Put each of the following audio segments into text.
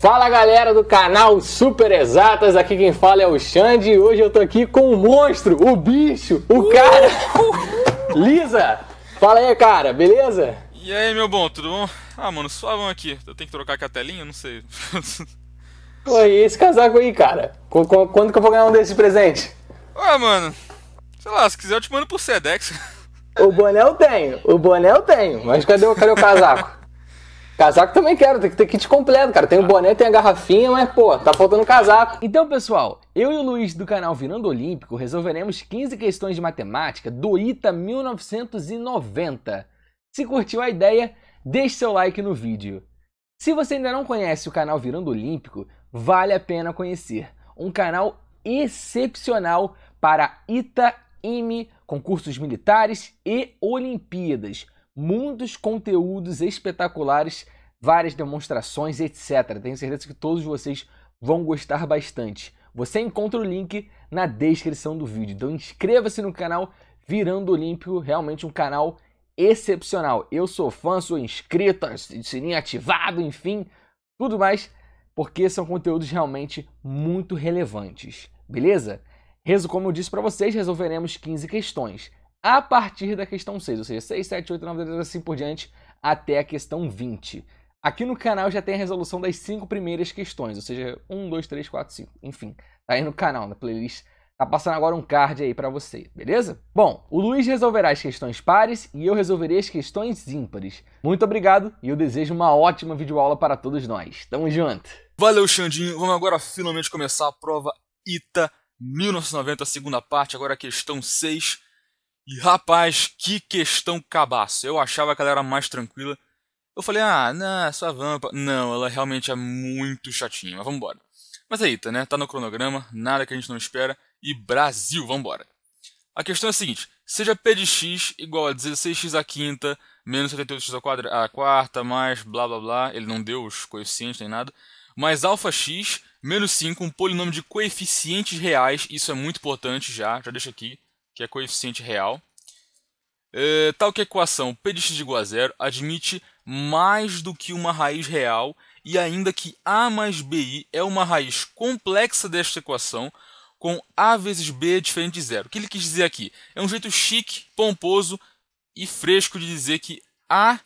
Fala galera do canal Super Exatas, aqui quem fala é o Xande e hoje eu tô aqui com o monstro, o bicho, o uh! cara. Lisa! Fala aí, cara, beleza? E aí, meu bom, tudo bom? Ah, mano, suavão aqui. Eu tenho que trocar aqui a telinha? Não sei. Pô, e esse casaco aí, cara? Quando que eu vou ganhar um desses presentes? presente? Ué, mano, sei lá, se quiser eu te mando pro Sedex. O boné eu tenho, o boné eu tenho, mas cadê, cadê o casaco? Casaco também quero, tem que ter kit completo, cara. Tem o boné, tem a garrafinha, mas, pô, tá faltando casaco. Então, pessoal, eu e o Luiz do canal Virando Olímpico resolveremos 15 questões de matemática do ITA 1990. Se curtiu a ideia, deixe seu like no vídeo. Se você ainda não conhece o canal Virando Olímpico, vale a pena conhecer. Um canal excepcional para ITA, IME, concursos militares e Olimpíadas muitos conteúdos espetaculares, várias demonstrações, etc. Tenho certeza que todos vocês vão gostar bastante. Você encontra o link na descrição do vídeo. Então inscreva-se no canal Virando Olímpico, realmente um canal excepcional. Eu sou fã, sou inscrito, sininho ativado, enfim, tudo mais, porque são conteúdos realmente muito relevantes. Beleza? como eu disse para vocês, resolveremos 15 questões a partir da questão 6, ou seja, 6, 7, 8, 9, 10, assim por diante, até a questão 20. Aqui no canal já tem a resolução das 5 primeiras questões, ou seja, 1, 2, 3, 4, 5, enfim, tá aí no canal, na playlist. Tá passando agora um card aí para você, beleza? Bom, o Luiz resolverá as questões pares e eu resolverei as questões ímpares. Muito obrigado e eu desejo uma ótima videoaula para todos nós. Tamo junto! Valeu, Xandinho! Vamos agora finalmente começar a prova ITA 1990, segunda parte, agora a questão 6. E rapaz, que questão cabaço. Eu achava que ela era mais tranquila. Eu falei, ah, não, é sua vampa. Não, ela realmente é muito chatinha, mas vambora. Mas aí, é tá, né? Tá no cronograma, nada que a gente não espera. E Brasil, vambora. A questão é a seguinte: seja p de x igual a 16x à quinta, menos 78x à, quadra, à quarta, mais blá blá blá. Ele não deu os coeficientes nem nada. Mais alfa x menos 5, um polinômio de coeficientes reais. Isso é muito importante já, já deixa aqui que é coeficiente real. É, tal que a equação p de x igual a zero admite mais do que uma raiz real e ainda que a mais bi é uma raiz complexa desta equação com a vezes b é diferente de zero. O que ele quis dizer aqui? É um jeito chique, pomposo e fresco de dizer que a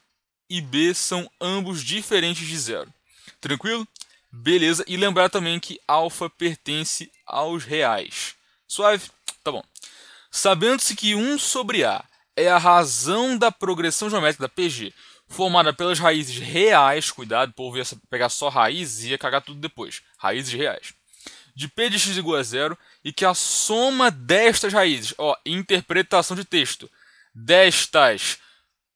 e b são ambos diferentes de zero. Tranquilo? Beleza. E lembrar também que alfa pertence aos reais. Suave? Sabendo-se que 1 sobre A é a razão da progressão geométrica da PG, formada pelas raízes reais, cuidado, o povo ia pegar só raízes e ia cagar tudo depois, raízes reais, de P de x igual a zero, e que a soma destas raízes, ó, interpretação de texto, destas,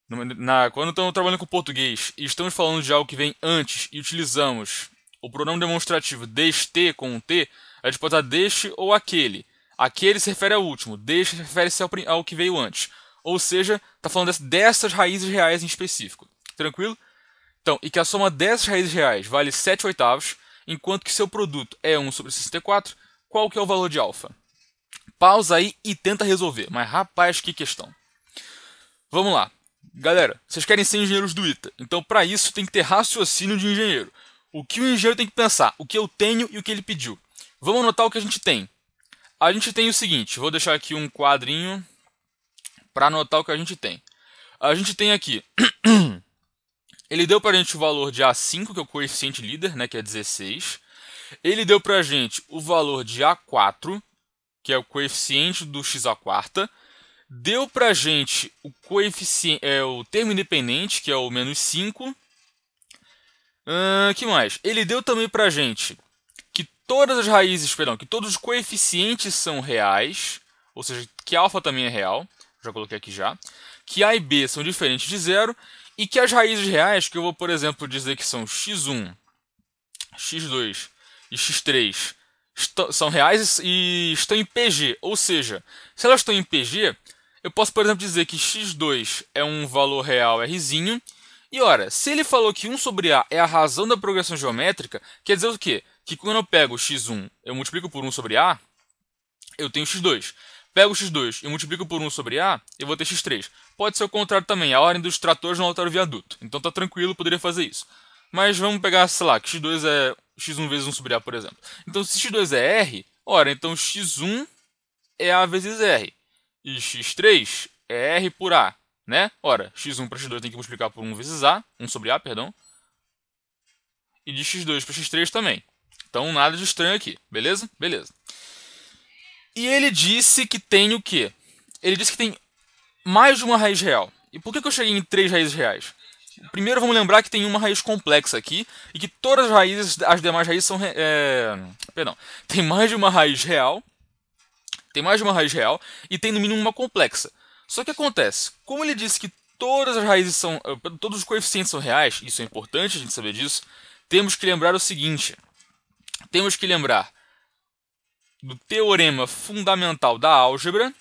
na, quando estamos trabalhando com português e estamos falando de algo que vem antes e utilizamos o pronome demonstrativo deste com um T, a gente pode usar deste ou aquele. Aqui ele se refere ao último, deixa refere-se ao, ao, que veio antes. Ou seja, está falando dessas raízes reais em específico. Tranquilo? Então, e que a soma dessas raízes reais vale 7 oitavos, enquanto que seu produto é 1 sobre 64, qual que é o valor de alfa? Pausa aí e tenta resolver. Mas rapaz, que questão. Vamos lá. Galera, vocês querem ser engenheiros do ITA. Então, para isso, tem que ter raciocínio de engenheiro. O que o engenheiro tem que pensar? O que eu tenho e o que ele pediu. Vamos anotar o que a gente tem. A gente tem o seguinte, vou deixar aqui um quadrinho para anotar o que a gente tem. A gente tem aqui, ele deu para a gente o valor de A5, que é o coeficiente líder, né, que é 16. Ele deu para a gente o valor de A4, que é o coeficiente do x à quarta. Deu para a gente o, coeficiente, é, o termo independente, que é o menos 5. Uh, que mais? Ele deu também para a gente todas as raízes, perdão, que todos os coeficientes são reais, ou seja, que alfa também é real, já coloquei aqui já, que a e b são diferentes de zero e que as raízes reais, que eu vou, por exemplo, dizer que são x1, x2 e x3, são reais e estão em PG, ou seja, se elas estão em PG, eu posso, por exemplo, dizer que x2 é um valor real rzinho, e ora, se ele falou que 1 sobre a é a razão da progressão geométrica, quer dizer o quê? que quando eu pego x1, eu multiplico por 1 sobre a, eu tenho x2. Pego x2 e multiplico por 1 sobre a, eu vou ter x3. Pode ser o contrário também, a ordem dos tratores não altera o viaduto. Então tá tranquilo, poderia fazer isso. Mas vamos pegar, sei lá, que x2 é x1 vezes 1 sobre a, por exemplo. Então se x2 é r, ora, então x1 é a vezes r. E x3 é r por a, né? Ora, x1 para x2 tem que multiplicar por 1 vezes a, 1 sobre a, perdão. E de x2 para x3 também. Então nada de estranho aqui, beleza? Beleza. E ele disse que tem o quê? Ele disse que tem mais de uma raiz real. E por que, que eu cheguei em três raízes reais? Primeiro vamos lembrar que tem uma raiz complexa aqui e que todas as raízes, as demais raízes são, é, perdão, tem mais de uma raiz real, tem mais de uma raiz real e tem no mínimo uma complexa. Só que acontece, como ele disse que todas as raízes são, eh, todos os coeficientes são reais, isso é importante a gente saber disso. Temos que lembrar o seguinte: temos que lembrar do teorema fundamental da álgebra,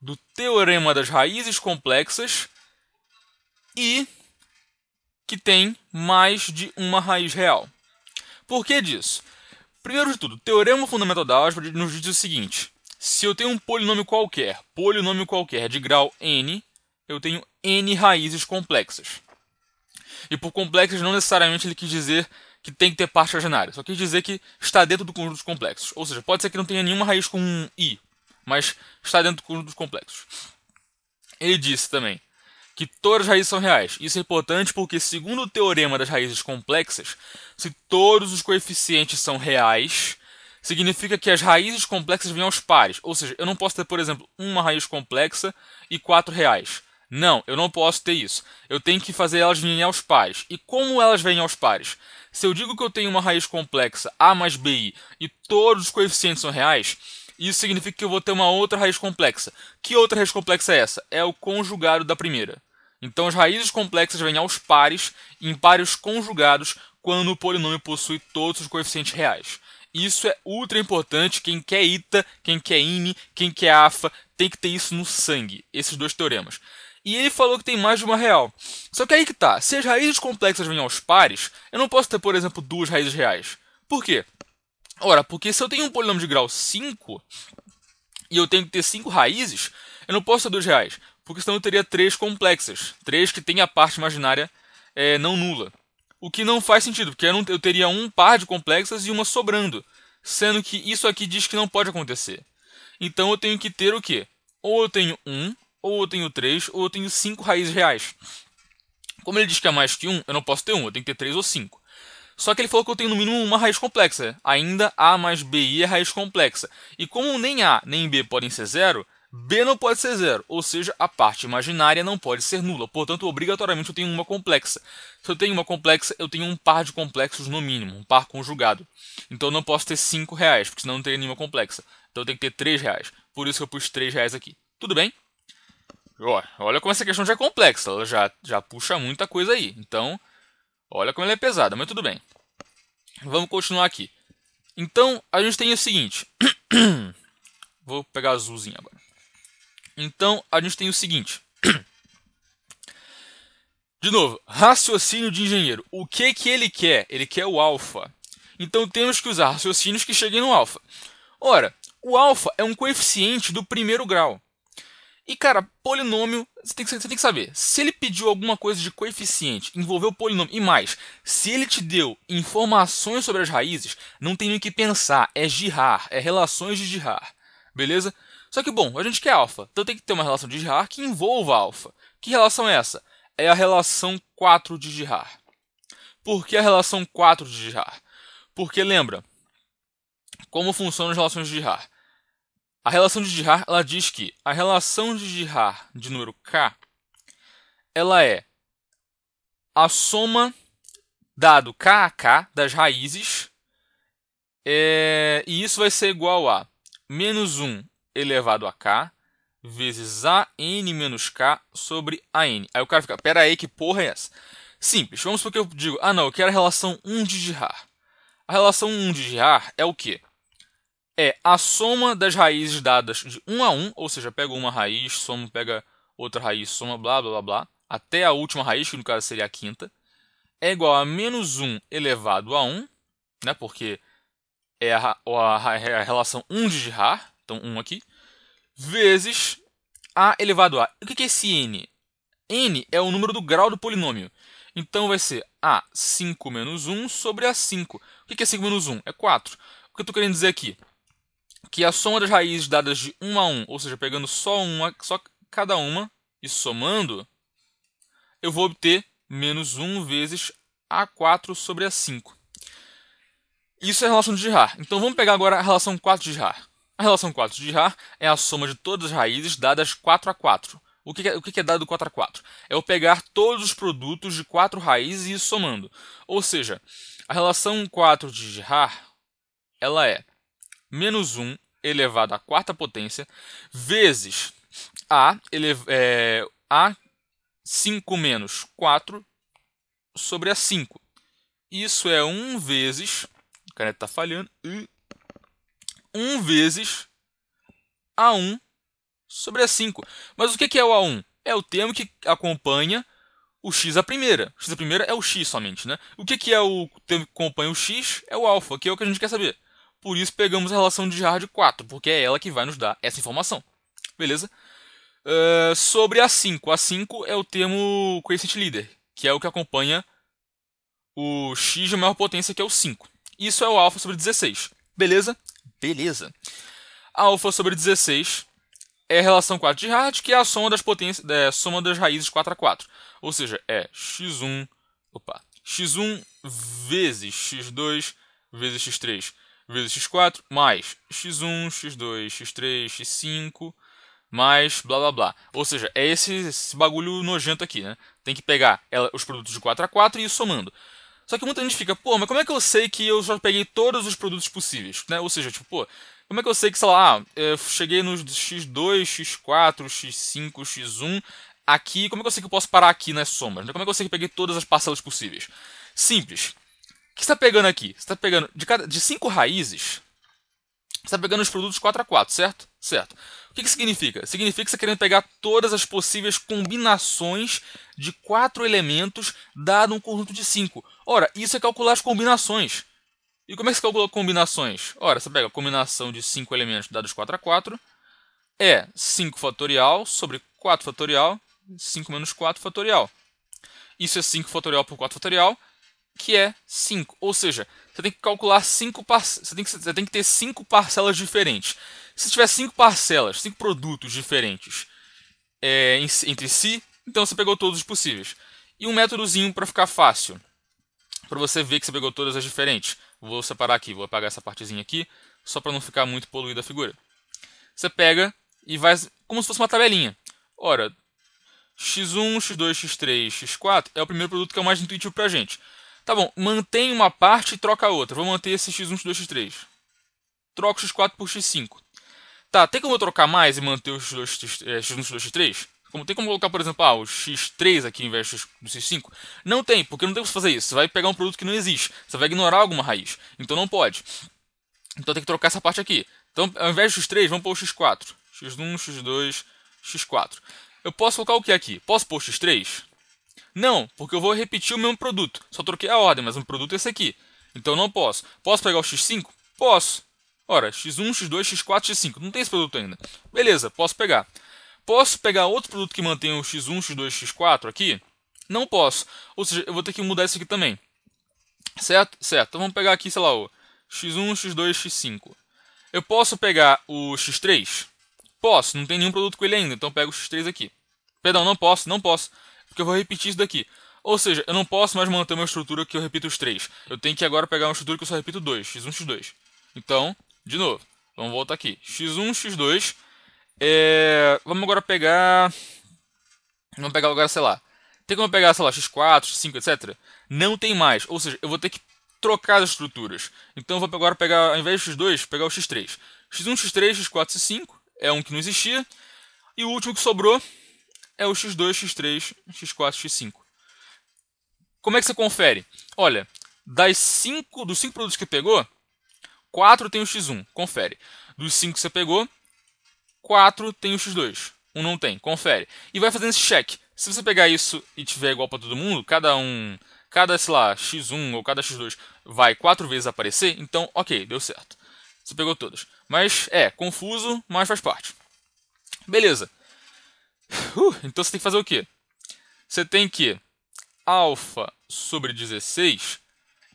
do teorema das raízes complexas e que tem mais de uma raiz real. Por que disso? Primeiro de tudo, o teorema fundamental da álgebra nos diz o seguinte: se eu tenho um polinômio qualquer, polinômio qualquer de grau n, eu tenho n raízes complexas. E por complexas não necessariamente ele quis dizer que tem que ter parte ordinária. Só quis dizer que está dentro do conjunto dos complexos. Ou seja, pode ser que não tenha nenhuma raiz com um i, mas está dentro do conjunto dos complexos. Ele disse também que todas as raízes são reais. Isso é importante porque, segundo o teorema das raízes complexas, se todos os coeficientes são reais, significa que as raízes complexas vêm aos pares. Ou seja, eu não posso ter, por exemplo, uma raiz complexa e quatro reais. Não, eu não posso ter isso. Eu tenho que fazer elas virem aos pares. E como elas vêm aos pares? Se eu digo que eu tenho uma raiz complexa A mais BI e todos os coeficientes são reais, isso significa que eu vou ter uma outra raiz complexa. Que outra raiz complexa é essa? É o conjugado da primeira. Então as raízes complexas vêm aos pares em pares conjugados quando o polinômio possui todos os coeficientes reais. Isso é ultra importante. Quem quer ITA, quem quer INE, quem quer AFA, tem que ter isso no sangue, esses dois teoremas e ele falou que tem mais de uma real. Só que aí que tá, se as raízes complexas vêm aos pares, eu não posso ter, por exemplo, duas raízes reais. Por quê? Ora, porque se eu tenho um polinômio de grau 5 e eu tenho que ter 5 raízes, eu não posso ter duas reais, porque senão eu teria três complexas, três que tem a parte imaginária é, não nula. O que não faz sentido, porque eu, não, eu teria um par de complexas e uma sobrando, sendo que isso aqui diz que não pode acontecer. Então eu tenho que ter o quê? Ou eu tenho 1, um, ou eu tenho três, ou eu tenho cinco raízes reais. Como ele diz que é mais que um, eu não posso ter um, eu tenho que ter três ou cinco. Só que ele falou que eu tenho no mínimo uma raiz complexa. Ainda A mais BI é raiz complexa. E como nem A nem B podem ser zero, B não pode ser zero, ou seja, a parte imaginária não pode ser nula. Portanto, obrigatoriamente eu tenho uma complexa. Se eu tenho uma complexa, eu tenho um par de complexos no mínimo, um par conjugado. Então eu não posso ter 5 reais, porque senão não teria nenhuma complexa. Então eu tenho que ter 3 reais. Por isso que eu pus 3 reais aqui. Tudo bem? olha como essa questão já é complexa, ela já, já puxa muita coisa aí. Então, olha como ela é pesada, mas tudo bem. Vamos continuar aqui. Então, a gente tem o seguinte. Vou pegar azulzinha agora. Então, a gente tem o seguinte. De novo, raciocínio de engenheiro. O que que ele quer? Ele quer o alfa. Então temos que usar raciocínios que cheguem no alfa. Ora, o alfa é um coeficiente do primeiro grau. E, cara, polinômio, você tem, que, você tem, que, saber. Se ele pediu alguma coisa de coeficiente, envolveu polinômio e mais, se ele te deu informações sobre as raízes, não tem nem o que pensar. É girar, é relações de girar. Beleza? Só que, bom, a gente quer alfa, então tem que ter uma relação de girar que envolva alfa. Que relação é essa? É a relação 4 de girar. Por que a relação 4 de girar? Porque lembra como funcionam as relações de girar? A relação de Dirac, ela diz que a relação de Dirac de número k ela é a soma dado k a k das raízes é, e isso vai ser igual a menos 1 elevado a k vezes a n menos k sobre a n. Aí o cara fica, pera aí, que porra é essa? Simples, vamos porque que eu digo, ah não, eu quero a relação 1 de Dirac. A relação 1 de Dirac é o quê? é a soma das raízes dadas de 1 a 1, ou seja, pega uma raiz, soma, pega outra raiz, soma, blá, blá, blá, blá, até a última raiz, que no caso seria a quinta, é igual a menos 1 elevado a 1, né, porque é a, a, é a relação 1 de Girard, então 1 aqui, vezes a elevado a. O que é esse n? n é o número do grau do polinômio. Então vai ser a5 menos 1 sobre a5. O que é 5 menos 1? É 4. O que eu estou querendo dizer aqui? que a soma das raízes dadas de 1 a 1, ou seja, pegando só uma, só cada uma e somando, eu vou obter menos 1 vezes A4 sobre A5. Isso é a relação de Girard. Então vamos pegar agora a relação 4 de Girard. A relação 4 de Girard é a soma de todas as raízes dadas 4 a 4. O que é, o que é dado 4 a 4? É eu pegar todos os produtos de 4 raízes e ir somando. Ou seja, a relação 4 de Girard ela é menos 1 elevado à quarta potência vezes a, é, a 5 menos 4 sobre a 5. Isso é 1 vezes. A caneta está falhando. 1 vezes A1 sobre a 5. Mas o que é o A1? É o termo que acompanha o x a primeira. x a primeira é o x somente, né? O que é o termo que acompanha o x? É o alfa, que é o que a gente quer saber. Por isso pegamos a relação de Hard 4, porque é ela que vai nos dar essa informação. Beleza? Uh, sobre a 5. A 5 é o termo Quotient Leader, que é o que acompanha o x de maior potência, que é o 5. Isso é o alfa sobre 16. Beleza? Beleza. Alfa sobre 16 é a relação 4 de Hard, que é a soma das, potências, é, soma das raízes 4 a 4. Ou seja, é x1, opa, x1 vezes x2 vezes x3 vezes x4 mais x1, x2, x3, x5 mais blá blá blá. Ou seja, é esse, esse bagulho nojento aqui, né? Tem que pegar ela, os produtos de 4 a 4 e ir somando. Só que muita gente fica, pô, mas como é que eu sei que eu já peguei todos os produtos possíveis? Né? Ou seja, tipo, pô, como é que eu sei que, sei lá, ah, eu cheguei nos x2, x4, x5, x1, aqui, como é que eu sei que eu posso parar aqui nas sombras? Né? Como é que eu sei que eu peguei todas as parcelas possíveis? Simples que está pegando aqui? Você está pegando de, cada, de cinco raízes, você está pegando os produtos 4 a 4 certo? Certo. O que, que significa? Significa que você está querendo pegar todas as possíveis combinações de quatro elementos dado um conjunto de cinco. Ora, isso é calcular as combinações. E como é que você calcula combinações? Ora, você pega a combinação de cinco elementos dados 4 a 4 é 5 fatorial sobre 4 fatorial, 5 menos 4 fatorial. Isso é 5 fatorial por 4 fatorial, que é 5. Ou seja, você tem que calcular 5 parcelas. Você, tem que ter 5 parcelas diferentes. Se tiver 5 parcelas, 5 produtos diferentes é, entre si, então você pegou todos os possíveis. E um métodozinho para ficar fácil, para você ver que você pegou todas as diferentes. Vou separar aqui, vou apagar essa partezinha aqui, só para não ficar muito poluída a figura. Você pega e vai como se fosse uma tabelinha. Ora, x1, x2, x3, x4 é o primeiro produto que é o mais intuitivo para a gente. Tá bom, mantém uma parte e troca a outra. Vou manter esse x1, x2, x3. Troco x4 por x5. Tá, tem como eu trocar mais e manter o x2, x1, x2, x3? Como tem como colocar, por exemplo, ah, o x3 aqui em vez do x5? Não tem, porque não tem como fazer isso. Você vai pegar um produto que não existe. Você vai ignorar alguma raiz. Então não pode. Então tem que trocar essa parte aqui. Então, ao invés de x3, vamos pôr o x4. x1, x2, x4. Eu posso colocar o que aqui? Posso pôr o x3? Não, porque eu vou repetir o mesmo produto. Só troquei a ordem, mas o produto é esse aqui. Então não posso. Posso pegar o X5? Posso. Ora, X1, X2, X4, X5. Não tem esse produto ainda. Beleza, posso pegar. Posso pegar outro produto que mantenha o X1, X2, X4 aqui? Não posso. Ou seja, eu vou ter que mudar isso aqui também. Certo? Certo. Então vamos pegar aqui, sei lá, o X1, X2, X5. Eu posso pegar o X3? Posso, não tem nenhum produto com ele ainda, então eu pego o X3 aqui. Perdão, não posso, não posso porque eu vou repetir isso daqui. Ou seja, eu não posso mais manter uma estrutura que eu repito os três. Eu tenho que agora pegar uma estrutura que eu só repito dois, x1, x2. Então, de novo, vamos voltar aqui. x1, x2. É... Vamos agora pegar... Vamos pegar agora, sei lá. Tem como pegar, sei lá, x4, x5, etc? Não tem mais. Ou seja, eu vou ter que trocar as estruturas. Então, eu vou agora pegar, ao invés de x2, pegar o x3. x1, x3, x4, x5. É um que não existia. E o último que sobrou é o x2, x3, x4, x5. Como é que você confere? Olha, das cinco, dos 5 produtos que pegou, 4 tem o x1, confere. Dos 5 que você pegou, 4 tem o x2, 1 um não tem, confere. E vai fazendo esse check. Se você pegar isso e tiver igual para todo mundo, cada um, cada, sei lá, x1 ou cada x2 vai 4 vezes aparecer, então, ok, deu certo. Você pegou todas. Mas é, confuso, mas faz parte. Beleza. Uh, então você tem que fazer o quê? Você tem que alfa sobre 16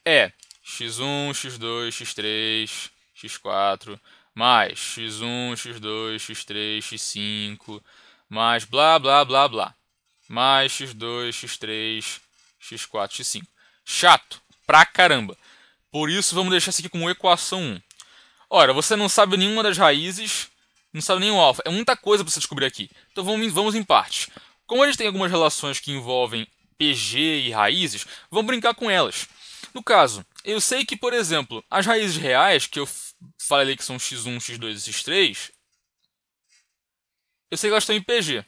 é x1, x2, x3, x4, mais x1, x2, x3, x5, mais blá, blá, blá, blá, mais x2, x3, x4, x5. Chato pra caramba. Por isso, vamos deixar isso aqui como equação 1. Ora, você não sabe nenhuma das raízes não sabe nem o alfa. É muita coisa para você descobrir aqui. Então vamos, vamos em partes. Como a gente tem algumas relações que envolvem PG e raízes, vamos brincar com elas. No caso, eu sei que, por exemplo, as raízes reais, que eu falei que são x1, x2 e x3, eu sei que elas estão em PG.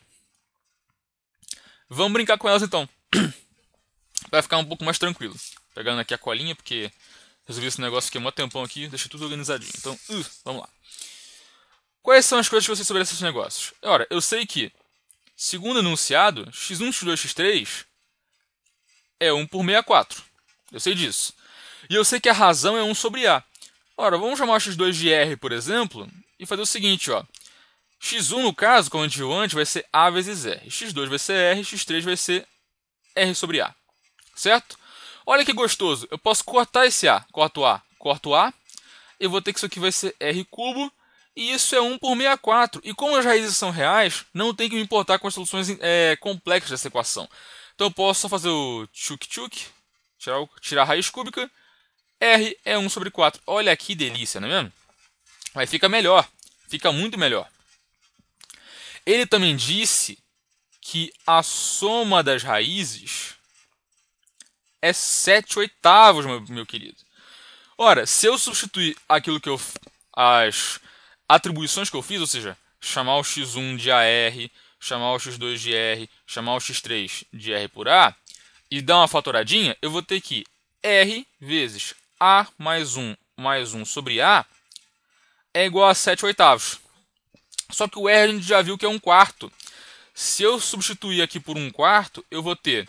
Vamos brincar com elas então. Vai ficar um pouco mais tranquilo. Pegando aqui a colinha, porque resolvi esse negócio que é um tempão aqui, deixei tudo organizadinho. Então, uh, vamos lá. Quais são as coisas que eu sei sobre esses negócios? Ora, eu sei que, segundo enunciado, x1, x2, x3 é 1 por 64. Eu sei disso. E eu sei que a razão é 1 sobre A. Ora, vamos chamar x2 de R, por exemplo, e fazer o seguinte, ó. x1, no caso, como a gente viu antes, vai ser A vezes R. x2 vai ser R, x3 vai ser R sobre A. Certo? Olha que gostoso. Eu posso cortar esse A. Corto A, corto A. Eu vou ter que isso aqui vai ser R cubo e isso é 1 por 64. E como as raízes são reais, não tem que me importar com as soluções é, complexas dessa equação. Então eu posso só fazer o tchuk-tchuk, tirar, tirar a raiz cúbica. R é 1 sobre 4. Olha que delícia, não é mesmo? Aí fica melhor, fica muito melhor. Ele também disse que a soma das raízes é 7 oitavos, meu, meu querido. Ora, se eu substituir aquilo que eu. as atribuições que eu fiz, ou seja, chamar o x1 de AR, chamar o x2 de R, chamar o x3 de R por A, e dar uma fatoradinha, eu vou ter que R vezes A mais 1 mais 1 sobre A é igual a 7 oitavos. Só que o R a gente já viu que é 1 quarto. Se eu substituir aqui por 1 quarto, eu vou ter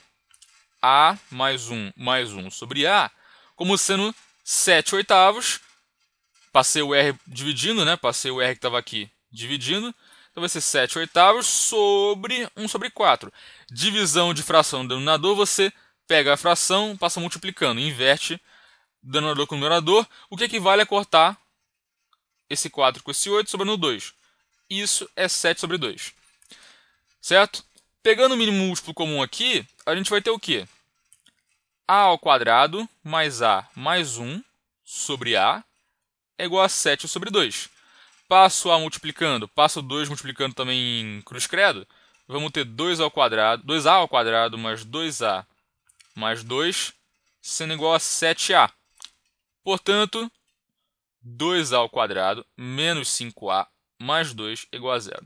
A mais 1 mais 1 sobre A como sendo 7 oitavos Passei o R dividindo, né? Passei o R que estava aqui dividindo. Então vai ser 7 oitavos sobre 1 sobre 4. Divisão de fração do denominador, você pega a fração, passa multiplicando, inverte denominador com o numerador. O que equivale a cortar esse 4 com esse 8 sobrando 2. Isso é 7 sobre 2. Certo? Pegando o mínimo múltiplo comum aqui, a gente vai ter o quê? a ao quadrado mais a mais 1 sobre a é igual a 7 sobre 2. Passo A multiplicando, passo 2 multiplicando também em cruz credo, vamos ter 2 ao quadrado, 2A ao quadrado mais 2A mais 2, sendo igual a 7A. Portanto, 2A ao quadrado menos 5A mais 2 é igual a zero.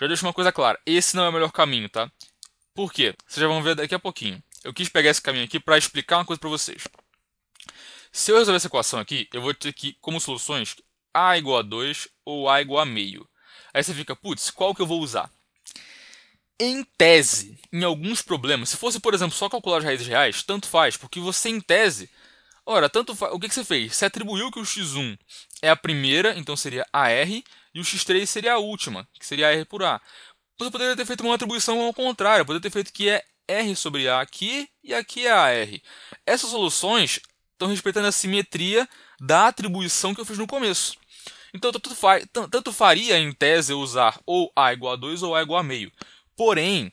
Já deixo uma coisa clara, esse não é o melhor caminho, tá? Por quê? Vocês já vão ver daqui a pouquinho. Eu quis pegar esse caminho aqui para explicar uma coisa para vocês. Se eu resolver essa equação aqui, eu vou ter que, como soluções, A igual a 2 ou A igual a meio. Aí você fica, putz, qual que eu vou usar? Em tese, em alguns problemas, se fosse, por exemplo, só calcular as raízes reais, tanto faz, porque você, em tese, ora, tanto faz, o que, que você fez? Você atribuiu que o x1 é a primeira, então seria AR, e o x3 seria a última, que seria AR por A. Você poderia ter feito uma atribuição ao contrário, poderia ter feito que é R sobre A aqui e aqui é AR. Essas soluções Estão respeitando a simetria da atribuição que eu fiz no começo. Então, tanto faria, em tese, eu usar ou A igual a 2 ou A igual a meio. Porém,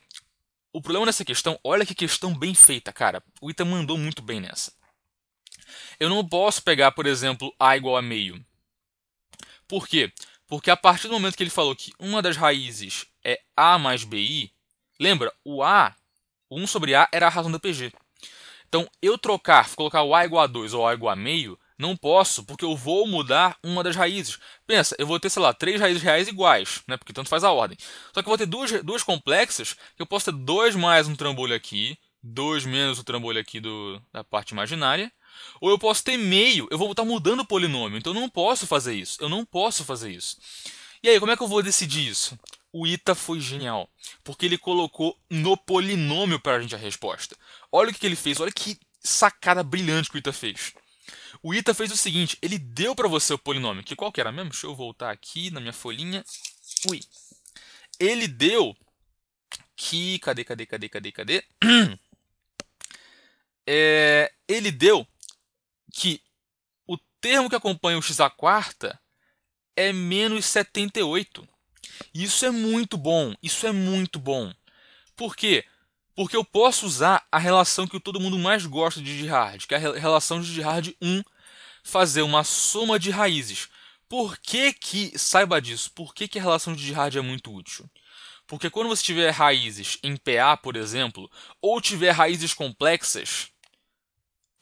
o problema nessa questão, olha que questão bem feita, cara. O Ita mandou muito bem nessa. Eu não posso pegar, por exemplo, A igual a meio. Por quê? Porque a partir do momento que ele falou que uma das raízes é A mais BI, lembra? O A, o 1 sobre A, era a razão da PG. Então, eu trocar, colocar o A igual a 2 ou o A igual a meio, não posso, porque eu vou mudar uma das raízes. Pensa, eu vou ter, sei lá, três raízes reais iguais, né? Porque tanto faz a ordem. Só que eu vou ter duas, duas complexas, que eu posso ter 2 mais um trambolho aqui, 2 menos o trambolho aqui do, da parte imaginária. Ou eu posso ter meio, eu vou estar mudando o polinômio, então eu não posso fazer isso. Eu não posso fazer isso. E aí, como é que eu vou decidir isso? o Ita foi genial, porque ele colocou no polinômio para a gente a resposta. Olha o que ele fez, olha que sacada brilhante que o Ita fez. O Ita fez o seguinte, ele deu para você o polinômio, que qual que era mesmo? Deixa eu voltar aqui na minha folhinha. Ui. Ele deu que cadê, cadê, cadê, cadê, cadê? É, ele deu que o termo que acompanha o x à quarta é menos 78. E isso é muito bom, isso é muito bom. Por quê? Porque eu posso usar a relação que todo mundo mais gosta de Girard, que é a relação de Girard 1, fazer uma soma de raízes. Por que que, saiba disso, por que que a relação de Girard é muito útil? Porque quando você tiver raízes em PA, por exemplo, ou tiver raízes complexas,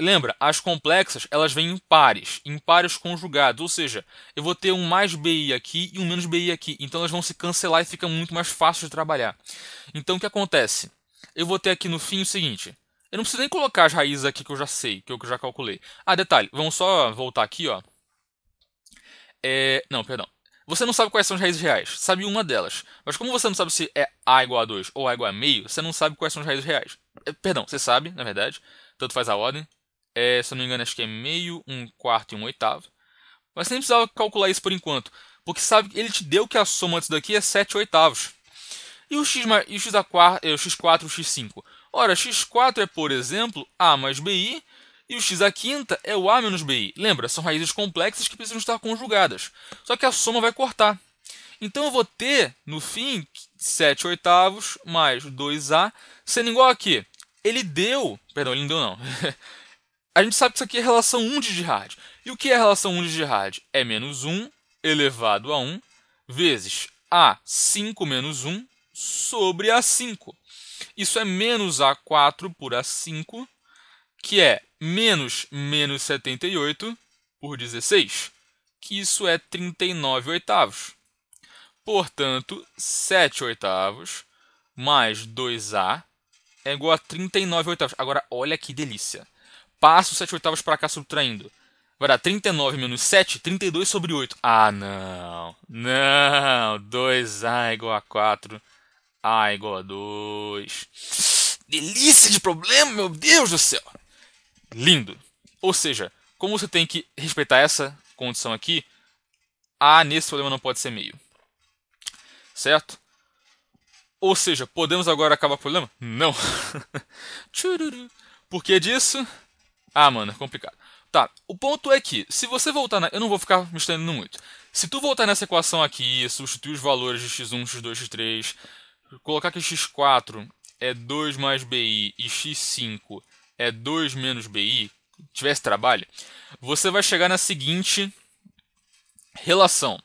Lembra, as complexas elas vêm em pares, em pares conjugados, ou seja, eu vou ter um mais BI aqui e um menos BI aqui, então elas vão se cancelar e fica muito mais fácil de trabalhar. Então o que acontece? Eu vou ter aqui no fim o seguinte, eu não preciso nem colocar as raízes aqui que eu já sei, que eu já calculei. Ah, detalhe, vamos só voltar aqui, ó. É, não, perdão. Você não sabe quais são as raízes reais, sabe uma delas. Mas como você não sabe se é A igual a 2 ou A igual a meio, você não sabe quais são as raízes reais. É, perdão, você sabe, na verdade, tanto faz a ordem, é, se eu não me engano, acho que é meio, um quarto e um oitavo. Mas você nem precisava calcular isso por enquanto, porque sabe ele te deu que a soma disso daqui é 7 oitavos. E o x, e o x a é, o x4 e o x5? Ora, x4 é, por exemplo, a mais bi, e o x à quinta é o a menos bi. Lembra, são raízes complexas que precisam estar conjugadas. Só que a soma vai cortar. Então eu vou ter, no fim, 7 oitavos mais 2a, sendo igual a quê? Ele deu... Perdão, ele não deu não. A gente sabe que isso aqui é relação 1 de Girard. E o que é a relação 1 de Girard? É menos 1 elevado a 1 vezes A5 menos 1 sobre A5. Isso é menos A4 por A5, que é menos menos 78 por 16, que isso é 39 oitavos. Portanto, 7 oitavos mais 2A é igual a 39 oitavos. Agora, olha que delícia passo 7 oitavas para cá subtraindo. Vai dar 39 menos 7, 32 sobre 8. Ah, não. Não. 2A igual a 4. A igual a 2. Delícia de problema, meu Deus do céu. Lindo. Ou seja, como você tem que respeitar essa condição aqui, A nesse problema não pode ser meio. Certo? Ou seja, podemos agora acabar com o problema? Não. Porque disso ah, mano, é complicado. Tá, o ponto é que, se você voltar na... Eu não vou ficar me estendendo muito. Se tu voltar nessa equação aqui, substituir os valores de x1, x2, x3, colocar que x4 é 2 mais bi e x5 é 2 menos bi, tivesse trabalho, você vai chegar na seguinte relação.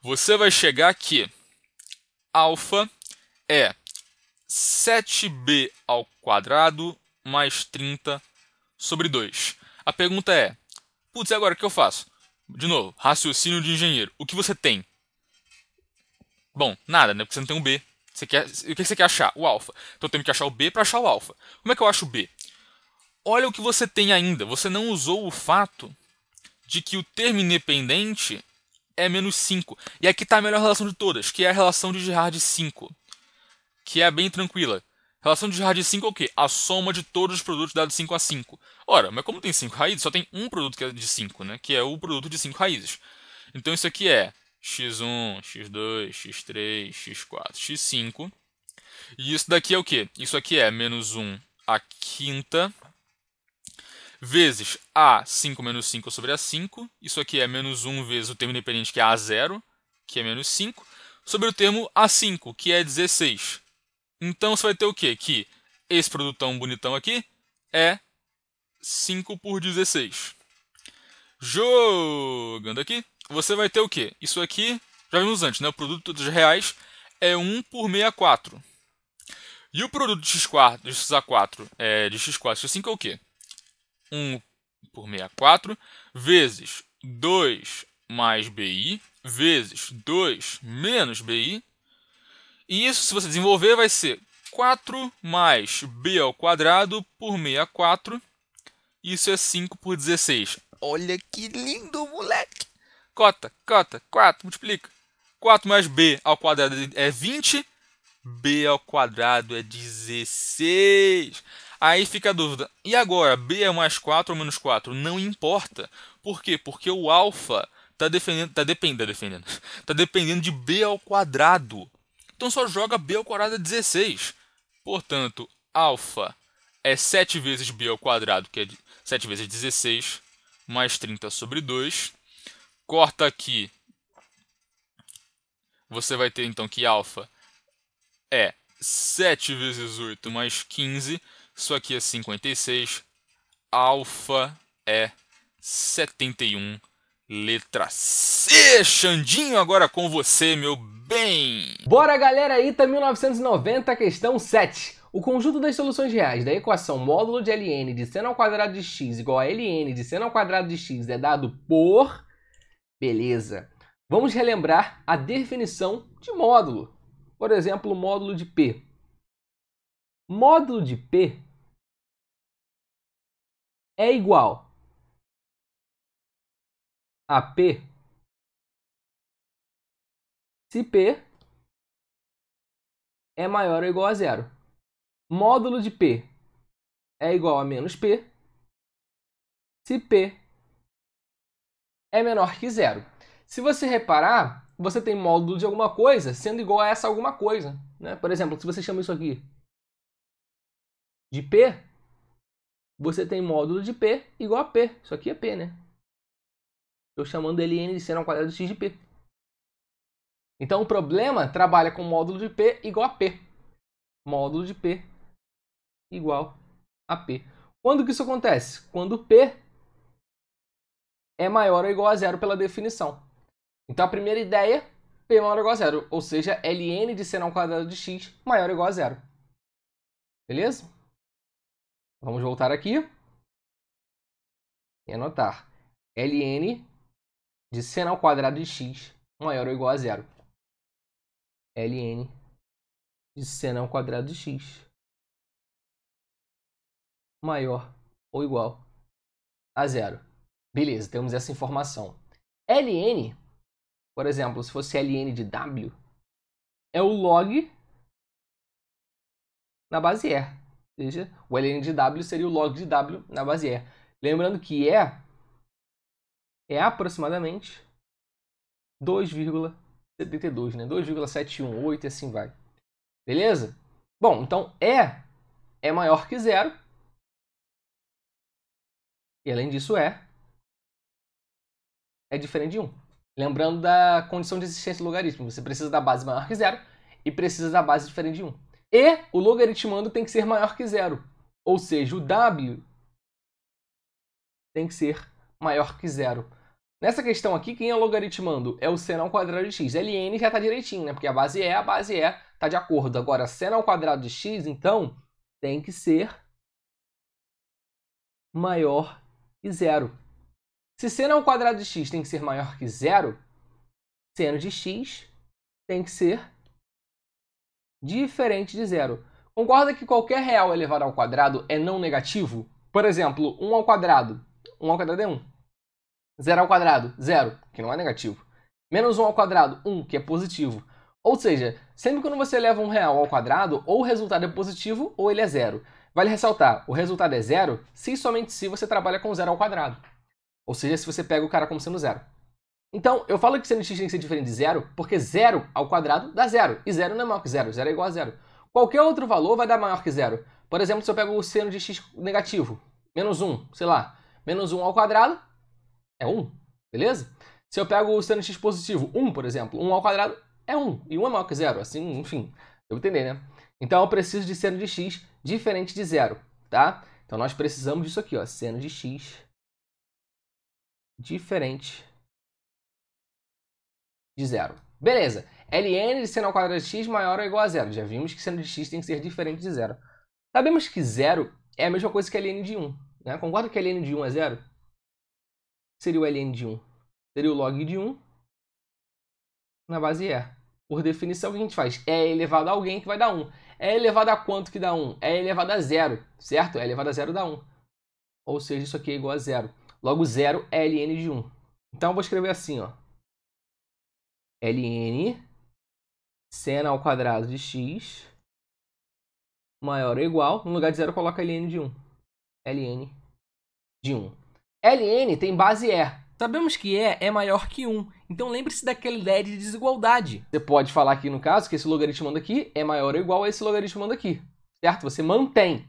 Você vai chegar que alfa é 7b ao quadrado mais 30 sobre 2. A pergunta é: putz, agora o que eu faço? De novo, raciocínio de engenheiro. O que você tem? Bom, nada, né? Porque você não tem um B. Você quer, o que você quer achar? O alfa. Então eu tenho que achar o B para achar o alfa. Como é que eu acho o B? Olha o que você tem ainda. Você não usou o fato de que o termo independente é menos 5. E aqui está a melhor relação de todas, que é a relação de Girard 5, que é bem tranquila. Relação de de 5 é o quê? A soma de todos os produtos dados 5 a 5. Ora, mas como tem 5 raízes, só tem um produto que é de 5, né? Que é o produto de 5 raízes. Então isso aqui é x1, x2, x3, x4, x5. E isso daqui é o quê? Isso aqui é menos 1 a quinta vezes a5 menos 5 sobre a5. Isso aqui é menos 1 vezes o termo independente, que é a0, que é menos 5, sobre o termo a5, que é 16. Então você vai ter o quê? Que esse produtão bonitão aqui é 5 por 16. Jogando aqui, você vai ter o quê? Isso aqui, já vimos antes, né? O produto dos reais é 1 por 64. E o produto de x4, de x4, é, de x4 x5 é o quê? 1 por 64 vezes 2 mais bi vezes 2 menos bi e isso, se você desenvolver, vai ser 4 mais b ao quadrado por 64. Isso é 5 por 16. Olha que lindo, moleque! Cota, cota, 4, multiplica. 4 mais b ao quadrado é 20. b ao quadrado é 16. Aí fica a dúvida. E agora, b é mais 4 ou menos 4? Não importa. Por quê? Porque o alfa está tá dependendo, tá, tá dependendo de b ao quadrado. Então só joga B ao quadrado é 16. Portanto, alfa é 7 vezes B ao quadrado, que é 7 vezes 16, mais 30 sobre 2. Corta aqui. Você vai ter então que alfa é 7 vezes 8 mais 15. Isso aqui é 56. Alfa é 71 Letra C, Xandinho, agora com você, meu bem. Bora, galera, ITA 1990, questão 7. O conjunto das soluções reais da equação módulo de ln de seno ao quadrado de x igual a ln de seno ao quadrado de x é dado por... Beleza. Vamos relembrar a definição de módulo. Por exemplo, o módulo de P. Módulo de P é igual a P. Se P é maior ou igual a zero. Módulo de P é igual a menos P se P é menor que zero. Se você reparar, você tem módulo de alguma coisa sendo igual a essa alguma coisa. Né? Por exemplo, se você chama isso aqui de P, você tem módulo de P igual a P. Isso aqui é P, né? eu chamando ele NC ao quadrado de x de P. Então o problema trabalha com módulo de P igual a P. Módulo de P igual a P. Quando que isso acontece? Quando P é maior ou igual a zero pela definição. Então a primeira ideia, P maior ou igual a zero, ou seja, ln de C ao quadrado de x maior ou igual a zero. Beleza? Vamos voltar aqui e anotar. ln de seno ao quadrado de x maior ou igual a zero. ln de seno ao quadrado de x maior ou igual a zero. Beleza, temos essa informação. ln, por exemplo, se fosse ln de w, é o log na base E. Ou seja, o ln de w seria o log de w na base E. Lembrando que E é aproximadamente 2,72, né? 2,718 e assim vai. Beleza? Bom, então E é maior que zero. E além disso, E é diferente de 1. Lembrando da condição de existência do logaritmo. Você precisa da base maior que zero e precisa da base diferente de 1. E o logaritmando tem que ser maior que zero. Ou seja, o W tem que ser maior que zero. Nessa questão aqui, quem é logaritmando? É o seno ao quadrado de x. Ln já está direitinho, né? Porque a base é, a base é, está de acordo. Agora, seno ao quadrado de x, então, tem que ser maior que zero. Se seno ao quadrado de x tem que ser maior que zero, seno de x tem que ser diferente de zero. Concorda que qualquer real elevado ao quadrado é não negativo? Por exemplo, 1 ao quadrado 1 ao quadrado é 1. 0 ao quadrado, 0, que não é negativo. Menos 1 ao quadrado, 1, que é positivo. Ou seja, sempre quando você leva um real ao quadrado, ou o resultado é positivo ou ele é zero. Vale ressaltar, o resultado é zero se e somente se você trabalha com zero ao quadrado. Ou seja, se você pega o cara como sendo zero. Então, eu falo que sendo x tem que ser diferente de zero, porque zero ao quadrado dá zero. E zero não é maior que zero, zero é igual a zero. Qualquer outro valor vai dar maior que zero. Por exemplo, se eu pego o seno de x negativo, menos 1, sei lá, Menos 1 ao quadrado é 1, beleza? Se eu pego o seno x positivo 1, por exemplo, 1 ao quadrado é 1, e 1 é maior que 0, assim, enfim, eu entender, né? Então eu preciso de seno de x diferente de zero, tá? Então nós precisamos disso aqui, ó, seno de x diferente de zero. Beleza, ln de seno ao quadrado de x maior ou igual a zero. Já vimos que seno de x tem que ser diferente de zero. Sabemos que zero é a mesma coisa que ln de 1. Né? Concorda que é ln de 1 é zero? Seria o ln de 1. Seria o log de 1 na base E. Por definição, o que a gente faz? É elevado a alguém que vai dar 1. É elevado a quanto que dá 1? É elevado a zero, certo? É elevado a zero dá 1. Ou seja, isso aqui é igual a zero. Logo, zero é ln de 1. Então, eu vou escrever assim, ó. ln seno ao quadrado de x maior ou igual, no lugar de zero coloca ln de 1 ln de 1. ln tem base E. Sabemos que E é maior que 1, então lembre-se daquela ideia de desigualdade. Você pode falar aqui no caso que esse logaritmo daqui é maior ou igual a esse logaritmo daqui, certo? Você mantém,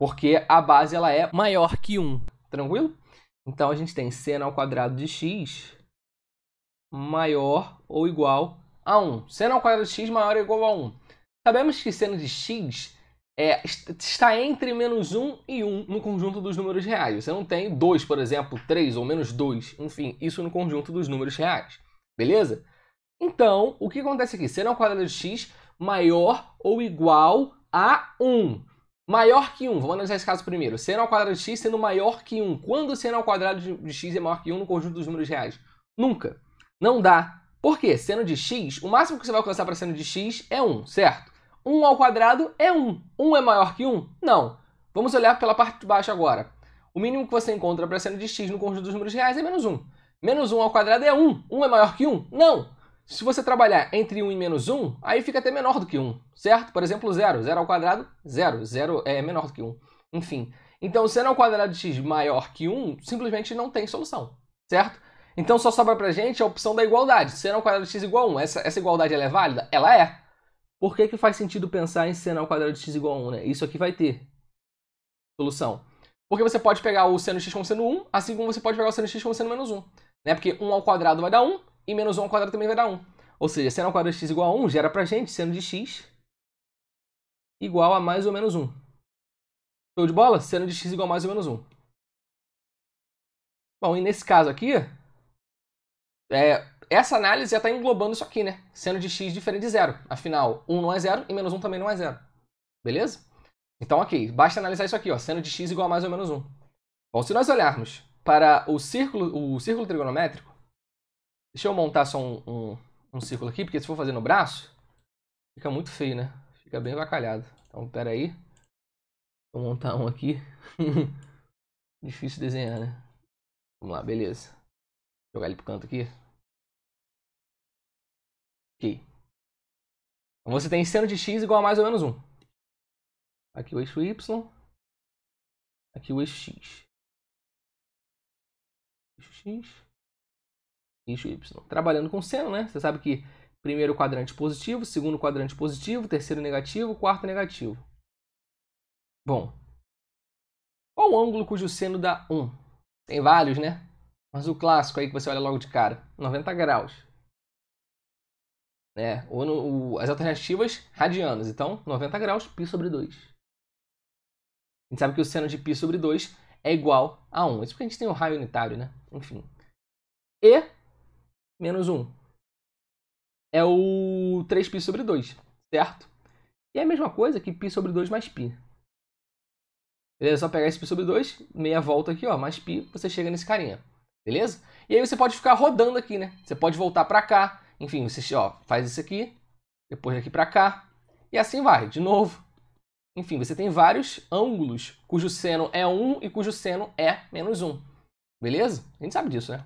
porque a base ela é maior que 1. Tranquilo? Então a gente tem seno ao quadrado de x maior ou igual a 1. Seno ao quadrado de x maior ou igual a 1. Sabemos que seno de x é, está entre menos 1 e 1 no conjunto dos números reais. Você não tem 2, por exemplo, 3 ou menos 2, enfim, isso no conjunto dos números reais. Beleza? Então, o que acontece aqui? Será um quadrado de x maior ou igual a 1. Maior que 1, vamos analisar esse caso primeiro. Será ao quadrado de x sendo maior que 1. Quando será ao quadrado de x é maior que 1 no conjunto dos números reais? Nunca. Não dá. Por quê? Seno de x, o máximo que você vai alcançar para seno de x é 1, certo? 1 ao quadrado é 1. 1 é maior que 1? Não. Vamos olhar pela parte de baixo agora. O mínimo que você encontra para a seno de x no conjunto dos números reais é menos 1. Menos 1 ao quadrado é 1. 1 é maior que 1? Não. Se você trabalhar entre 1 e menos 1, aí fica até menor do que 1, certo? Por exemplo, 0. 0 ao quadrado, 0. 0 é menor do que 1. Enfim. Então, seno ao quadrado de x maior que 1, simplesmente não tem solução, certo? Então, só sobra pra gente a opção da igualdade. Seno ao quadrado de x igual a 1. Essa, essa igualdade é válida? Ela é. Por que, que faz sentido pensar em seno ao quadrado de x igual a 1? Né? Isso aqui vai ter solução. Porque você pode pegar o seno de x como sendo 1, assim como você pode pegar o seno de x como sendo menos 1. Né? Porque 1 ao quadrado vai dar 1 e menos 1 ao quadrado também vai dar 1. Ou seja, seno ao quadrado de x igual a 1 gera pra gente seno de x igual a mais ou menos 1. Show de bola? Seno de x igual a mais ou menos 1. Bom, e nesse caso aqui, é, essa análise já está englobando isso aqui, né? Sendo de x diferente de zero. Afinal, 1 não é zero e menos 1 também não é zero. Beleza? Então, ok, basta analisar isso aqui, ó, sendo de x igual a mais ou menos 1. Bom, se nós olharmos para o círculo, o círculo trigonométrico, deixa eu montar só um, um, um círculo aqui, porque se for fazer no braço, fica muito feio, né? Fica bem vacalhado. Então, pera aí. Vou montar um aqui. Difícil desenhar, né? Vamos lá, beleza. Vou jogar ele pro canto aqui. Aqui. Então, você tem seno de x igual a mais ou menos 1. Aqui o eixo y. Aqui o eixo x. Eixo x. Eixo y. Trabalhando com seno, né? Você sabe que primeiro quadrante positivo, segundo quadrante positivo, terceiro negativo, quarto negativo. Bom, qual o ângulo cujo seno dá 1? Tem vários, né? Mas o clássico aí que você olha logo de cara, 90 graus. Né? O, o, as alternativas radianas. Então, 90 graus, π sobre 2. A gente sabe que o seno de π sobre 2 é igual a 1. Isso porque a gente tem o um raio unitário, né? Enfim. E menos 1 é o 3π sobre 2, certo? E é a mesma coisa que π sobre 2 mais π. Beleza? É só pegar esse π sobre 2, meia volta aqui, ó, mais π, você chega nesse carinha. Beleza? E aí você pode ficar rodando aqui, né? Você pode voltar para cá, enfim, você ó, faz isso aqui, depois daqui para cá, e assim vai, de novo. Enfim, você tem vários ângulos cujo seno é 1 e cujo seno é menos 1. Beleza? A gente sabe disso, né?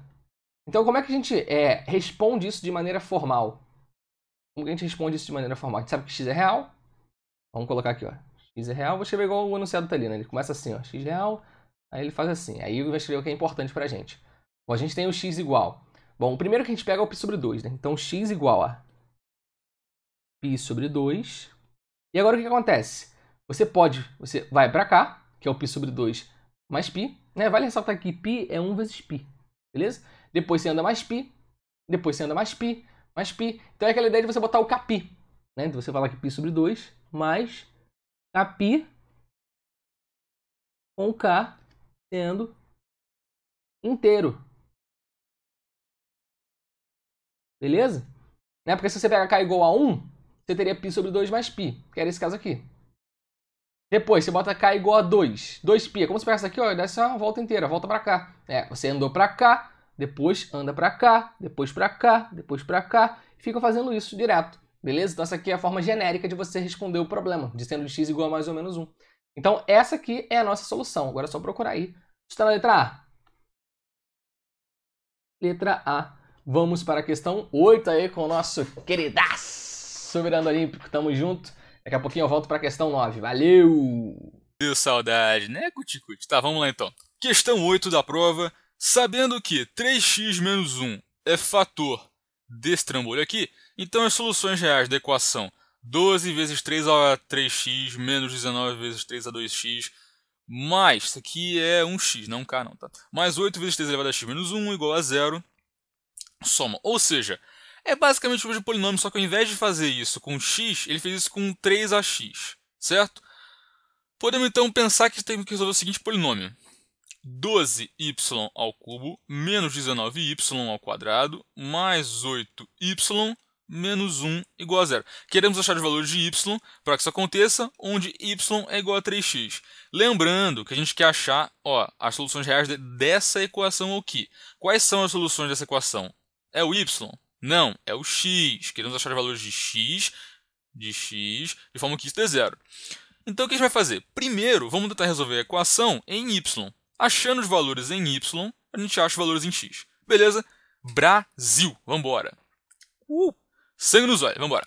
Então, como é que a gente é, responde isso de maneira formal? Como que a gente responde isso de maneira formal? A gente sabe que x é real. Vamos colocar aqui, ó. x é real. Vou escrever igual o enunciado tá ali, né? Ele começa assim, ó. x real. Aí ele faz assim. Aí vai escrever o que é importante pra gente. Bom, a gente tem o x igual Bom, o primeiro que a gente pega é o π sobre 2, né? Então x igual a π sobre 2. E agora o que acontece? Você pode, você vai para cá, que é o π sobre 2 mais π, né? Vale ressaltar que π é 1 vezes π, beleza? Depois você anda mais π, depois você anda mais π, mais π. Então é aquela ideia de você botar o kπ, né? Então você fala que π sobre 2 mais kπ com k sendo inteiro, Beleza? Né? Porque se você pegar k igual a 1, você teria π sobre 2 mais π, que era esse caso aqui. Depois, você bota k igual a 2. 2π, é como você pega isso aqui, ó, desse uma volta inteira, volta para cá. É, você andou para cá, depois anda para cá, depois para cá, depois para cá, e fica fazendo isso direto. Beleza? Então essa aqui é a forma genérica de você responder o problema, dizendo x igual a mais ou menos 1. Então essa aqui é a nossa solução. Agora é só procurar aí. Está na letra A. Letra A Vamos para a questão 8 aí com o nosso queridaço Miranda Olímpico. Tamo junto. Daqui a pouquinho eu volto para a questão 9. Valeu! Deu saudade, né, Cuticute? Tá, vamos lá então. Questão 8 da prova. Sabendo que 3x menos 1 é fator desse trambolho aqui, então as soluções reais da equação 12 vezes 3 a 3x menos 19 vezes 3 a 2x mais, isso aqui é 1x, não k não, tá? Mais 8 vezes 3 elevado a x menos 1 igual a zero somam. Ou seja, é basicamente o tipo de polinômio, só que ao invés de fazer isso com x, ele fez isso com 3ax, certo? Podemos então pensar que temos que resolver o seguinte polinômio. 12y ao cubo menos 19y ao quadrado mais 8y menos 1 igual a zero. Queremos achar os valores de y para que isso aconteça, onde y é igual a 3x. Lembrando que a gente quer achar ó, as soluções reais dessa equação que. Quais são as soluções dessa equação? É o Y? Não, é o X. Queremos achar os valores de X, de X, de forma que isso dê zero. Então o que a gente vai fazer? Primeiro, vamos tentar resolver a equação em Y. Achando os valores em Y, a gente acha os valores em X. Beleza? Brasil. Vambora. Uh, sangue nos olhos. Vambora.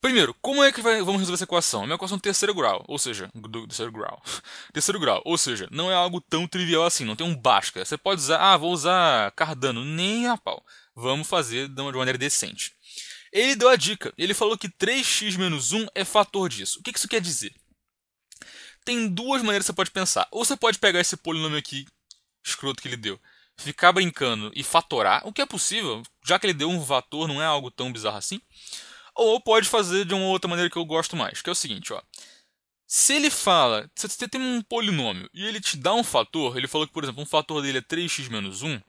Primeiro, como é que vai, vamos resolver essa equação? É uma equação de terceiro grau, ou seja, do, terceiro grau. terceiro grau, ou seja, não é algo tão trivial assim, não tem um basca. Você pode usar, ah, vou usar Cardano, nem a pau. Vamos fazer de uma maneira decente. Ele deu a dica. Ele falou que 3x menos 1 é fator disso. O que isso quer dizer? Tem duas maneiras que você pode pensar. Ou você pode pegar esse polinômio aqui, escroto que ele deu, ficar brincando e fatorar, o que é possível, já que ele deu um fator, não é algo tão bizarro assim. Ou pode fazer de uma outra maneira que eu gosto mais, que é o seguinte, ó. Se ele fala, se você tem um polinômio e ele te dá um fator, ele falou que, por exemplo, um fator dele é 3x menos 1,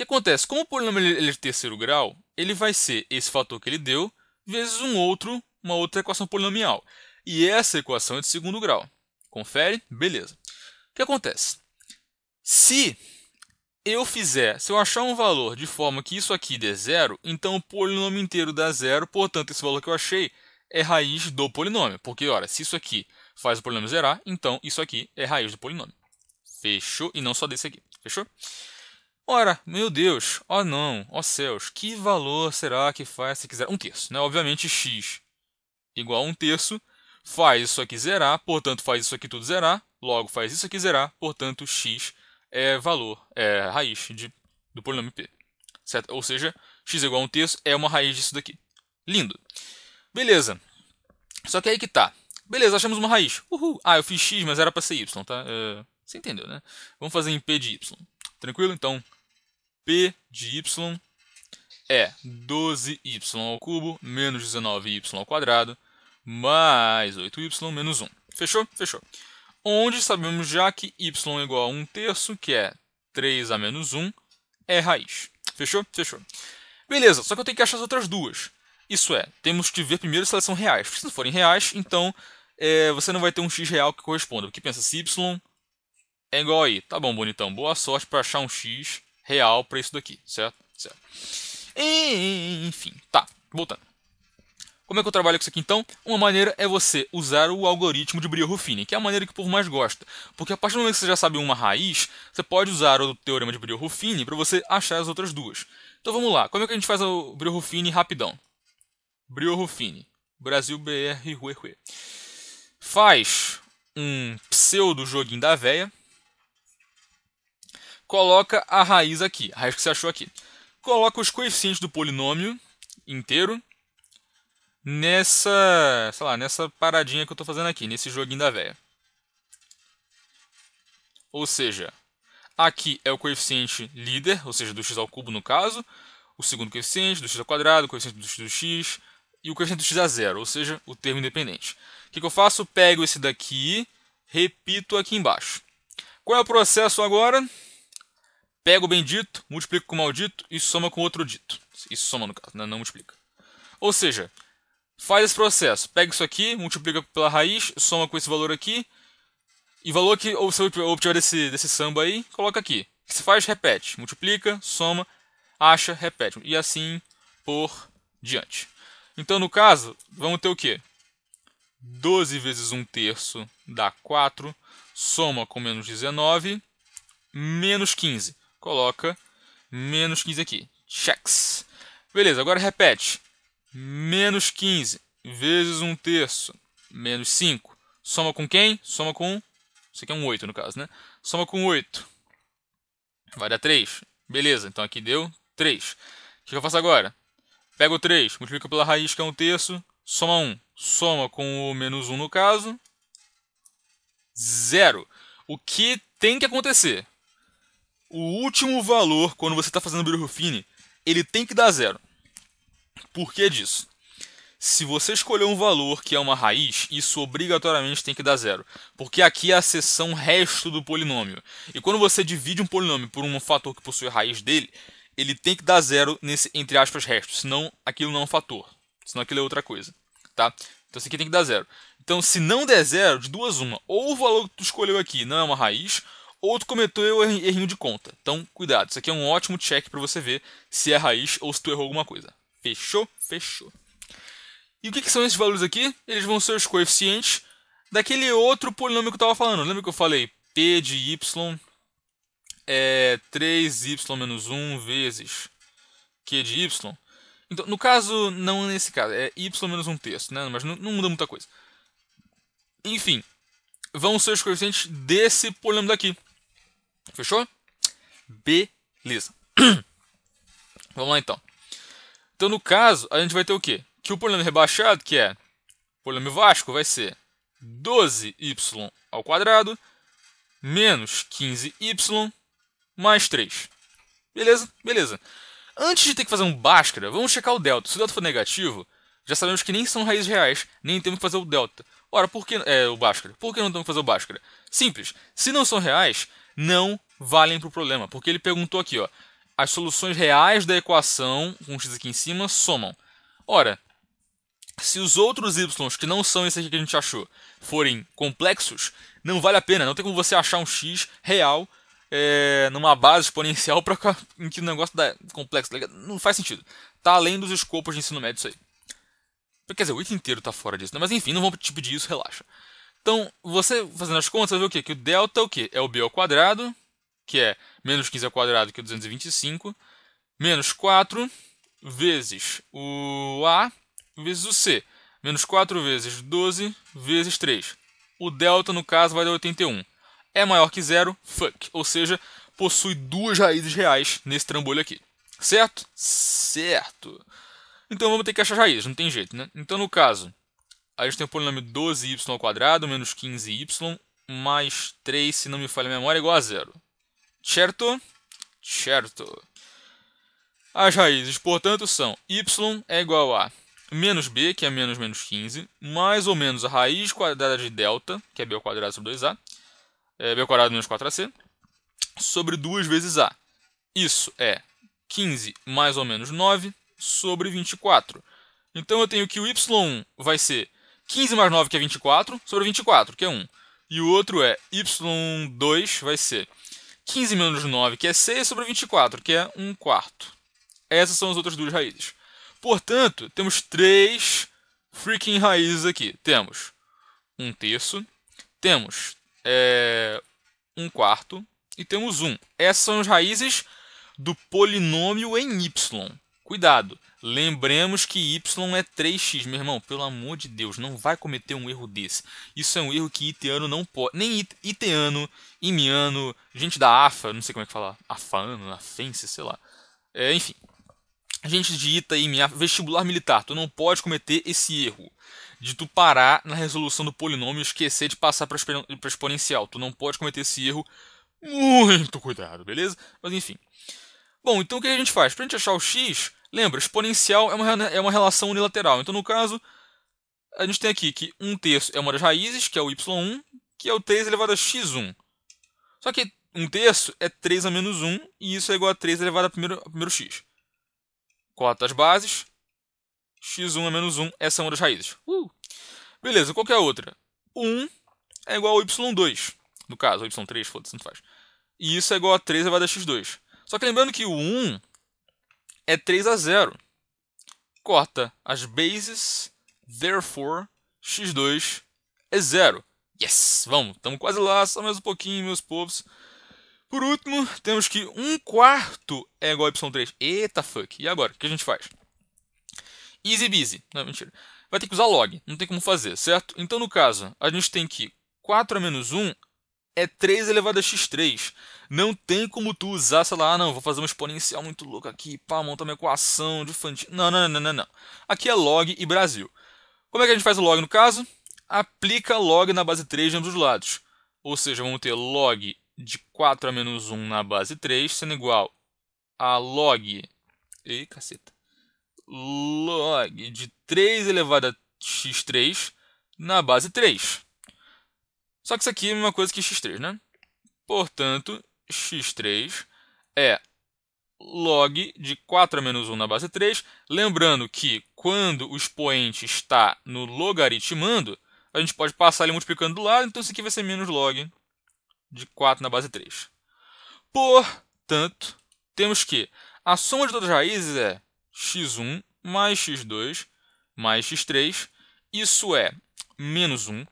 que acontece? Como o polinômio ele é de terceiro grau, ele vai ser esse fator que ele deu vezes um outro, uma outra equação polinomial. E essa equação é de segundo grau. Confere? Beleza. O que acontece? Se eu fizer, se eu achar um valor de forma que isso aqui dê zero, então o polinômio inteiro dá zero, portanto, esse valor que eu achei é raiz do polinômio. Porque, ora, se isso aqui faz o polinômio zerar, então isso aqui é raiz do polinômio. Fechou? E não só desse aqui. Fechou? Ora, meu Deus, ó oh não, ó oh céus, que valor será que faz se quiser? Um terço, né? Obviamente x igual a um terço, faz isso aqui zerar, portanto faz isso aqui tudo zerar, logo faz isso aqui zerar, portanto x é valor, é raiz de, do polinômio p. Certo? Ou seja, x igual a um terço é uma raiz disso daqui. Lindo. Beleza. Só que aí que tá. Beleza, achamos uma raiz. Uhul. Ah, eu fiz x, mas era para ser y, tá? É, você entendeu, né? Vamos fazer em p de y. Tranquilo? Então, b de y é 12y ao cubo menos 19y ao quadrado mais 8y menos 1. Fechou? Fechou. Onde sabemos já que y é igual a 1 terço, que é 3 a menos 1, é raiz. Fechou? Fechou. Beleza, só que eu tenho que achar as outras duas. Isso é, temos que ver primeiro se elas são reais. Se não forem reais, então é, você não vai ter um x real que corresponda. Porque pensa, se y é igual a i. Tá bom, bonitão. Boa sorte para achar um x real para isso daqui, certo? certo? Enfim, tá, voltando. Como é que eu trabalho com isso aqui então? Uma maneira é você usar o algoritmo de brio ruffini que é a maneira que o povo mais gosta. Porque a partir do momento que você já sabe uma raiz, você pode usar o teorema de brio ruffini para você achar as outras duas. Então vamos lá, como é que a gente faz o brio ruffini rapidão? brio ruffini Brasil BR Faz um pseudo joguinho da véia, coloca a raiz aqui, a raiz que você achou aqui. Coloca os coeficientes do polinômio inteiro nessa, sei lá, nessa paradinha que eu estou fazendo aqui, nesse joguinho da velha. Ou seja, aqui é o coeficiente líder, ou seja, do x ao cubo no caso, o segundo coeficiente do x ao quadrado, o coeficiente do x do x e o coeficiente do x a zero, ou seja, o termo independente. O que, que eu faço? Pego esse daqui, repito aqui embaixo. Qual é o processo agora? pega o bendito, multiplica com o maldito e soma com outro dito. Isso soma no caso, né? não, multiplica. Ou seja, faz esse processo. Pega isso aqui, multiplica pela raiz, soma com esse valor aqui. E o valor que você obtiver desse, desse samba aí, coloca aqui. O se faz, repete. Multiplica, soma, acha, repete. E assim por diante. Então, no caso, vamos ter o quê? 12 vezes 1 terço dá 4. Soma com menos 19, menos 15 coloca menos 15 aqui. Checks. Beleza, agora repete. Menos 15 vezes 1 terço, menos 5. Soma com quem? Soma com. Isso aqui é um 8 no caso, né? Soma com 8. Vai dar 3. Beleza, então aqui deu 3. O que eu faço agora? Pego o 3, multiplico pela raiz que é 1 terço, soma 1. Soma com o menos 1 no caso. 0. O que tem que acontecer? o último valor, quando você está fazendo Birrufine, ele tem que dar zero. Por que disso? Se você escolher um valor que é uma raiz, isso obrigatoriamente tem que dar zero. Porque aqui é a seção resto do polinômio. E quando você divide um polinômio por um fator que possui raiz dele, ele tem que dar zero nesse, entre aspas, resto. Senão aquilo não é um fator. Senão aquilo é outra coisa. Tá? Então isso aqui tem que dar zero. Então se não der zero, de duas uma. Ou o valor que tu escolheu aqui não é uma raiz, Outro comentou eu errinho de conta. Então, cuidado. Isso aqui é um ótimo check para você ver se é raiz ou se tu errou alguma coisa. Fechou? Fechou. E o que, que são esses valores aqui? Eles vão ser os coeficientes daquele outro polinômio que eu estava falando. Lembra que eu falei P de Y é 3Y menos 1 vezes Q de Y? Então, no caso, não nesse caso, é Y menos um terço, né? mas não, não muda muita coisa. Enfim, vão ser os coeficientes desse polinômio daqui. Fechou? Beleza. Vamos lá então. Então, no caso, a gente vai ter o quê? Que o polinômio rebaixado, que é polinômio Vasco, vai ser 12y ao quadrado menos 15y mais 3. Beleza? Beleza. Antes de ter que fazer um Bhaskara, vamos checar o delta. Se o delta for negativo, já sabemos que nem são raízes reais, nem temos que fazer o delta. Ora, por que é, o Bhaskara? Por que não temos que fazer o Bhaskara? Simples. Se não são reais, não valem para o problema. Porque ele perguntou aqui, ó, as soluções reais da equação, com x aqui em cima, somam. Ora, se os outros y, que não são esse aqui que a gente achou, forem complexos, não vale a pena. Não tem como você achar um x real é, numa base exponencial pra, em que o negócio dá complexo. Tá não faz sentido. Tá além dos escopos de ensino médio isso aí. Quer dizer, o item inteiro tá fora disso. Né? Mas enfim, não vamos te pedir isso, relaxa. Então, você fazendo as contas, você vê o quê? Que o delta é o quê? é o b ao quadrado, que é menos 15 ao quadrado, que é 225, menos 4 vezes o A vezes o C. Menos 4 vezes 12 vezes 3. O delta, no caso, vai dar 81. É maior que zero, fuck. Ou seja, possui duas raízes reais nesse trambolho aqui. Certo? Certo. Então vamos ter que achar raízes, não tem jeito, né? Então, no caso, a gente tem o polinômio 12y ao quadrado menos 15y mais 3, se não me falha a memória, é igual a zero. Certo? Certo. As raízes, portanto, são y é igual a menos b, que é menos menos 15, mais ou menos a raiz quadrada de delta, que é b ao quadrado sobre 2a, é b ao quadrado menos 4ac, sobre 2 vezes a. Isso é 15 mais ou menos 9 sobre 24. Então eu tenho que o y vai ser 15 mais 9, que é 24, sobre 24, que é 1. E o outro é y2, vai ser 15 menos 9, que é 6, sobre 24, que é 1 quarto. Essas são as outras duas raízes. Portanto, temos três freaking raízes aqui. Temos 1 terço, temos é, 1 quarto e temos 1. Essas são as raízes do polinômio em y. Cuidado! Lembremos que y é 3x, meu irmão. Pelo amor de Deus, não vai cometer um erro desse. Isso é um erro que iteano não pode. Nem iteano, imiano, gente da AFA, não sei como é que fala. Afano, afense, sei lá. É, enfim. Gente de ITA e IMA, vestibular militar, tu não pode cometer esse erro de tu parar na resolução do polinômio e esquecer de passar para exponencial. Tu não pode cometer esse erro. Muito cuidado, beleza? Mas enfim. Bom, então o que a gente faz? Para a gente achar o x, Lembra, exponencial é uma, é uma relação unilateral. Então, no caso, a gente tem aqui que 1 terço é uma das raízes, que é o y1, que é o 3 elevado a x1. Só que 1 terço é 3 a menos 1, e isso é igual a 3 elevado a primeiro, a primeiro x. Corta as bases, x1 a menos 1, essa é uma das raízes. Uh! Beleza, qual é a outra? 1 é igual a y2, no caso, y3, foda-se, tanto faz. E isso é igual a 3 elevado a x2. Só que lembrando que o 1 é 3 a 0. Corta as bases, therefore, x2 é 0. Yes, vamos, estamos quase lá, só mais um pouquinho, meus povos. Por último, temos que 1 quarto é igual a y3. Eita fuck, e agora, o que a gente faz? Easy busy, não, mentira. Vai ter que usar log, não tem como fazer, certo? Então, no caso, a gente tem que 4 a menos 1 é 3 elevado a x3. Não tem como tu usar, sei lá, ah, não, vou fazer uma exponencial muito louca aqui, pá, montar uma equação de Fantino. Não, não, não, não, não. Aqui é log e Brasil. Como é que a gente faz o log no caso? Aplica log na base 3 de ambos os lados. Ou seja, vamos ter log de 4 a menos 1 na base 3, sendo igual a log... Ei, caceta. Log de 3 elevado a x3 na base 3. Só que isso aqui é a mesma coisa que x3, né? Portanto, x3 é log de 4 a menos 1 na base 3. Lembrando que quando o expoente está no logaritmando, a gente pode passar ele multiplicando do lado, então isso aqui vai ser menos log de 4 na base 3. Portanto, temos que a soma de todas as raízes é x1 mais x2 mais x3. Isso é menos 1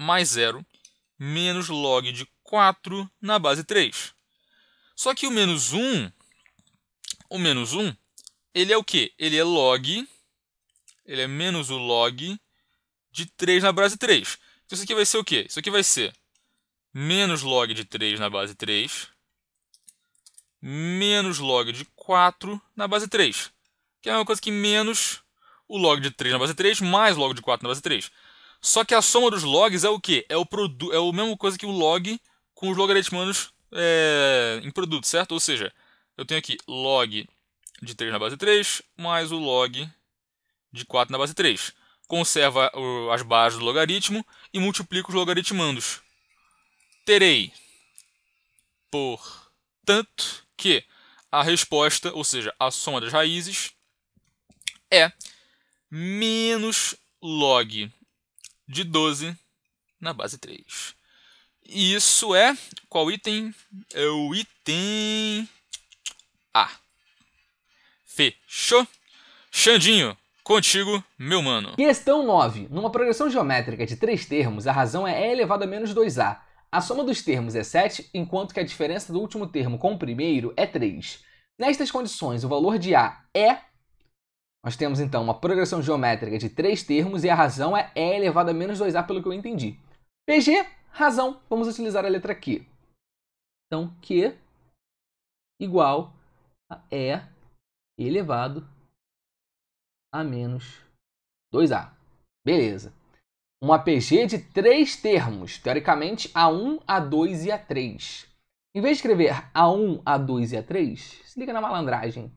mais 0 menos log de 4 na base 3. Só que o menos 1, o menos 1, ele é o quê? Ele é log, ele é menos o log de 3 na base 3. Então isso aqui vai ser o quê? Isso aqui vai ser menos log de 3 na base 3, menos log de 4 na base 3, que é a mesma coisa que menos o log de 3 na base 3 mais log de 4 na base 3. Só que a soma dos logs é o quê? É o produto, é a mesma coisa que o log com os logaritmanos é, eh, em produto, certo? Ou seja, eu tenho aqui log de 3 na base 3 mais o log de 4 na base 3. Conserva as bases do logaritmo e multiplica os logaritmandos. Terei, portanto, que a resposta, ou seja, a soma das raízes, é menos log de 12 na base 3. E isso é qual item? É o item A. Fechou? Xandinho, contigo, meu mano. Questão 9. Numa progressão geométrica de três termos, a razão é E elevado a menos 2A. A soma dos termos é 7, enquanto que a diferença do último termo com o primeiro é 3. Nestas condições, o valor de A é nós temos então uma progressão geométrica de três termos e a razão é E elevado a menos 2A, pelo que eu entendi. PG, razão, vamos utilizar a letra Q. Então, Q igual a E elevado a menos 2A. Beleza. Uma PG de três termos, teoricamente A1, A2 e A3. Em vez de escrever A1, A2 e A3, se liga na malandragem.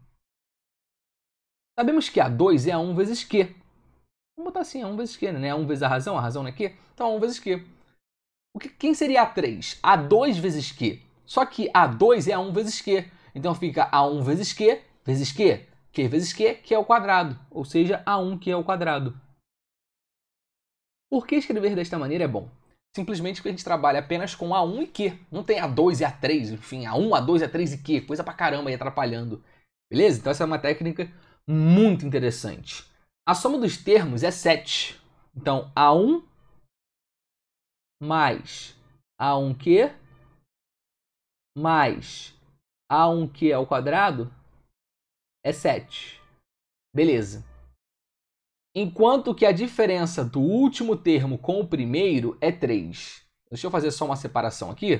Sabemos que A2 é A1 vezes Q. Vamos botar assim, A1 é vezes Q, né? A1 é vezes a razão, a razão não é Q? Então A1 é vezes Q. O que, quem seria A3? A2 vezes Q. Só que A2 é A1 vezes Q. Então fica A1 vezes Q vezes Q. Q vezes Q, que é o quadrado. Ou seja, A1 que é o quadrado. Por que escrever desta maneira é bom? Simplesmente porque a gente trabalha apenas com A1 e Q. Não tem A2 e A3, enfim, A1, A2, A3 e Q. Coisa pra caramba aí atrapalhando. Beleza? Então essa é uma técnica muito interessante. A soma dos termos é 7. Então, A1 mais A1Q mais A1Q ao quadrado é 7. Beleza. Enquanto que a diferença do último termo com o primeiro é 3. Deixa eu fazer só uma separação aqui.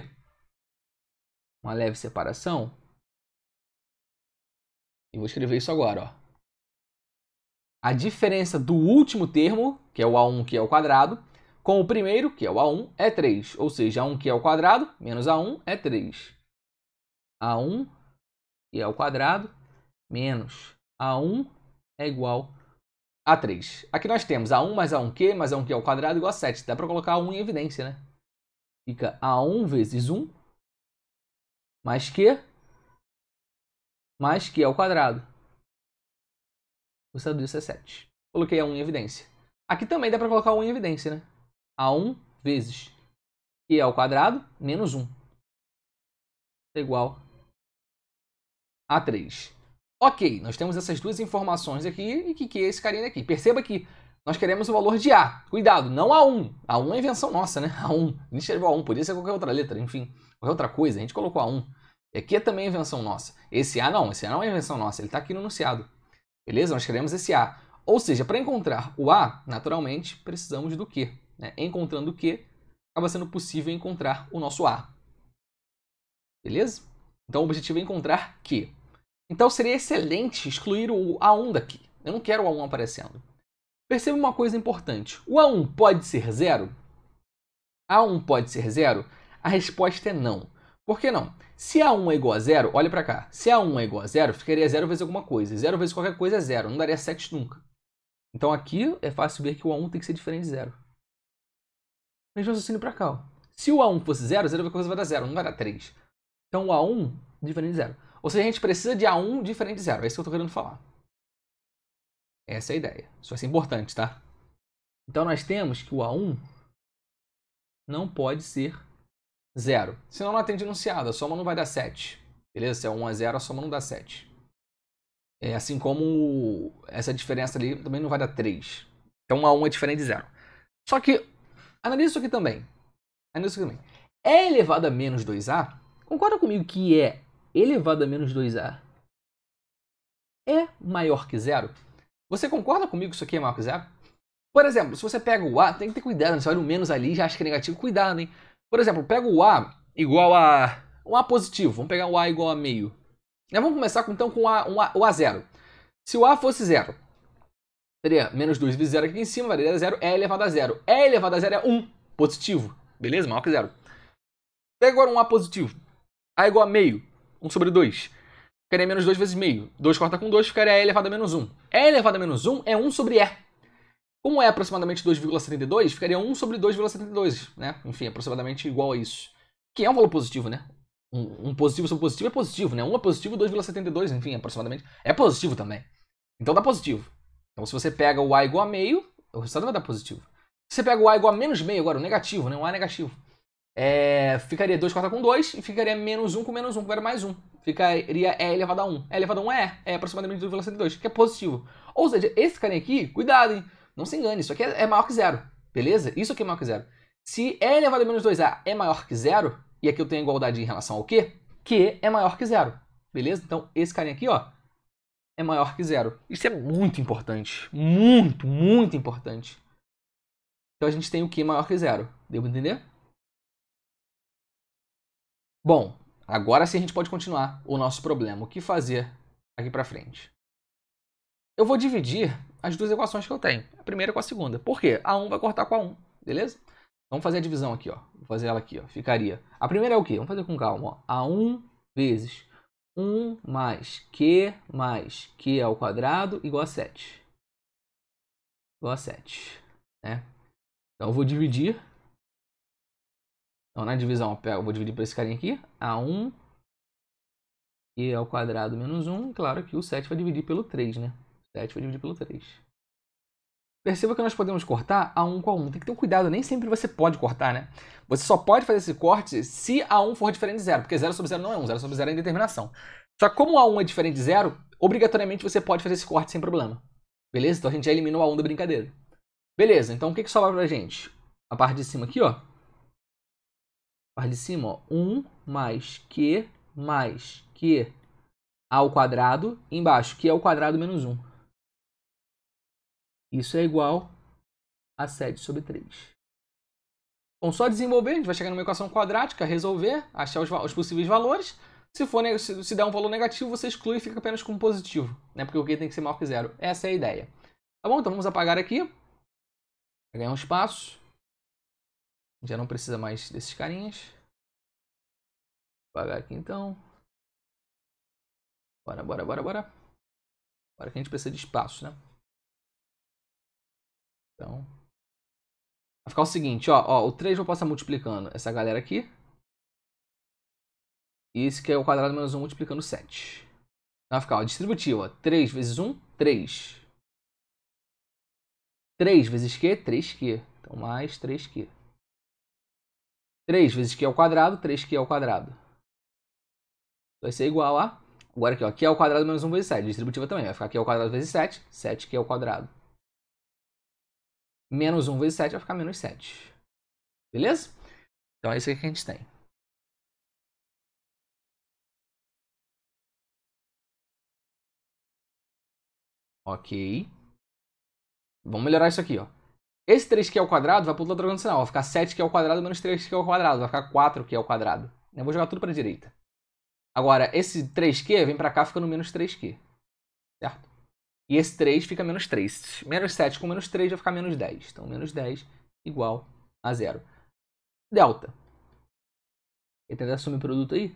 Uma leve separação. E vou escrever isso agora, ó a diferença do último termo, que é o A1, que é o quadrado, com o primeiro, que é o A1, é 3. Ou seja, A1 que é o quadrado menos A1 é 3. A1 que é o quadrado menos A1 é igual a 3. Aqui nós temos A1 mais A1Q mais A1Q ao é quadrado igual a 7. Dá para colocar A1 em evidência, né? Fica A1 vezes 1 mais Q mais Q ao é quadrado. O resultado disso é 7. Coloquei a 1 em evidência. Aqui também dá para colocar a 1 em evidência, né? A1 vezes e é ao quadrado menos 1 é igual a 3. Ok, nós temos essas duas informações aqui e que, que é esse carinha aqui. Perceba que nós queremos o valor de A. Cuidado, não A1. A1 é invenção nossa, né? A1. A gente escreveu A1, podia ser qualquer outra letra, enfim. Qualquer outra coisa, a gente colocou A1. E aqui é também invenção nossa. Esse A não, esse A não é invenção nossa, ele está aqui no enunciado. Beleza? Nós queremos esse A. Ou seja, para encontrar o A, naturalmente, precisamos do Q. Né? Encontrando o Q, acaba sendo possível encontrar o nosso A. Beleza? Então, o objetivo é encontrar Q. Então, seria excelente excluir o A1 daqui. Eu não quero o A1 aparecendo. Perceba uma coisa importante. O A1 pode ser zero? A1 pode ser zero? A resposta é não. Por que não? Se A1 é igual a zero, olha para cá. Se A1 é igual a zero, ficaria zero vezes alguma coisa. Zero vezes qualquer coisa é zero, não daria 7 nunca. Então aqui é fácil ver que o A1 tem que ser diferente de zero. Mesmo raciocínio para cá. Ó. Se o A1 fosse zero, zero vezes coisa vai dar zero, não vai dar 3. Então o A1 diferente de zero. Ou seja, a gente precisa de A1 diferente de zero. É isso que eu estou querendo falar. Essa é a ideia. Isso vai ser importante, tá? Então nós temos que o A1 não pode ser 0. Senão não atende enunciado, a soma não vai dar 7. Beleza? Se é 1 a 0, a soma não dá 7. É, assim como essa diferença ali também não vai dar 3. Então 1 a 1 é diferente de 0. Só que, analisa isso aqui também. Analisa isso aqui também. É elevado a menos 2a? Concorda comigo que é elevado a menos 2a é maior que 0? Você concorda comigo que isso aqui é maior que 0? Por exemplo, se você pega o A, tem que ter cuidado. Né? Você olha o menos ali e já acha que é negativo. Cuidado, hein? Por exemplo, pego o A igual a. Um A positivo, vamos pegar o A igual a meio. Né, vamos começar então com a, um a, o a zero. Se o A fosse zero, teria menos 2 vezes zero aqui em cima, valeria zero, E elevado a zero. E elevado a zero é 1, um, positivo, beleza? Maior que zero. Pega agora um A positivo. A igual a meio, 1 sobre 2. Ficaria menos 2 vezes meio. 2 corta com 2, ficaria E elevado a menos 1. E elevado a menos 1 é 1 sobre E. Como é aproximadamente 2,72, ficaria 1 sobre 2,72, né? Enfim, aproximadamente igual a isso. Que é um valor positivo, né? Um, um positivo sobre positivo é positivo, né? 1 é positivo, 2,72, enfim, aproximadamente. É positivo também. Então dá positivo. Então se você pega o A igual a meio, o resultado vai dar positivo. Se você pega o A igual a menos meio agora, o negativo, né? O A é negativo. É, ficaria 2 quarta com 2 e ficaria menos 1 com menos 1, que era mais 1. Ficaria E elevado a 1. E elevado a 1 é, é aproximadamente 2,72, que é positivo. Ou seja, esse carinha aqui, cuidado, hein? Não se engane, isso aqui é, é maior que zero, beleza? Isso aqui é maior que zero. Se E é elevado a menos 2A é maior que zero, e aqui eu tenho igualdade em relação ao quê? Q é maior que zero, beleza? Então, esse carinha aqui, ó, é maior que zero. Isso é muito importante, muito, muito importante. Então, a gente tem o Q maior que zero. Deu pra entender? Bom, agora sim a gente pode continuar o nosso problema. O que fazer aqui para frente? Eu vou dividir as duas equações que eu tenho. A primeira com a segunda. Por quê? A 1 vai cortar com a 1, beleza? Vamos fazer a divisão aqui, ó. Vou fazer ela aqui, ó. Ficaria. A primeira é o quê? Vamos fazer com calma, ó. A1 vezes 1 mais Q mais Q ao quadrado igual a 7. Igual a 7, né? Então eu vou dividir. Então na divisão eu, vou dividir por esse carinha aqui. A1 e ao quadrado menos 1. Claro que o 7 vai dividir pelo 3, né? 7 foi dividido pelo 3. Perceba que nós podemos cortar a 1 com a 1. Tem que ter um cuidado, nem sempre você pode cortar, né? Você só pode fazer esse corte se a 1 for diferente de 0, porque 0 sobre 0 não é 1, 0 sobre 0 é indeterminação. Só que como a 1 é diferente de 0, obrigatoriamente você pode fazer esse corte sem problema. Beleza? Então a gente já eliminou a 1 da brincadeira. Beleza, então o que, que sobra pra gente? A parte de cima aqui, ó. A parte de cima, ó. 1 mais Q mais Q ao quadrado. Embaixo, Q ao quadrado menos 1. Isso é igual a 7 sobre 3. Vamos só desenvolver, a gente vai chegar numa equação quadrática, resolver, achar os, os possíveis valores. Se, for, se, der um valor negativo, você exclui e fica apenas com um positivo, né? porque o que tem que ser maior que zero. Essa é a ideia. Tá bom? Então vamos apagar aqui. Vai ganhar um espaço. Já não precisa mais desses carinhas. apagar aqui então. Bora, bora, bora, bora. Agora que a gente precisa de espaço, né? Então, vai ficar o seguinte, ó, ó, o 3 eu vou passar multiplicando essa galera aqui. E esse aqui é o quadrado menos 1 multiplicando 7. Então, vai ficar, ó, distributiva, 3 vezes 1, 3. 3 vezes q, 3q. Então, mais 3q. 3 vezes q ao quadrado, 3q ao quadrado. Vai ser igual a... Agora aqui, ó, q ao quadrado menos 1 vezes 7. Distributiva também. Vai ficar q ao quadrado vezes 7, 7q ao quadrado menos 1 vezes 7 vai ficar menos 7. Beleza? Então é isso que a gente tem. Ok. Vamos melhorar isso aqui, ó. Esse 3q ao é quadrado vai para o outro lado do sinal. Vai ficar 7q ao é quadrado menos 3q ao é quadrado. Vai ficar 4q ao quadrado. Eu vou jogar tudo para a direita. Agora, esse 3q vem para cá, fica no menos 3q. E esse 3 fica menos 3. Menos 7 com menos 3 vai ficar menos 10. Então, menos 10 igual a zero. Delta. Entendeu? tentar o produto aí?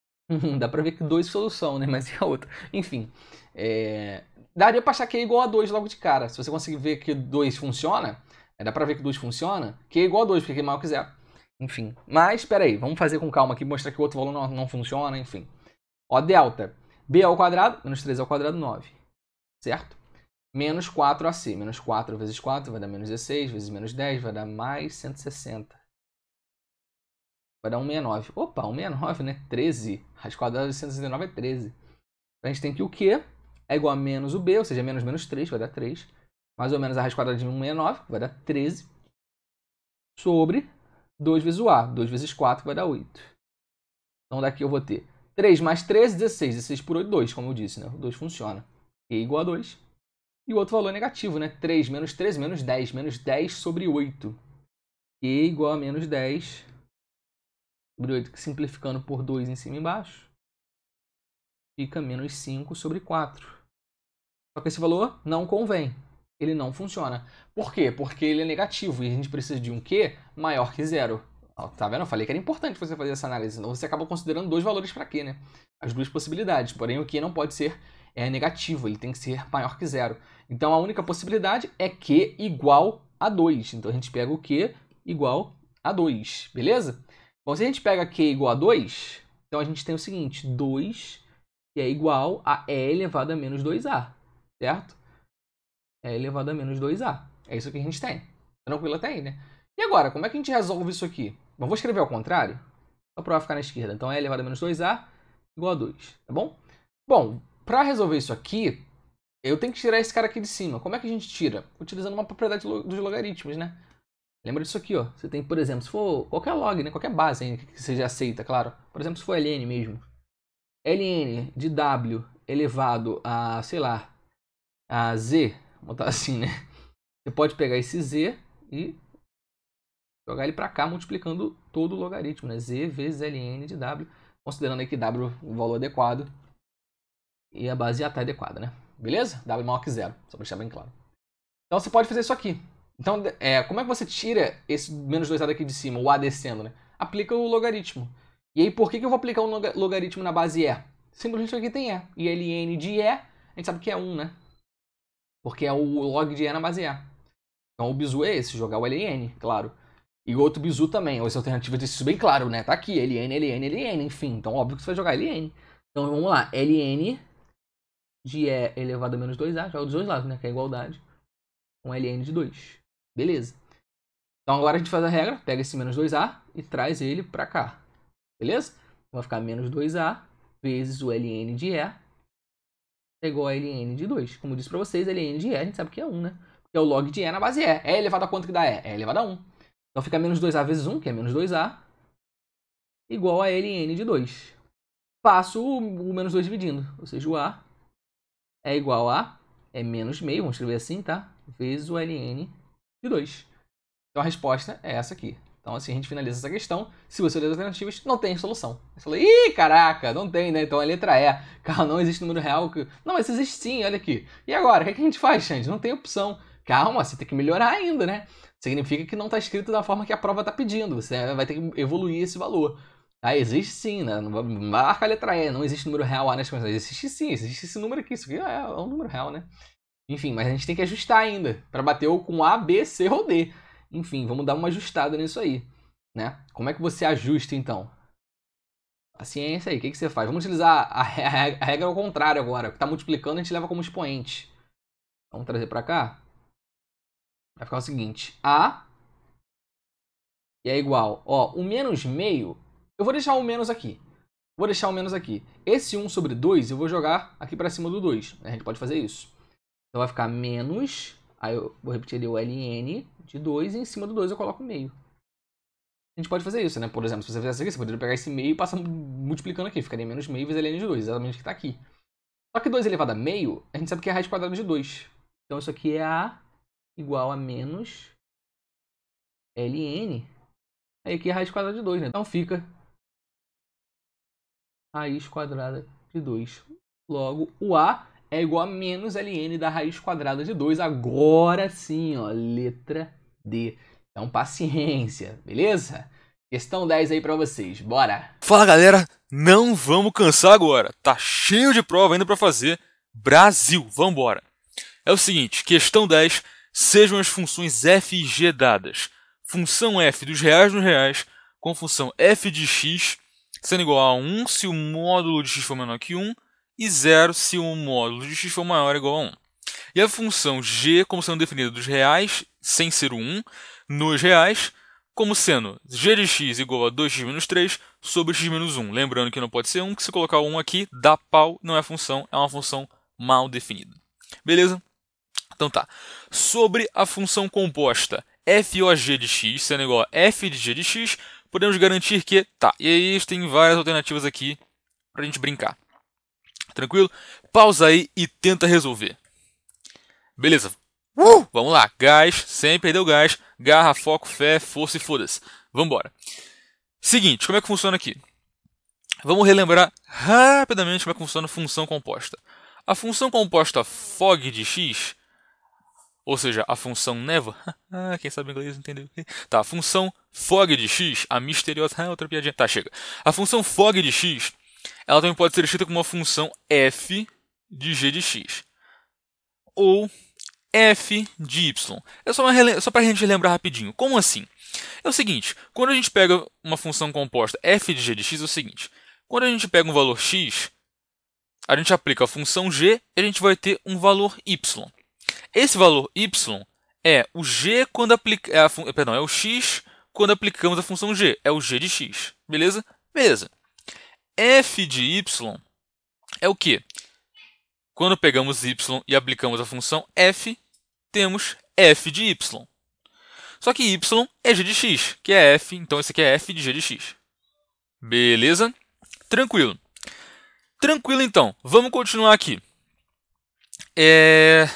Dá pra ver que 2 é solução, né? Mas e a outra? Enfim, é... daria pra achar que é igual a 2 logo de cara. Se você conseguir ver que 2 funciona, é, dá pra ver que 2 funciona, que é igual a 2, porque é maior que zero. Enfim, mas peraí. vamos fazer com calma aqui, mostrar que o outro valor não, não funciona, enfim. Ó, delta, b ao quadrado, menos 3 ao quadrado, 9 certo? Menos 4AC. Menos 4 vezes 4 vai dar menos 16, vezes menos 10 vai dar mais 160. Vai dar 169. Opa, 169, né? 13. Raiz quadrada de 169 é 13. Então, A gente tem que o Q é igual a menos o B, ou seja, menos menos 3, vai dar 3. Mais ou menos a raiz quadrada de 169, vai dar 13. Sobre 2 vezes o A. 2 vezes 4 vai dar 8. Então daqui eu vou ter 3 mais 13, 16. 16 por 8, 2, como eu disse, né? O 2 funciona e igual a 2. E o outro valor é negativo, né? 3 menos 3 menos 10, menos 10 sobre 8. E igual a menos 10 sobre 8, que simplificando por 2 em cima e embaixo, fica menos 5 sobre 4. Só que esse valor não convém. Ele não funciona. Por quê? Porque ele é negativo e a gente precisa de um Q maior que zero. Tá vendo? Eu falei que era importante você fazer essa análise. Senão você acaba considerando dois valores para Q, né? As duas possibilidades. Porém, o Q não pode ser é negativo, ele tem que ser maior que zero. Então a única possibilidade é Q igual a 2. Então a gente pega o Q igual a 2, beleza? Bom, se a gente pega Q igual a 2, então a gente tem o seguinte, 2 que é igual a E elevado a menos 2A, certo? E elevado a menos 2A. É isso que a gente tem. Tranquilo até aí, né? E agora, como é que a gente resolve isso aqui? Bom, vou escrever ao contrário, só para ficar na esquerda. Então, E elevado a menos 2A igual a 2, tá bom? Bom, para resolver isso aqui, eu tenho que tirar esse cara aqui de cima. Como é que a gente tira? Utilizando uma propriedade dos logaritmos, né? Lembra disso aqui, ó. Você tem, por exemplo, se for qualquer log, né? Qualquer base hein, que seja aceita, claro. Por exemplo, se for ln mesmo. ln de w elevado a, sei lá, a z, vou botar assim, né? Você pode pegar esse z e jogar ele para cá multiplicando todo o logaritmo, né? z vezes ln de w, considerando aqui w é o valor adequado e a base já está adequada, né? Beleza? W maior que zero, só para deixar bem claro. Então você pode fazer isso aqui. Então, é, como é que você tira esse menos 2A daqui de cima, o A descendo, né? Aplica o logaritmo. E aí, por que, que eu vou aplicar um logaritmo na base E? Simplesmente aqui tem E. E ln de E, a gente sabe que é 1, né? Porque é o log de E na base E. Então o bizu é esse, jogar o ln, claro. E outro bizu também, ou essa alternativa disse é isso bem claro, né? Tá aqui, ln, ln, ln, enfim. Então óbvio que você vai jogar ln. Então vamos lá, ln de E elevado a menos 2A, joga é dos dois lados, né? Que é igualdade. com ln de 2. Beleza. Então agora a gente faz a regra, pega esse menos 2A e traz ele para cá. Beleza? Então, vai ficar menos 2A vezes o ln de E é igual a ln de 2. Como eu disse para vocês, ln de E a gente sabe que é 1, né? Porque é o log de E na base E. E elevado a quanto que dá E? E elevado a 1. Então fica menos 2A vezes 1, que é menos 2A, igual a ln de 2. Passo o menos 2 dividindo, ou seja, o A é igual a, é menos meio, vamos escrever assim, tá? Vezes o ln de 2. Então a resposta é essa aqui. Então assim a gente finaliza essa questão. Se você olhar as alternativas, não tem solução. Você fala, ih, caraca, não tem, né? Então a letra E. Carl, não existe número real. Que... Não, mas existe sim, olha aqui. E agora, o que, é que a gente faz, Xande? Não tem opção. Calma, você tem que melhorar ainda, né? Significa que não está escrito da forma que a prova está pedindo. Você vai ter que evoluir esse valor. Ah, existe sim, né? marca a letra E, não existe número real A nas condições. Existe sim, existe esse número aqui. Isso aqui é, é, um número real, né? Enfim, mas a gente tem que ajustar ainda para bater ou com A, B, C ou D. Enfim, vamos dar uma ajustada nisso aí, né? Como é que você ajusta então? A ciência aí, o que, que você faz? Vamos utilizar a regra ao contrário agora. O que está multiplicando a gente leva como expoente. Vamos trazer para cá. Vai ficar o seguinte: A e é igual, ó, o menos meio eu vou deixar o menos aqui. Vou deixar o menos aqui. Esse 1 sobre 2 eu vou jogar aqui para cima do 2. A gente pode fazer isso. Então vai ficar menos, aí eu vou repetir ali o ln de 2 e em cima do 2 eu coloco o meio. A gente pode fazer isso, né? Por exemplo, se você fizesse aqui, você poderia pegar esse meio e passar multiplicando aqui. Ficaria menos meio vezes ln de 2, exatamente o que está aqui. Só que 2 elevado a meio, a gente sabe que é a raiz quadrada de 2. Então isso aqui é a igual a menos ln. Aí aqui é a raiz quadrada de 2, né? Então fica raiz quadrada de 2. Logo, o A é igual a menos ln da raiz quadrada de 2. Agora sim, ó, letra D. Então, paciência, beleza? Questão 10 aí para vocês, bora! Fala galera, não vamos cansar agora, tá cheio de prova ainda para fazer. Brasil, vambora! É o seguinte, questão 10, sejam as funções f e g dadas. Função f dos reais nos reais, com função f de x sendo igual a 1 se o módulo de x for menor que 1 e 0 se o módulo de x for maior ou igual a 1. E a função g como sendo definida dos reais, sem ser 1, nos reais, como sendo g de x igual a 2x menos 3 sobre x menos 1. Lembrando que não pode ser 1, que se colocar o 1 aqui, dá pau, não é função, é uma função mal definida. Beleza? Então tá. Sobre a função composta fog de x, sendo igual a f de g de x podemos garantir que. Tá, e aí tem várias alternativas aqui pra gente brincar. Tranquilo? Pausa aí e tenta resolver. Beleza. Uh! Vamos lá. Gás, sem perder o gás. Garra, foco, fé, força e foda-se. Vambora. Seguinte, como é que funciona aqui? Vamos relembrar rapidamente como é que funciona a função composta. A função composta fog de x ou seja, a função neva, ah, quem sabe inglês entendeu. Tá, a função fog de x, a misteriosa, ah, outra piadinha, tá, chega. A função fog de x, ela também pode ser escrita como uma função f de g de x, ou f de y. É só, para só gente lembrar rapidinho, como assim? É o seguinte, quando a gente pega uma função composta f de g de x, é o seguinte, quando a gente pega um valor x, a gente aplica a função g e a gente vai ter um valor y. Esse valor y é o g quando aplica, é, é perdão, é o x quando aplicamos a função g, é o g de x, beleza? Beleza. f de y é o quê? Quando pegamos y e aplicamos a função f, temos f de y. Só que y é g de x, que é f, então esse aqui é f de g de x. Beleza? Tranquilo. Tranquilo, então. Vamos continuar aqui. É...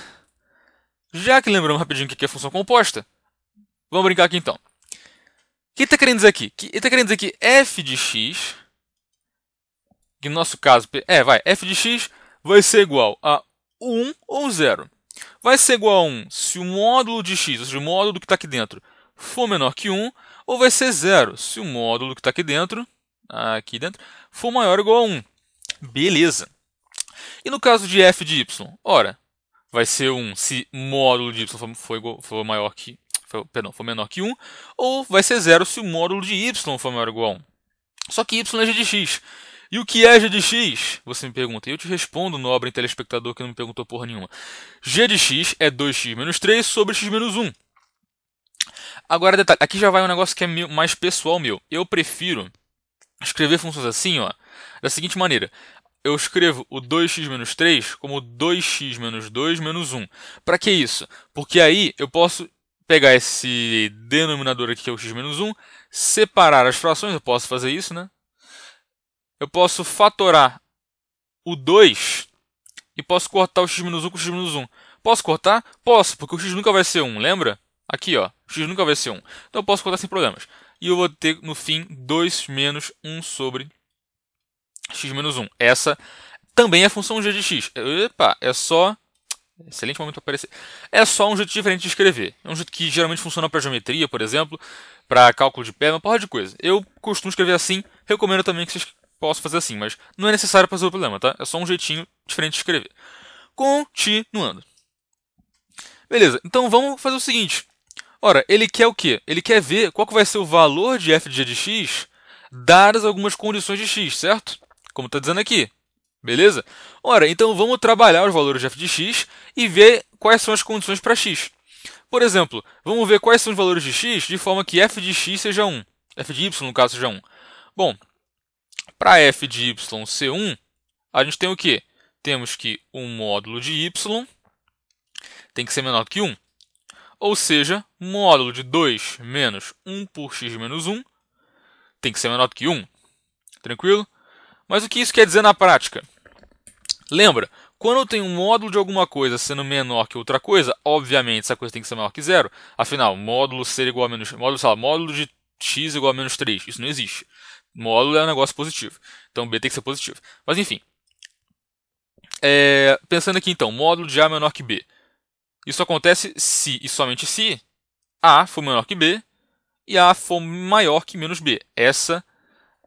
Já que lembramos rapidinho o que é função composta, vamos brincar aqui então. O que está querendo dizer aqui? Ele está querendo dizer que f de x, que no nosso caso, é, vai, f de x vai ser igual a 1 ou 0. Vai ser igual a 1 se o módulo de x, ou seja, o módulo que está aqui dentro, for menor que 1, ou vai ser 0 se o módulo que está aqui dentro, aqui dentro, for maior ou igual a 1. Beleza. E no caso de f de y? Ora, vai ser 1 se módulo de y for, for maior que for, perdão, for menor que 1, ou vai ser 0 se o módulo de y for maior ou igual a 1. Só que y é g de x. E o que é g de x? Você me pergunta. E eu te respondo, nobre telespectador que não me perguntou porra nenhuma. g de x é 2x menos 3 sobre x menos 1. Agora, detalhe. Aqui já vai um negócio que é mais pessoal meu. Eu prefiro escrever funções assim, ó, da seguinte maneira eu escrevo o 2x-3 menos como 2x menos 2 menos 1. Para que isso? Porque aí eu posso pegar esse denominador aqui, que é o x menos 1, separar as frações, eu posso fazer isso, né? Eu posso fatorar o 2 e posso cortar o x menos 1 com o x menos 1. Posso cortar? Posso, porque o x nunca vai ser 1, lembra? Aqui, ó, o x nunca vai ser 1. Então eu posso cortar sem problemas. E eu vou ter, no fim, 2 menos 1 sobre x-1. Essa também é função g de x. Epa, é só... Excelente momento para aparecer. É só um jeito diferente de escrever. É um jeito que geralmente funciona para geometria, por exemplo, para cálculo de pé, uma porra de coisa. Eu costumo escrever assim, recomendo também que vocês possam fazer assim, mas não é necessário para resolver o problema, tá? É só um jeitinho diferente de escrever. Continuando. Beleza, então vamos fazer o seguinte. Ora, ele quer o quê? Ele quer ver qual que vai ser o valor de f de g de x dadas algumas condições de x, certo? como está dizendo aqui. Beleza? Ora, então vamos trabalhar os valores de f de x e ver quais são as condições para x. Por exemplo, vamos ver quais são os valores de x de forma que f de x seja 1, f de y, no caso, seja 1. Bom, para f de y ser 1, a gente tem o quê? Temos que um módulo de y tem que ser menor que 1. Ou seja, módulo de 2 menos 1 por x menos 1 tem que ser menor que 1. Tranquilo? Mas o que isso quer dizer na prática? Lembra, quando eu tenho um módulo de alguma coisa sendo menor que outra coisa, obviamente essa coisa tem que ser maior que zero. Afinal, módulo ser igual a menos. Módulo, sei lá, módulo de x igual a menos 3. Isso não existe. Módulo é um negócio positivo. Então b tem que ser positivo. Mas enfim. É, pensando aqui então, módulo de A menor que B. Isso acontece se e somente se A for menor que B e A for maior que menos B. Essa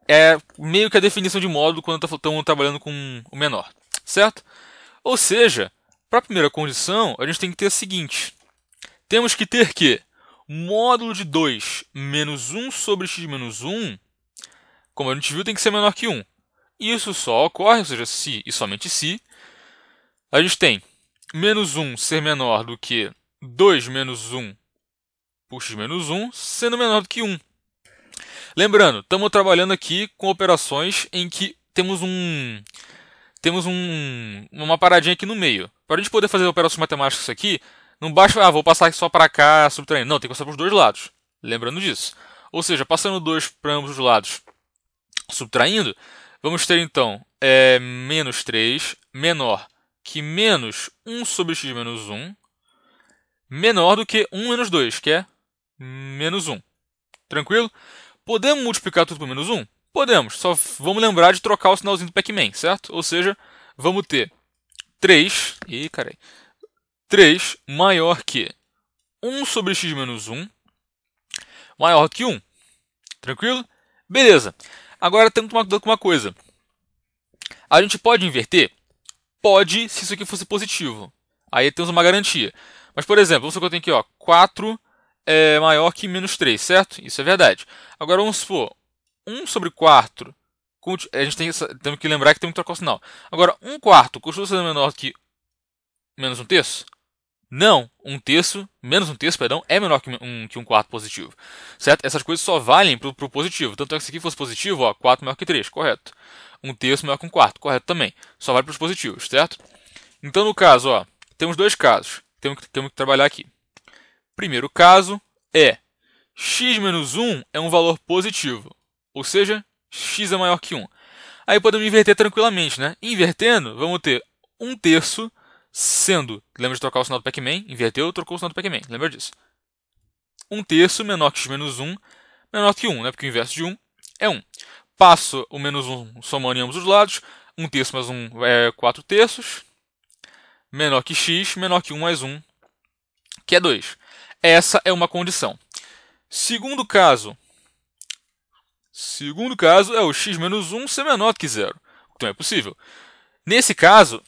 é meio que a definição de módulo quando estamos tá trabalhando com o menor, certo? Ou seja, para a primeira condição, a gente tem que ter a seguinte: temos que ter que módulo de 2 menos 1 sobre x menos 1, como a gente viu, tem que ser menor que 1. E Isso só ocorre, ou seja, se e somente se a gente tem menos 1 ser menor do que 2 menos 1 por x menos 1, sendo menor do que 1. Lembrando, estamos trabalhando aqui com operações em que temos um temos um, uma paradinha aqui no meio. Para a gente poder fazer operações matemáticas aqui, não basta, ah, vou passar só para cá, subtraindo. Não, tem que passar para os dois lados. Lembrando disso. Ou seja, passando 2 para ambos os lados, subtraindo, vamos ter então é, menos 3 menor que menos 1 sobre x menos 1 menor do que 1 menos 2, que é menos 1. Tranquilo? Podemos multiplicar tudo por menos 1? Podemos, só vamos lembrar de trocar o sinalzinho do Pac-Man, certo? Ou seja, vamos ter 3, e carai, 3 maior que 1 sobre x menos 1 maior que 1. Tranquilo? Beleza. Agora temos que tomar cuidado com uma coisa. A gente pode inverter? Pode, se isso aqui fosse positivo. Aí temos uma garantia. Mas, por exemplo, vamos ver que eu tenho aqui, ó, 4 é maior que menos 3, certo? Isso é verdade. Agora vamos supor, 1 sobre 4, a gente tem, temos que lembrar que tem que trocar o sinal. Agora, 1 quarto costuma ser menor que menos 1 terço? Não, 1 terço, menos 1 terço, perdão, é menor que 1 que um quarto positivo, certo? Essas coisas só valem para o positivo, tanto é que se aqui fosse positivo, ó, 4 maior que 3, correto. 1 terço maior que 1 quarto, correto também, só vale para os positivos, certo? Então, no caso, ó, temos dois casos, temos que, temos que trabalhar aqui. Primeiro caso é x menos 1 é um valor positivo, ou seja, x é maior que 1. Aí podemos inverter tranquilamente, né? Invertendo, vamos ter 1 terço sendo, lembra de trocar o sinal do Pac-Man? Inverteu, trocou o sinal do Pac-Man, lembra disso. 1 terço menor que x menos 1, menor que 1, né? porque o inverso de 1 é 1. Passo o menos 1 somando em ambos os lados, 1 terço mais 1 é 4 terços, menor que x, menor que 1 mais 1, que é 2. Essa é uma condição. Segundo caso, segundo caso é o x menos 1 ser menor do que zero. Então é possível. Nesse caso,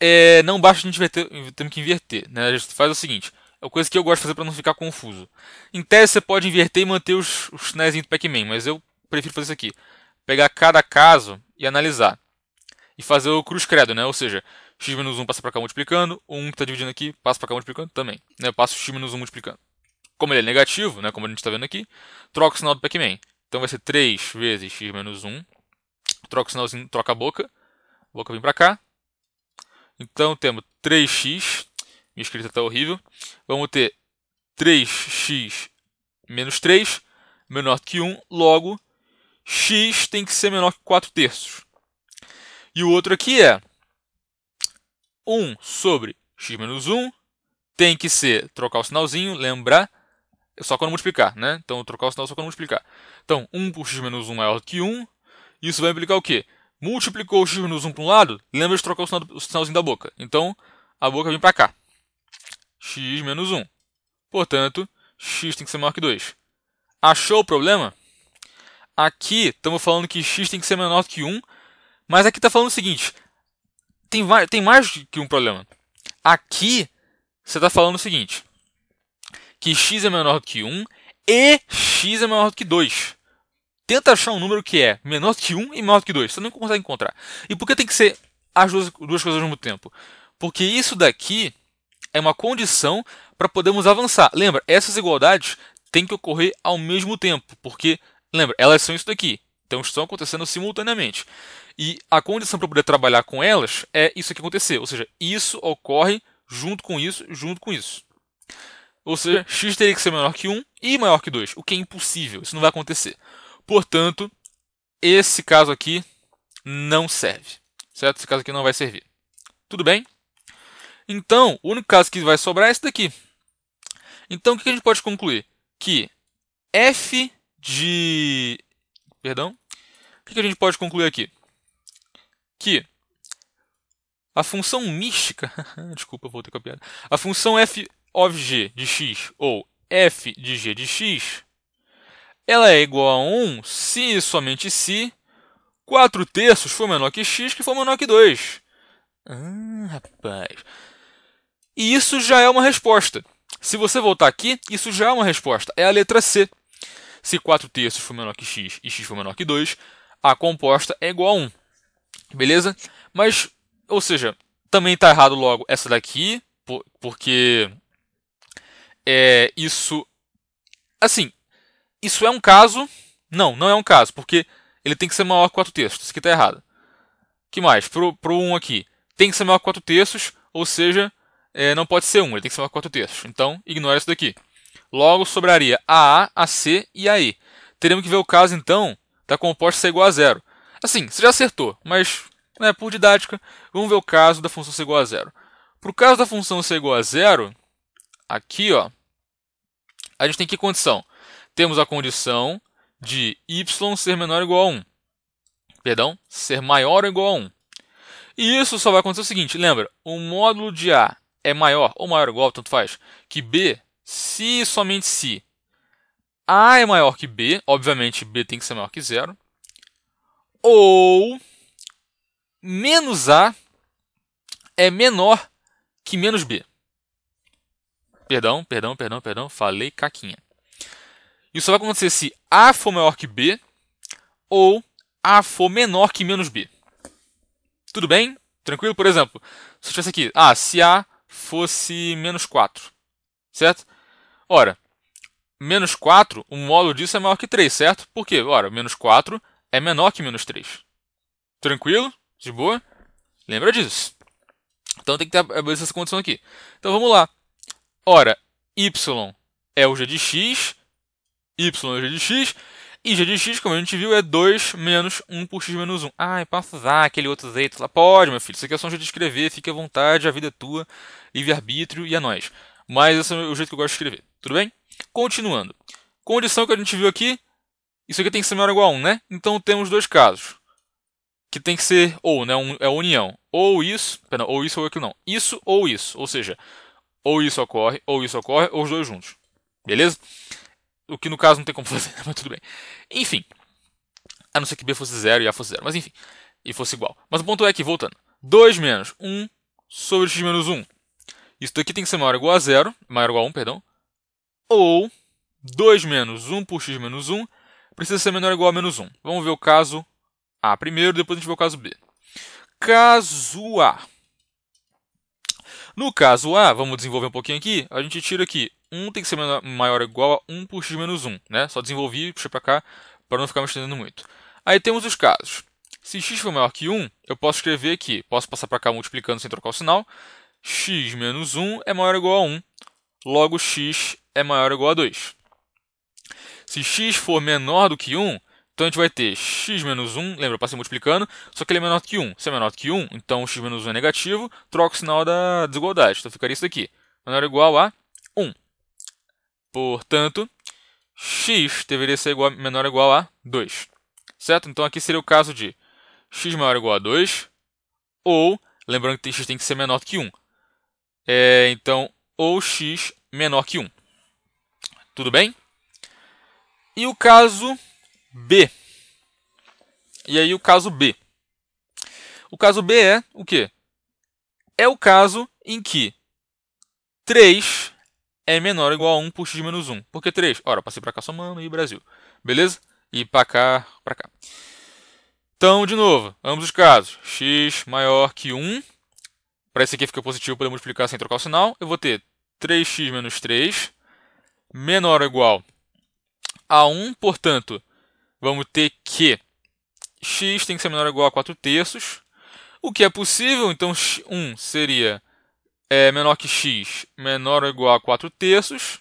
é, não basta a gente inverter, temos que inverter. Né? A gente faz o seguinte: é uma coisa que eu gosto de fazer para não ficar confuso. Em tese, você pode inverter e manter os, os sinaizinhos do Pac-Man, mas eu prefiro fazer isso aqui: pegar cada caso e analisar. E fazer o cruz credo, né? ou seja, x menos 1 passa para cá multiplicando, 1 que está dividindo aqui passa para cá multiplicando também. Né? Passa o x menos 1 multiplicando. Como ele é negativo, né, como a gente está vendo aqui, troca o sinal do Pac-Man. Então vai ser 3 vezes x menos 1. Troca o sinalzinho, troca a boca. A boca vem para cá. Então temos 3x. Minha escrita está horrível. Vamos ter 3x menos 3 menor que 1. Logo, x tem que ser menor que 4 terços. E o outro aqui é 1 sobre x menos 1 tem que ser trocar o sinalzinho, lembrar, só quando multiplicar, né? Então, trocar o sinal só quando multiplicar. Então, 1 por x menos 1 é maior que 1. Isso vai implicar o quê? Multiplicou o x menos 1 para um lado, lembra de trocar o, sinal, o sinalzinho da boca. Então, a boca vem para cá. x menos 1. Portanto, x tem que ser maior que 2. Achou o problema? Aqui estamos falando que x tem que ser menor que 1, mas aqui está falando o seguinte: tem, mais, tem mais que um problema. Aqui, você está falando o seguinte: que x é menor do que 1 e x é menor do que 2. Tenta achar um número que é menor do que 1 e menor do que 2. Você não consegue encontrar. E por que tem que ser as duas, duas coisas ao mesmo tempo? Porque isso daqui é uma condição para podermos avançar. Lembra, essas igualdades têm que ocorrer ao mesmo tempo, porque, lembra, elas são isso daqui. Então estão acontecendo simultaneamente. E a condição para poder trabalhar com elas é isso que aconteceu. Ou seja, isso ocorre junto com isso, junto com isso. Ou seja, x teria que ser menor que 1 e maior que 2, o que é impossível, isso não vai acontecer. Portanto, esse caso aqui não serve. Certo? Esse caso aqui não vai servir. Tudo bem? Então, o único caso que vai sobrar é esse daqui. Então, o que a gente pode concluir? Que f de. Perdão? O que a gente pode concluir aqui? Que a função mística. Desculpa, voltei com a piada. A função f of g de x ou f de g de x ela é igual a 1 se e somente se 4 terços for menor que x, que for menor que 2. Ah, rapaz. E isso já é uma resposta. Se você voltar aqui, isso já é uma resposta. É a letra C. Se 4 terços for menor que x e x for menor que 2, a composta é igual a 1. Beleza? Mas, ou seja, também está errado logo essa daqui, porque é isso. Assim, isso é um caso. Não, não é um caso, porque ele tem que ser maior que 4 terços. Isso aqui está errado. que mais? Pro, pro 1 aqui. Tem que ser maior que 4 terços, ou seja, é, não pode ser 1, ele tem que ser maior que 4 terços. Então, ignora isso daqui. Logo, sobraria a A, a C e a E. Teremos que ver o caso, então, da tá composta ser igual a zero. Assim, você já acertou, mas né, por didática, vamos ver o caso da função ser igual a zero. Para o caso da função ser igual a zero, aqui ó, a gente tem que condição? Temos a condição de y ser menor ou igual a 1. Perdão, ser maior ou igual a 1. E isso só vai acontecer o seguinte, lembra, o módulo de A é maior ou maior ou igual, tanto faz, que B, se e somente se a é maior que B, obviamente B tem que ser maior que zero. Ou menos A é menor que menos B. Perdão, perdão, perdão, perdão, falei caquinha. Isso só vai acontecer se A for maior que B ou A for menor que menos B. Tudo bem? Tranquilo? Por exemplo, se eu tivesse aqui, ah, se A fosse menos 4, certo? Ora, menos 4, o módulo disso é maior que 3, certo? Por quê? Ora, menos 4 é menor que menos 3. Tranquilo? De boa? Lembra disso. Então tem que ter essa condição aqui. Então vamos lá. Ora, y é o g de x, y é o g de x, e g de x, como a gente viu, é 2 menos 1 por x menos 1. Ah, eu posso usar aquele outro jeito lá? Pode, meu filho. Isso aqui é só um jeito de escrever. Fique à vontade, a vida é tua, livre-arbítrio e a é nós. Mas esse é o jeito que eu gosto de escrever. Tudo bem? Continuando. Condição que a gente viu aqui, isso aqui tem que ser maior ou igual a 1, né? Então temos dois casos. Que tem que ser ou, né? Um, é a união. Ou isso, perdão, ou isso ou aquilo não. Isso ou isso. Ou seja, ou isso ocorre, ou isso ocorre, ou os dois juntos. Beleza? O que no caso não tem como fazer, mas tudo bem. Enfim. A não ser que B fosse zero e A fosse zero. Mas enfim. E fosse igual. Mas o ponto é que, voltando. 2 menos 1 sobre x menos 1. Isso aqui tem que ser maior ou igual a zero. Maior ou igual a 1, perdão. Ou 2 menos 1 por x menos 1 precisa ser menor ou igual a menos 1. Vamos ver o caso A primeiro, depois a gente vê o caso B. Caso A. No caso A, vamos desenvolver um pouquinho aqui, a gente tira aqui 1 tem que ser menor, maior ou igual a 1 por x menos 1. Né? Só desenvolvi, e puxei para cá, para não ficar me estendendo muito. Aí temos os casos. Se x for maior que 1, eu posso escrever aqui, posso passar para cá multiplicando sem trocar o sinal, x menos 1 é maior ou igual a 1, logo x é maior ou igual a 2. Se x for menor do que 1, então a gente vai ter x menos 1, lembra, eu passei multiplicando, só que ele é menor do que 1. Se é menor do que 1, então x menos 1 é negativo, troca o sinal da desigualdade. Então ficaria isso aqui, menor ou igual a 1. Portanto, x deveria ser igual, menor ou igual a 2. Certo? Então aqui seria o caso de x maior ou igual a 2, ou, lembrando que x tem que ser menor do que 1. É, então, ou x menor que 1. Tudo bem? E o caso B. E aí o caso B. O caso B é o quê? É o caso em que 3 é menor ou igual a 1 por x menos 1. Por que 3? Ora, passei para cá somando e Brasil. Beleza? E para cá, para cá. Então, de novo, ambos os casos. x maior que 1. Para esse aqui fica positivo, podemos multiplicar sem trocar o sinal. Eu vou ter 3x menos 3 menor ou igual a 1, portanto, vamos ter que x tem que ser menor ou igual a 4 terços, o que é possível, então 1 seria é, menor que x menor ou igual a 4 terços,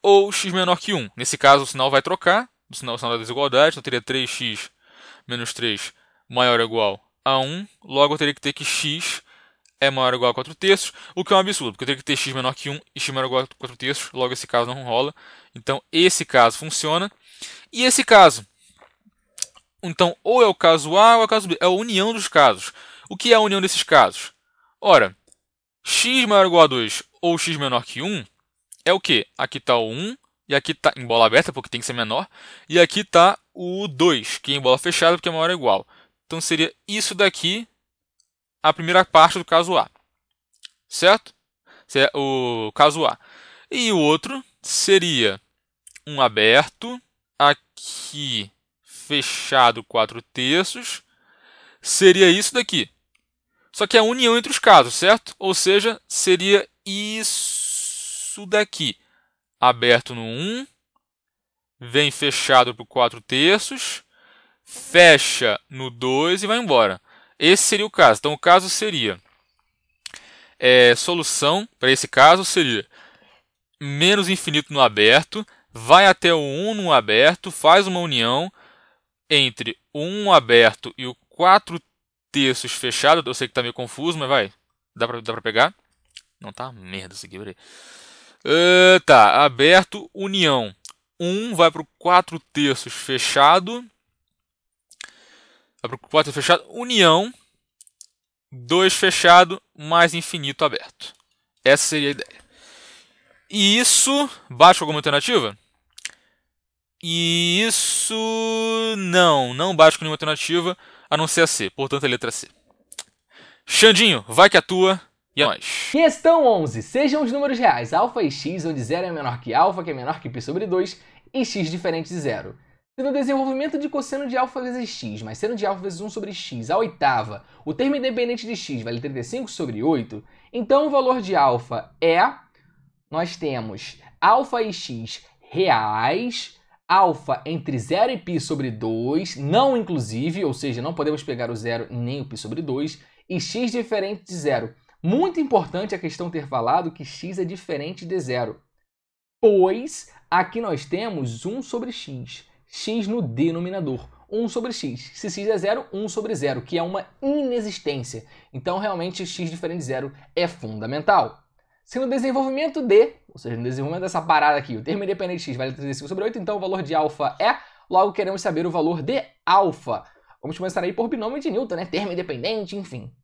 ou x menor que 1. Nesse caso, o sinal vai trocar, o sinal, o sinal da desigualdade, então teria 3x menos 3 maior ou igual a 1, logo eu teria que ter que x é maior ou igual a 4 terços, o que é um absurdo, porque eu tenho que ter x menor que 1 e x maior ou igual a 4 terços, logo esse caso não rola. Então, esse caso funciona. E esse caso? Então, ou é o caso A ou é o caso B, é a união dos casos. O que é a união desses casos? Ora, x maior ou igual a 2 ou x menor que 1 é o que? Aqui está o 1 e aqui está em bola aberta, porque tem que ser menor, e aqui está o 2, que é em bola fechada, porque é maior ou igual. Então, seria isso daqui a primeira parte do caso A. Certo? É o caso A. E o outro seria um aberto, aqui fechado quatro terços. Seria isso daqui. Só que é a união entre os casos, certo? Ou seja, seria isso daqui. Aberto no 1, vem fechado por 4 terços, fecha no 2 e vai embora. Esse seria o caso. Então, o caso seria: é, solução para esse caso seria menos infinito no aberto, vai até o 1 no aberto, faz uma união entre o 1 aberto e o 4 terços fechado. Eu sei que está meio confuso, mas vai. Dá para dá pegar? Não tá merda isso aqui, peraí. Uh, tá, aberto, união. 1 vai para o 4 terços fechado Abro quatro fechado. União. 2 fechado mais infinito aberto. Essa seria a ideia. E isso bate com alguma alternativa? E isso não, não bate com nenhuma alternativa a não ser a C, portanto a letra C. Xandinho, vai que atua é e é nóis. Questão 11. Sejam os números reais alfa e x, onde zero é menor que alfa, que é menor que π sobre 2, e x diferente de zero. E do desenvolvimento de cosseno de alfa vezes x, mais seno de alfa vezes 1 sobre x, a oitava, o termo independente de x vale 35 sobre 8, então o valor de alfa é, nós temos alfa e x reais, alfa entre 0 e π sobre 2, não inclusive, ou seja, não podemos pegar o zero nem o π sobre 2, e x diferente de 0. Muito importante a questão ter falado que x é diferente de zero, pois aqui nós temos 1 sobre x x no denominador. 1 sobre x. Se x é zero, 1 sobre zero, que é uma inexistência. Então, realmente, x diferente de zero é fundamental. Se no desenvolvimento de, ou seja, no desenvolvimento dessa parada aqui, o termo independente de x vale 35 sobre 8, então o valor de alfa é, logo queremos saber o valor de alfa. Vamos começar aí por binômio de Newton, né? Termo independente, enfim.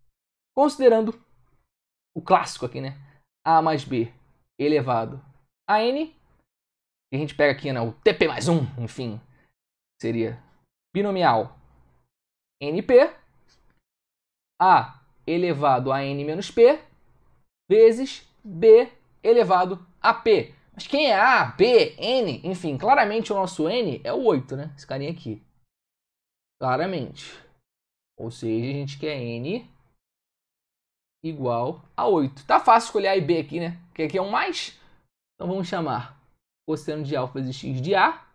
Considerando o clássico aqui, né? A mais B elevado a N, que a gente pega aqui, né, o TP mais 1, enfim, seria binomial NP A elevado a N menos P vezes B elevado a P. Mas quem é A, B, N? Enfim, claramente o nosso N é o 8, né? Esse carinha aqui. Claramente. Ou seja, a gente quer N igual a 8. Tá fácil escolher A e B aqui, né? Porque aqui é um mais. Então vamos chamar cosseno de alfa de x de A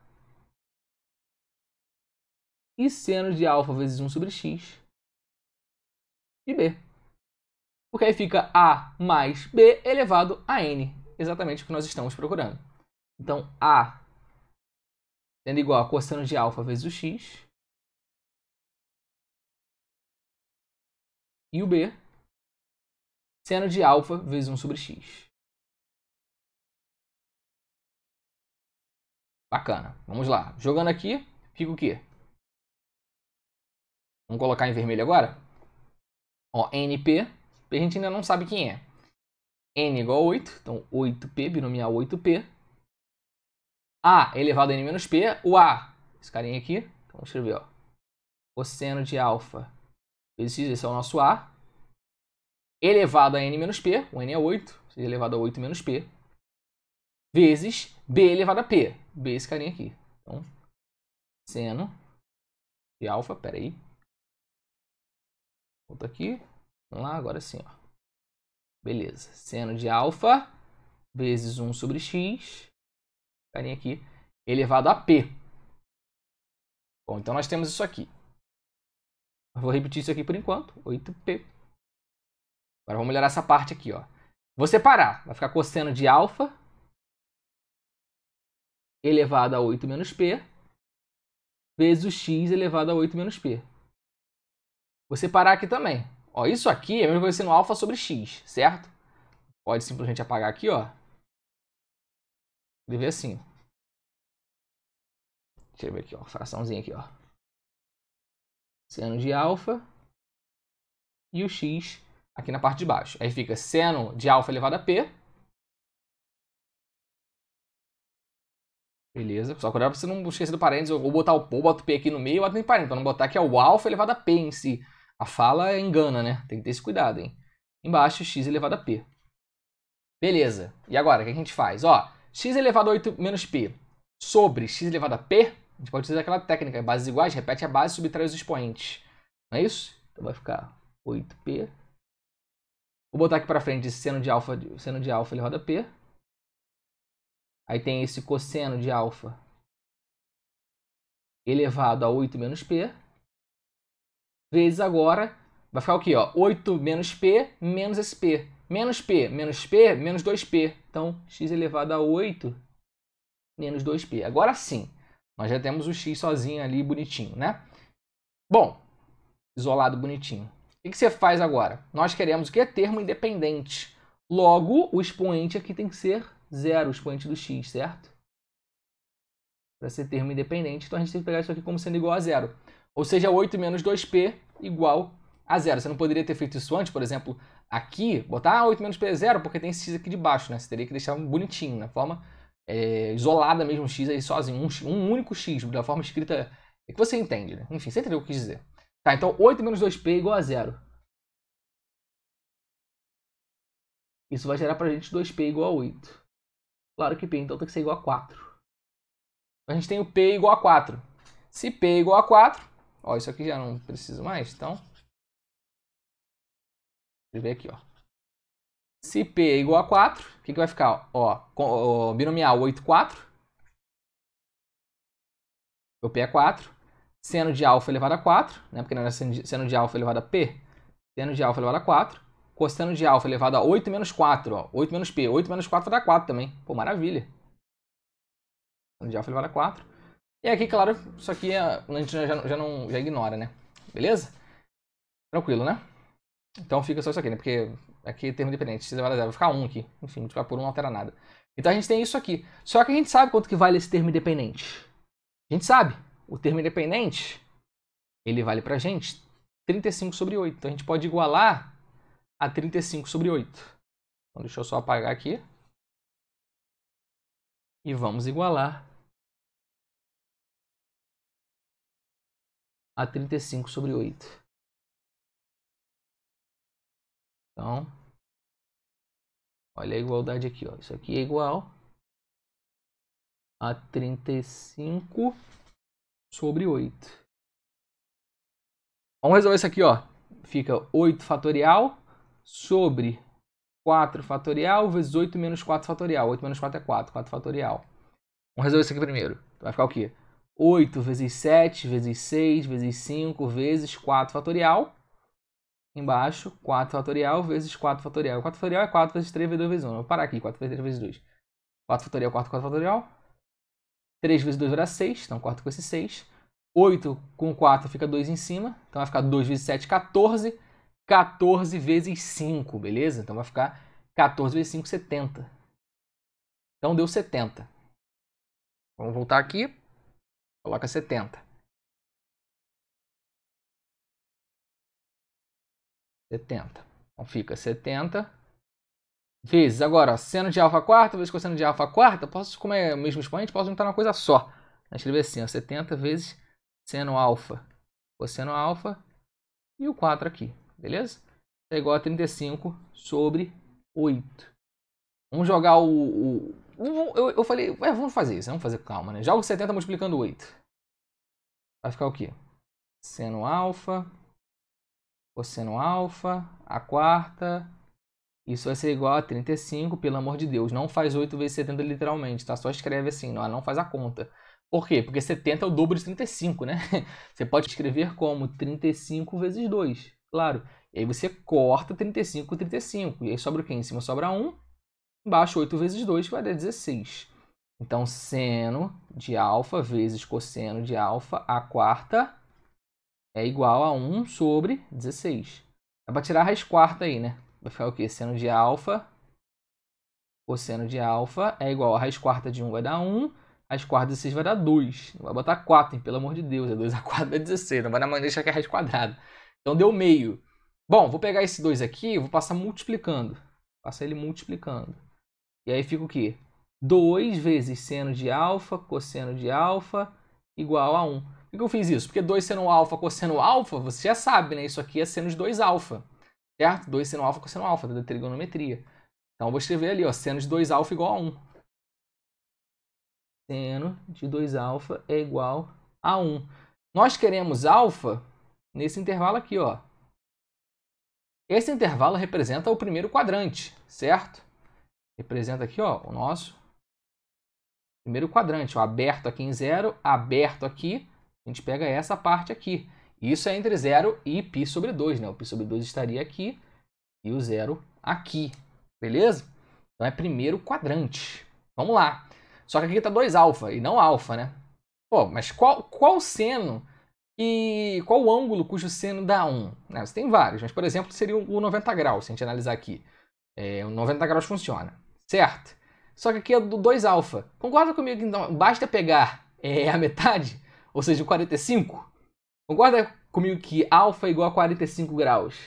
e seno de alfa vezes 1 sobre x de b. Porque aí fica a mais b elevado a n, exatamente o que nós estamos procurando. Então, a sendo igual a cosseno de alfa vezes o x e o b seno de alfa vezes 1 sobre x. Bacana. Vamos lá. Jogando aqui, fica o quê? Vamos colocar em vermelho agora? Ó, NP, a gente ainda não sabe quem é. N igual a 8, então 8P, binomial 8P. A elevado a N menos P, o A, esse carinha aqui, então vamos escrever, ó. Cosseno de alfa vezes x, esse é o nosso A. Elevado a N menos P, o N é 8, ou seja, elevado a 8 menos P. Vezes B elevado a P, B é esse carinha aqui. Então, seno de alfa, peraí, volto aqui. Vamos lá, agora sim, ó. Beleza. Seno de alfa vezes 1 sobre x, carinha aqui, elevado a p. Bom, então nós temos isso aqui. Eu vou repetir isso aqui por enquanto, 8p. Agora vamos melhorar essa parte aqui, ó. Vou separar, vai ficar cosseno de alfa elevado a 8 menos p vezes o x elevado a 8 menos p. Vou separar aqui também. Ó, isso aqui é a mesma coisa sendo alfa sobre x, certo? Pode simplesmente apagar aqui, ó. Escrever assim. Deixa eu ver aqui, ó. Fraçãozinha aqui, ó. Seno de alfa e o x aqui na parte de baixo. Aí fica seno de alfa elevado a p Beleza, só cuidado pra você não esquecer do parênteses, eu vou botar o P, bota o P aqui no meio, boto em parênteses, pra não botar que é o alfa elevado a P em si. A fala engana, né? Tem que ter esse cuidado, hein? Embaixo, x elevado a P. Beleza, e agora, o que a gente faz? Ó, x elevado a 8 menos P sobre x elevado a P, a gente pode utilizar aquela técnica, é bases iguais, repete a base e subtrai os expoentes. Não é isso? Então vai ficar 8P. Vou botar aqui pra frente seno de alfa, seno de alfa elevado a P Aí tem esse cosseno de alfa elevado a 8 menos p, vezes agora, vai ficar o quê? Ó, 8 menos p menos esse p. Menos p menos p menos 2p. Então, x elevado a 8 menos 2p. Agora sim, nós já temos o x sozinho ali, bonitinho, né? Bom, isolado bonitinho. O que você faz agora? Nós queremos o quê? Termo independente. Logo, o expoente aqui tem que ser zero o expoente do x, certo? Para ser termo independente, então a gente tem que pegar isso aqui como sendo igual a zero. Ou seja, 8 menos 2p igual a zero. Você não poderia ter feito isso antes, por exemplo, aqui, botar 8 ah, menos p é zero, porque tem esse x aqui de baixo, né? Você teria que deixar bonitinho, na né? forma é, isolada mesmo, x aí sozinho, um, um, único x, da forma escrita é que você entende, né? Enfim, você entendeu o que eu quis dizer. Tá, então 8 menos 2p é igual a zero. Isso vai gerar para a gente 2p igual a 8. Claro que P então tem que ser igual a 4. A gente tem o P igual a 4. Se P é igual a 4, ó, isso aqui já não preciso mais, então. Escrever aqui, ó. Se P é igual a 4, o que, que vai ficar? Ó, ó, ó binomial 8, 4. O P é 4. Seno de alfa elevado a 4, né? Porque não era seno de, seno de alfa elevado a P. Seno de alfa elevado a 4 cosseno de alfa elevado a 8 menos 4, ó. 8 menos p. 8 menos 4 vai dar 4 também. Pô, maravilha. Cosseno de alfa elevado a 4. E aqui, claro, isso aqui é, a gente já, já, não, já ignora, né? Beleza? Tranquilo, né? Então fica só isso aqui, né? Porque aqui é termo dependente. X elevado a 0 vai ficar 1 aqui. Enfim, multiplicar por 1 não altera nada. Então a gente tem isso aqui. Só que a gente sabe quanto que vale esse termo independente. A gente sabe. O termo independente, ele vale pra gente 35 sobre 8. Então a gente pode igualar a 35 sobre 8. Então, deixa eu só apagar aqui. E vamos igualar a 35 sobre 8. Então, olha a igualdade aqui. Ó. Isso aqui é igual a 35 sobre 8. Vamos resolver isso aqui, ó. Fica 8 fatorial sobre 4 fatorial vezes 8 menos 4 fatorial. 8 menos 4 é 4, 4 fatorial. Vamos resolver isso aqui primeiro. Vai ficar o quê? 8 vezes 7 vezes 6 vezes 5 vezes 4 fatorial. Embaixo, 4 fatorial vezes 4 fatorial. 4 fatorial é 4 vezes 3 vezes 2 vezes 1. Eu vou parar aqui, 4 vezes 3 vezes 2. 4 fatorial, 4, 4 fatorial. 3 vezes 2 vai dar 6, então 4 com esse 6. 8 com 4 fica 2 em cima, então vai ficar 2 vezes 7, 14. 14 vezes 5, beleza? Então vai ficar 14 vezes 5, 70. Então deu 70. Vamos voltar aqui. Coloca 70. 70. Então fica 70 vezes. Agora, ó, seno de alfa quarta vezes cosseno de alfa quarta, posso, como é o mesmo expoente, posso juntar uma coisa só. Vou escrever assim, ó, 70 vezes seno alfa, cosseno alfa e o 4 aqui beleza? É igual a 35 sobre 8. Vamos jogar o... o eu, eu, falei, vamos fazer isso, vamos fazer com calma, né? o 70 multiplicando 8. Vai ficar o quê? Seno alfa, cosseno alfa, a quarta. Isso vai ser igual a 35, pelo amor de Deus. Não faz 8 vezes 70 literalmente, tá? Só escreve assim, não, não faz a conta. Por quê? Porque 70 é o dobro de 35, né? Você pode escrever como 35 vezes 2 claro. E aí você corta 35 com 35. E aí sobra o quê? Em cima sobra 1. Embaixo 8 vezes 2 vai dar 16. Então, seno de alfa vezes cosseno de alfa, a quarta é igual a 1 sobre 16. Dá para tirar a raiz quarta aí, né? Vai ficar o quê? Seno de alfa, cosseno de alfa é igual a raiz quarta de 1 vai dar 1, raiz quarta de 6 vai dar 2. Não vai botar 4, hein? pelo amor de Deus, é 2 a 4 dá 16, não vai na deixar que é raiz quadrada. Então deu meio. Bom, vou pegar esse 2 aqui vou passar multiplicando. Passa ele multiplicando. E aí fica o quê? 2 vezes seno de alfa, cosseno de alfa, igual a 1. Por que eu fiz isso? Porque 2 seno alfa, cosseno alfa, você já sabe, né? Isso aqui é seno de 2 alfa, certo? 2 seno alfa, cosseno alfa, da trigonometria. Então eu vou escrever ali, ó, seno de 2 alfa igual a 1. Seno de 2 alfa é igual a 1. Nós queremos alfa nesse intervalo aqui, ó. Esse intervalo representa o primeiro quadrante, certo? Representa aqui, ó, o nosso primeiro quadrante, ó, aberto aqui em zero, aberto aqui, a gente pega essa parte aqui. Isso é entre zero e π sobre 2, né? O π sobre 2 estaria aqui e o zero aqui, beleza? Então é primeiro quadrante. Vamos lá. Só que aqui está 2 alfa e não alfa, né? Pô, mas qual, qual seno e qual o ângulo cujo seno dá 1? Né, ah, você tem vários, mas por exemplo seria o 90 graus, se a gente analisar aqui. É, o 90 graus funciona, certo? Só que aqui é do 2 alfa. Concorda comigo que então, basta pegar é, a metade, ou seja, 45? Concorda comigo que alfa é igual a 45 graus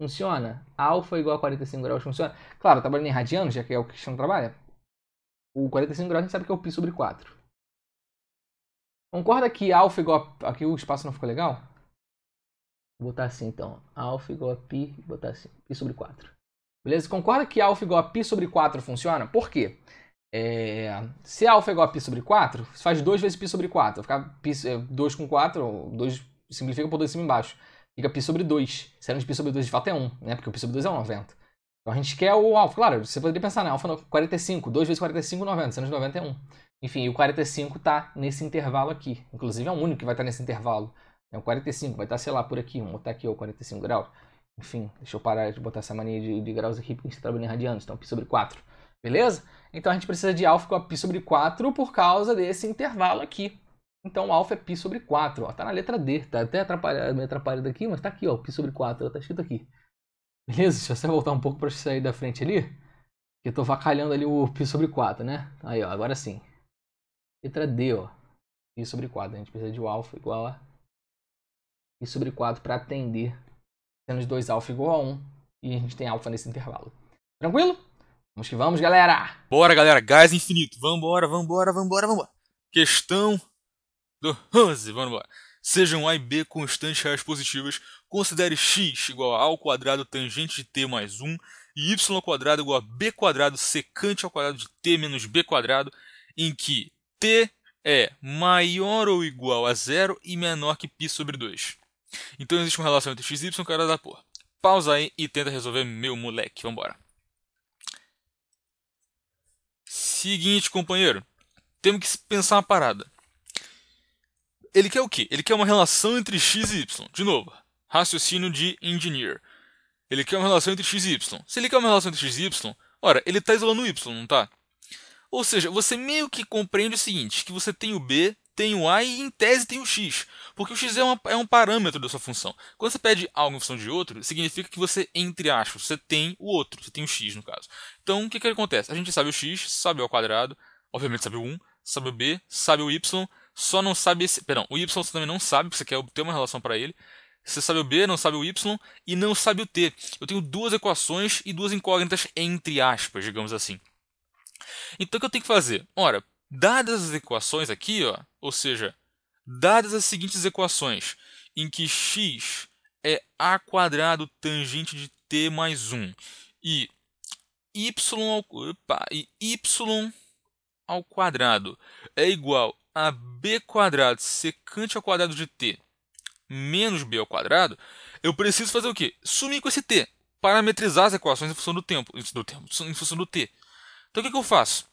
funciona? Alfa é igual a 45 graus funciona? Claro, tá trabalhando em radianos, já que é o que a gente trabalha. O 45 graus a gente sabe que é o π sobre 4. Concorda que alfa igual a... Aqui o espaço não ficou legal? Vou botar assim, então. Alfa igual a π, botar assim. π sobre 4. Beleza? Concorda que alfa igual a π sobre 4 funciona? Por quê? É, se alfa é igual a π sobre 4, você faz 2 vezes π sobre 4. Ficar π, é, 2 com 4, 2 simplifica por 2 em cima e embaixo. Fica π sobre 2. Sendo que π sobre 2 de fato é 1, né? Porque o π sobre 2 é 90. Então a gente quer o alfa. Claro, você poderia pensar, né? Alfa 45, é 2 vezes 45, 90. Sendo de 90 é 1. Enfim, o 45 está nesse intervalo aqui. Inclusive é o único que vai estar tá nesse intervalo. É o 45, vai estar, tá, sei lá, por aqui, vamos botar tá aqui, ó, 45 graus. Enfim, deixa eu parar de botar essa mania de, de graus aqui, porque a gente está trabalhando em radianos, então π sobre 4. Beleza? Então a gente precisa de alfa com π sobre 4 por causa desse intervalo aqui. Então alfa é π sobre 4, está na letra D, está até atrapalhado, me atrapalhado aqui, mas está aqui, ó, π sobre 4, está escrito aqui. Beleza? Deixa eu só voltar um pouco para sair da frente ali, que eu estou vacalhando ali o π sobre 4, né? Aí, ó, agora sim. Letra D, ó. I sobre 4. A gente precisa de o alfa igual a I sobre 4 para atender. Temos 2 alfa igual a 1. E a gente tem alfa nesse intervalo. Tranquilo? Vamos que vamos, galera! Bora, galera! Gás infinito! Vambora, vambora, vambora, vambora! Questão do 11, vambora! Sejam A e B constantes reais positivas, considere x igual a a ao quadrado tangente de t mais 1 e y ao quadrado igual a b quadrado secante ao quadrado de t menos b quadrado, em que T é maior ou igual a zero e menor que π sobre 2. Então existe uma relação entre x e y, cara da porra. Pausa aí e tenta resolver, meu moleque. Vambora. Seguinte, companheiro. Temos que pensar uma parada. Ele quer o quê? Ele quer uma relação entre x e y. De novo, raciocínio de engineer. Ele quer uma relação entre x e y. Se ele quer uma relação entre x e y, ora, ele está isolando o y, não está? Ou seja, você meio que compreende o seguinte, que você tem o B, tem o A e em tese tem o X, porque o X é, uma, é um parâmetro da sua função. Quando você pede algo em função de outro, significa que você, entre aspas, você tem o outro, você tem o X no caso. Então, o que, que acontece? A gente sabe o X, sabe o ao quadrado, obviamente sabe o 1, sabe o B, sabe o Y, só não sabe esse... Perdão, o Y você também não sabe, porque você quer obter uma relação para ele, você sabe o B, não sabe o Y e não sabe o T. Eu tenho duas equações e duas incógnitas entre aspas, digamos assim. Então o que eu tenho que fazer? Ora, dadas as equações aqui, ó, ou seja, dadas as seguintes equações, em que x é a quadrado tangente de t mais 1 e y ao, opa, e y ao quadrado é igual a b quadrado secante ao quadrado de t menos b ao quadrado, eu preciso fazer o quê? Sumir com esse t, parametrizar as equações em função do tempo, do tempo, em função do t. Então o que, que eu faço?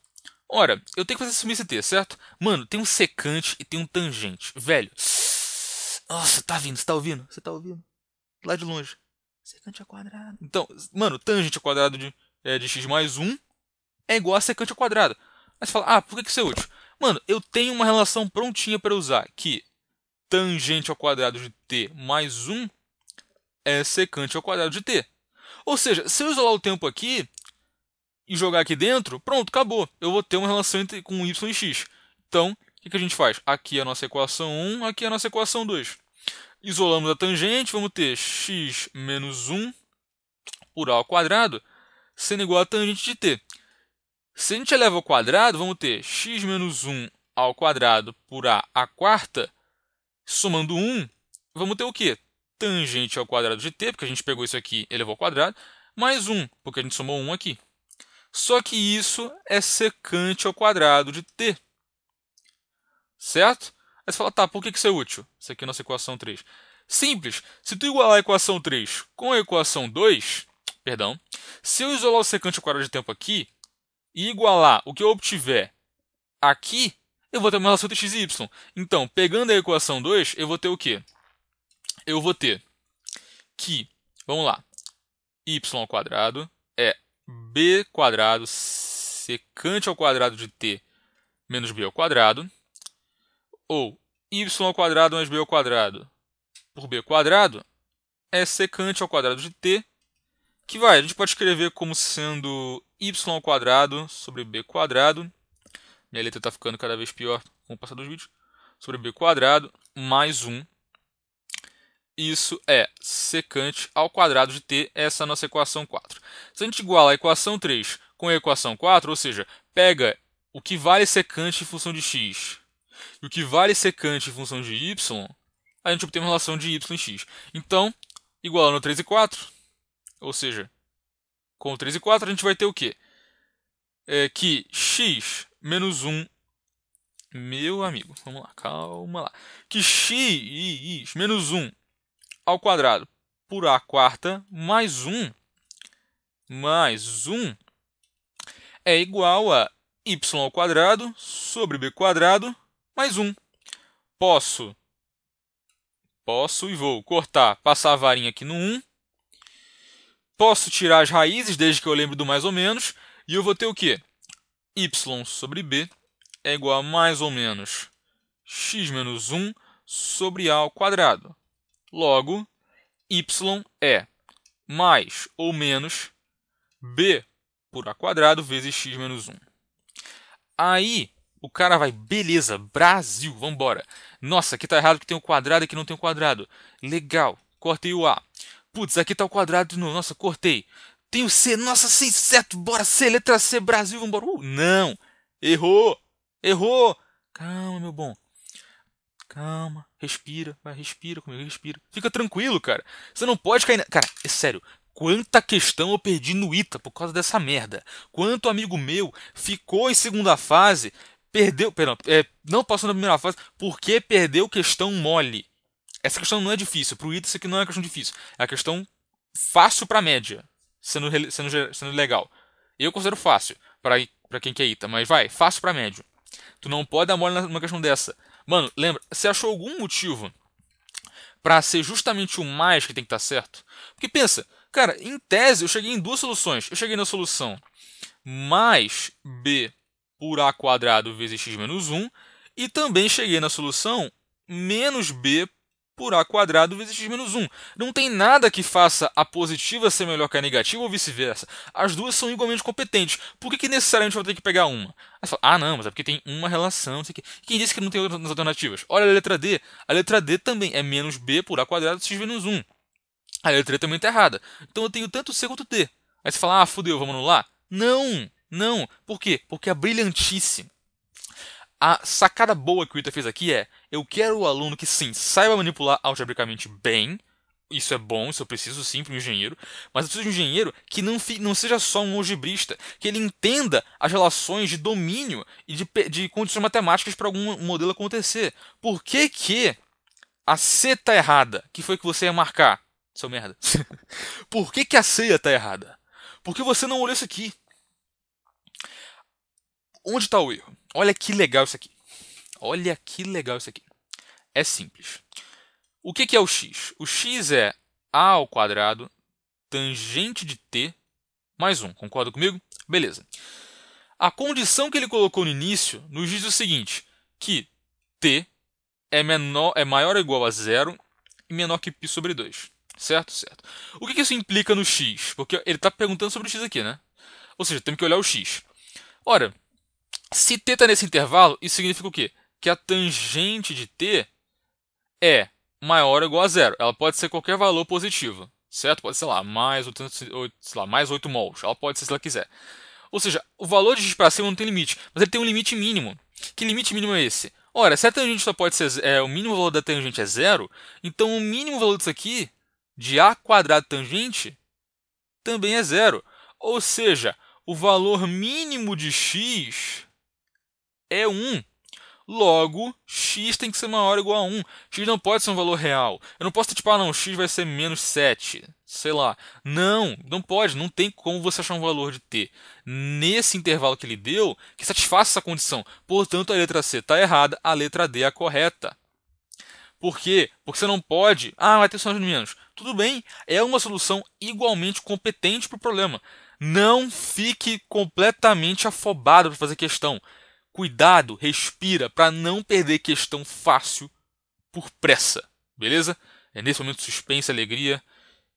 Ora, eu tenho que fazer sumir esse T, certo? Mano, tem um secante e tem um tangente. Velho. Nossa, tá vindo, você tá ouvindo? Você tá ouvindo? Lá de longe. Secante ao quadrado. Então, mano, tangente ao quadrado de, é, de x mais 1 é igual a secante ao quadrado. Aí você fala, ah, por que, que isso é útil? Mano, eu tenho uma relação prontinha para usar, que tangente ao quadrado de t mais 1 é secante ao quadrado de t. Ou seja, se eu isolar o tempo aqui, e jogar aqui dentro, pronto, acabou. Eu vou ter uma relação entre, com y e x. Então, o que, que a gente faz? Aqui é a nossa equação 1, aqui é a nossa equação 2. Isolamos a tangente, vamos ter x menos 1 por a ao quadrado sendo igual a tangente de t. Se a gente eleva ao quadrado, vamos ter x menos 1 ao quadrado por a à quarta, somando 1, vamos ter o quê? Tangente ao quadrado de t, porque a gente pegou isso aqui e elevou ao quadrado, mais 1, porque a gente somou 1 aqui. Só que isso é secante ao quadrado de t. Certo? Aí você fala, tá, por que isso é útil? Isso aqui é a nossa equação 3. Simples. Se tu igualar a equação 3 com a equação 2, perdão, se eu isolar o secante ao quadrado de tempo aqui e igualar o que eu obtiver aqui, eu vou ter uma relação entre x e y. Então, pegando a equação 2, eu vou ter o quê? Eu vou ter que, vamos lá, y ao quadrado é b quadrado secante ao quadrado de t menos b ao quadrado, ou y ao quadrado mais b ao quadrado por b quadrado é secante ao quadrado de t, que vai, a gente pode escrever como sendo y ao quadrado sobre b quadrado, minha letra está ficando cada vez pior com o passar dos vídeos, sobre b quadrado mais 1 isso é secante ao quadrado de t, essa é a nossa equação 4. Se a gente iguala a equação 3 com a equação 4, ou seja, pega o que vale secante em função de x e o que vale secante em função de y, a gente obtém uma relação de y em x. Então, igualando 3 e 4, ou seja, com 3 e 4 a gente vai ter o quê? É que x menos 1 meu amigo, vamos lá, calma lá. Que x menos 1 ao quadrado por a quarta mais 1 mais 1 é igual a y ao quadrado sobre b quadrado mais 1. Posso posso e vou cortar, passar a varinha aqui no 1. Posso tirar as raízes, desde que eu lembre do mais ou menos, e eu vou ter o quê? y sobre b é igual a mais ou menos x menos 1 sobre a ao quadrado. Logo, y é mais ou menos b por a quadrado vezes x menos 1. Aí, o cara vai, beleza, Brasil, vambora. Nossa, aqui tá errado que tem um quadrado, aqui não tem um quadrado. Legal, cortei o A. Putz, aqui tá o quadrado de novo. Nossa, cortei. Tem o C, nossa, sim, certo, bora C, letra C, Brasil, vambora. Uh, não, errou, errou. Calma, meu bom. Calma, Respira, mas respira comigo, respira. Fica tranquilo, cara. Você não pode cair. Na... Cara, é sério. Quanta questão eu perdi no Ita por causa dessa merda. Quanto amigo meu ficou em segunda fase, perdeu. Perdão, é, não passou na primeira fase, porque perdeu questão mole. Essa questão não é difícil. Pro Ita, isso aqui não é uma questão difícil. É uma questão fácil pra média, sendo, sendo, sendo legal. Eu considero fácil para quem quer Ita, mas vai, fácil pra médio. Tu não pode dar mole numa questão dessa. Mano, lembra, você achou algum motivo para ser justamente o mais que tem que estar tá certo? Porque pensa, cara, em tese eu cheguei em duas soluções. Eu cheguei na solução mais b por a quadrado vezes x menos 1 e também cheguei na solução menos b por a quadrado vezes x menos 1. Não tem nada que faça a positiva ser melhor que a negativa ou vice-versa. As duas são igualmente competentes. Por que, que necessariamente vou ter que pegar uma? Fala, ah, não, mas é porque tem uma relação. Não sei o quê. Quem disse que não tem outras alternativas? Olha a letra D. A letra D também é menos b por a quadrado x menos 1. A letra D também está errada. Então eu tenho tanto C quanto D. Aí você fala, ah, fudeu, vamos anular? Não! Não, por quê? Porque é brilhantíssima, a sacada boa que o Ita fez aqui é: eu quero o aluno que sim saiba manipular algebraicamente bem. Isso é bom, isso eu preciso sim para um engenheiro, mas eu preciso de um engenheiro que não, não seja só um algebrista, que ele entenda as relações de domínio e de, de condições matemáticas para algum modelo acontecer. Por que, que a C tá errada? Que foi que você ia marcar, seu merda? Por que, que a C tá errada? Porque você não olhou isso aqui. Onde está o erro? Olha que legal isso aqui. Olha que legal isso aqui. É simples. O que, que é o x? O x é a ao quadrado tangente de t mais 1. Concorda comigo? Beleza. A condição que ele colocou no início nos diz o seguinte, que t é, menor, é maior ou igual a zero e menor que π sobre 2. Certo? Certo. O que, que isso implica no x? Porque ele está perguntando sobre o x aqui, né? Ou seja, temos que olhar o x. Ora, se t está nesse intervalo, isso significa o quê? Que a tangente de t é maior ou igual a zero. Ela pode ser qualquer valor positivo, certo? Pode ser, lá, mais 8, sei lá, mais 8 mols. Ela pode ser se ela quiser. Ou seja, o valor de x para cima não tem limite, mas ele tem um limite mínimo. Que limite mínimo é esse? Ora, se a tangente só pode ser é, o mínimo valor da tangente é zero, então o mínimo valor disso aqui, de a quadrado tangente, também é zero. Ou seja, o valor mínimo de x é 1. Logo, x tem que ser maior ou igual a 1. x não pode ser um valor real. Eu não posso ter tipo, ah, não, x vai ser menos 7. Sei lá. Não, não pode. Não tem como você achar um valor de t nesse intervalo que ele deu que satisfaça essa condição. Portanto, a letra C está errada, a letra D é a correta. Por quê? Porque você não pode. Ah, vai ter soluções de menos. Tudo bem, é uma solução igualmente competente para o problema. Não fique completamente afobado para fazer questão. Cuidado, respira para não perder questão fácil por pressa, beleza? É nesse momento suspense, alegria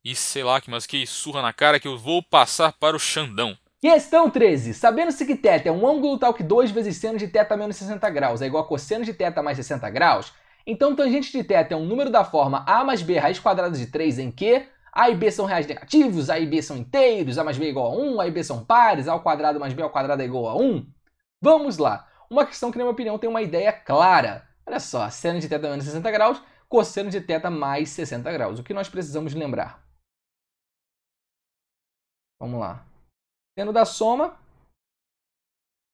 e sei lá que mais que surra na cara que eu vou passar para o Xandão. Questão 13. Sabendo-se que teta é um ângulo tal que 2 vezes seno de teta menos 60 graus é igual a cosseno de teta mais 60 graus, então tangente de teta é um número da forma a mais b raiz quadrada de 3 em que a e b são reais negativos, a e b são inteiros, a mais b é igual a 1, a e b são pares, a ao quadrado mais b ao quadrado é igual a 1. Vamos lá! Uma questão que, na minha opinião, tem uma ideia clara. Olha só, seno de teta menos 60 graus, cosseno de teta mais 60 graus. O que nós precisamos lembrar? Vamos lá. Seno da soma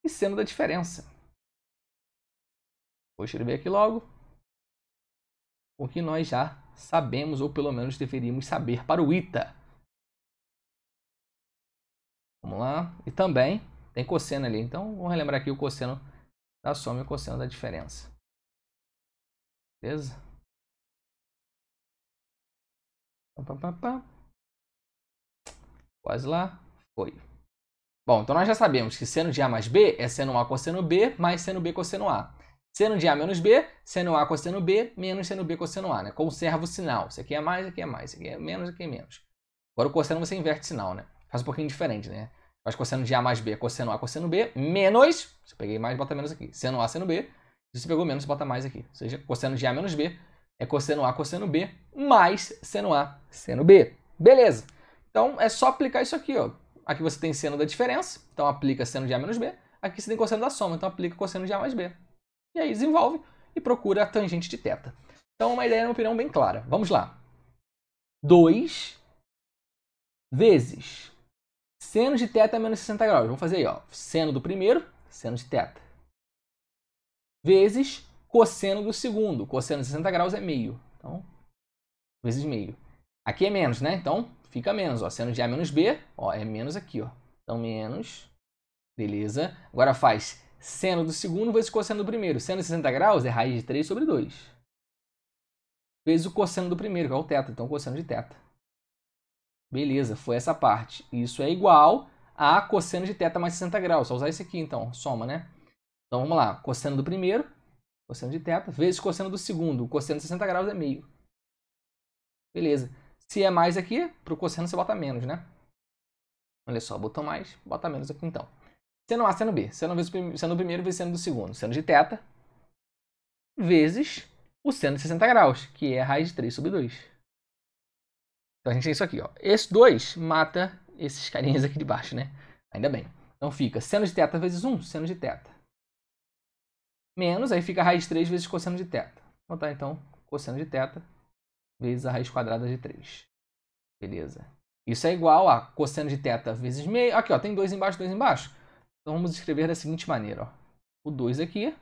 e seno da diferença. Vou escrever aqui logo o que nós já sabemos, ou pelo menos deveríamos saber para o ITA. Vamos lá. E também tem cosseno ali. Então, vamos relembrar aqui o cosseno da soma e o cosseno da diferença. Beleza? Pá, pá, pá. Quase lá. Foi. Bom, então nós já sabemos que seno de A mais B é seno A cosseno B mais seno B cosseno A. Seno de A menos B, seno A cosseno B, menos seno B cosseno A, né? Conserva o sinal. Isso aqui é mais, isso aqui é mais, isso aqui é menos, isso aqui é menos. Agora o cosseno você inverte o sinal, né? Faz um pouquinho diferente, né? Faz cosseno de A mais B, é cosseno A, cosseno B, menos, se eu peguei mais, bota menos aqui. Seno A, seno B, se você pegou menos, bota mais aqui. Ou seja, cosseno de A menos B é cosseno A, cosseno B, mais seno A, seno B. Beleza. Então, é só aplicar isso aqui, ó. Aqui você tem seno da diferença, então aplica seno de A menos B. Aqui você tem cosseno da soma, então aplica cosseno de A mais B. E aí desenvolve e procura a tangente de teta. Então, uma ideia, uma opinião bem clara. Vamos lá. 2 vezes seno de teta menos 60 graus. Vamos fazer aí, ó. Seno do primeiro, seno de teta. Vezes cosseno do segundo. Cosseno de 60 graus é meio. Então, vezes meio. Aqui é menos, né? Então, fica menos, ó. Seno de A menos B, ó, é menos aqui, ó. Então, menos. Beleza. Agora faz seno do segundo vezes cosseno do primeiro. Seno de 60 graus é raiz de 3 sobre 2. Vezes o cosseno do primeiro, que é o teta. Então, cosseno de teta. Beleza, foi essa parte. Isso é igual a cosseno de θ mais 60 graus. Só usar isso aqui, então. Soma, né? Então, vamos lá. Cosseno do primeiro, cosseno de θ, vezes cosseno do segundo. O cosseno de 60 graus é meio. Beleza. Se é mais aqui, para o cosseno você bota menos, né? Olha só, botou mais, bota menos aqui então. Seno A, seno B. Seno, seno do primeiro vezes seno do segundo. Seno de θ vezes o seno de 60 graus, que é raiz de 3 sobre 2. Então a gente tem isso aqui, ó. Esse 2 mata esses carinhas aqui de baixo, né? Ainda bem. Então fica seno de teta vezes 1, seno de teta. Menos, aí fica raiz 3 vezes cosseno de teta. Então tá então cosseno de teta vezes a raiz quadrada de 3. Beleza. Isso é igual a cosseno de teta vezes meio. Aqui, ó, tem 2 embaixo, 2 embaixo. Então vamos escrever da seguinte maneira, ó. O 2 aqui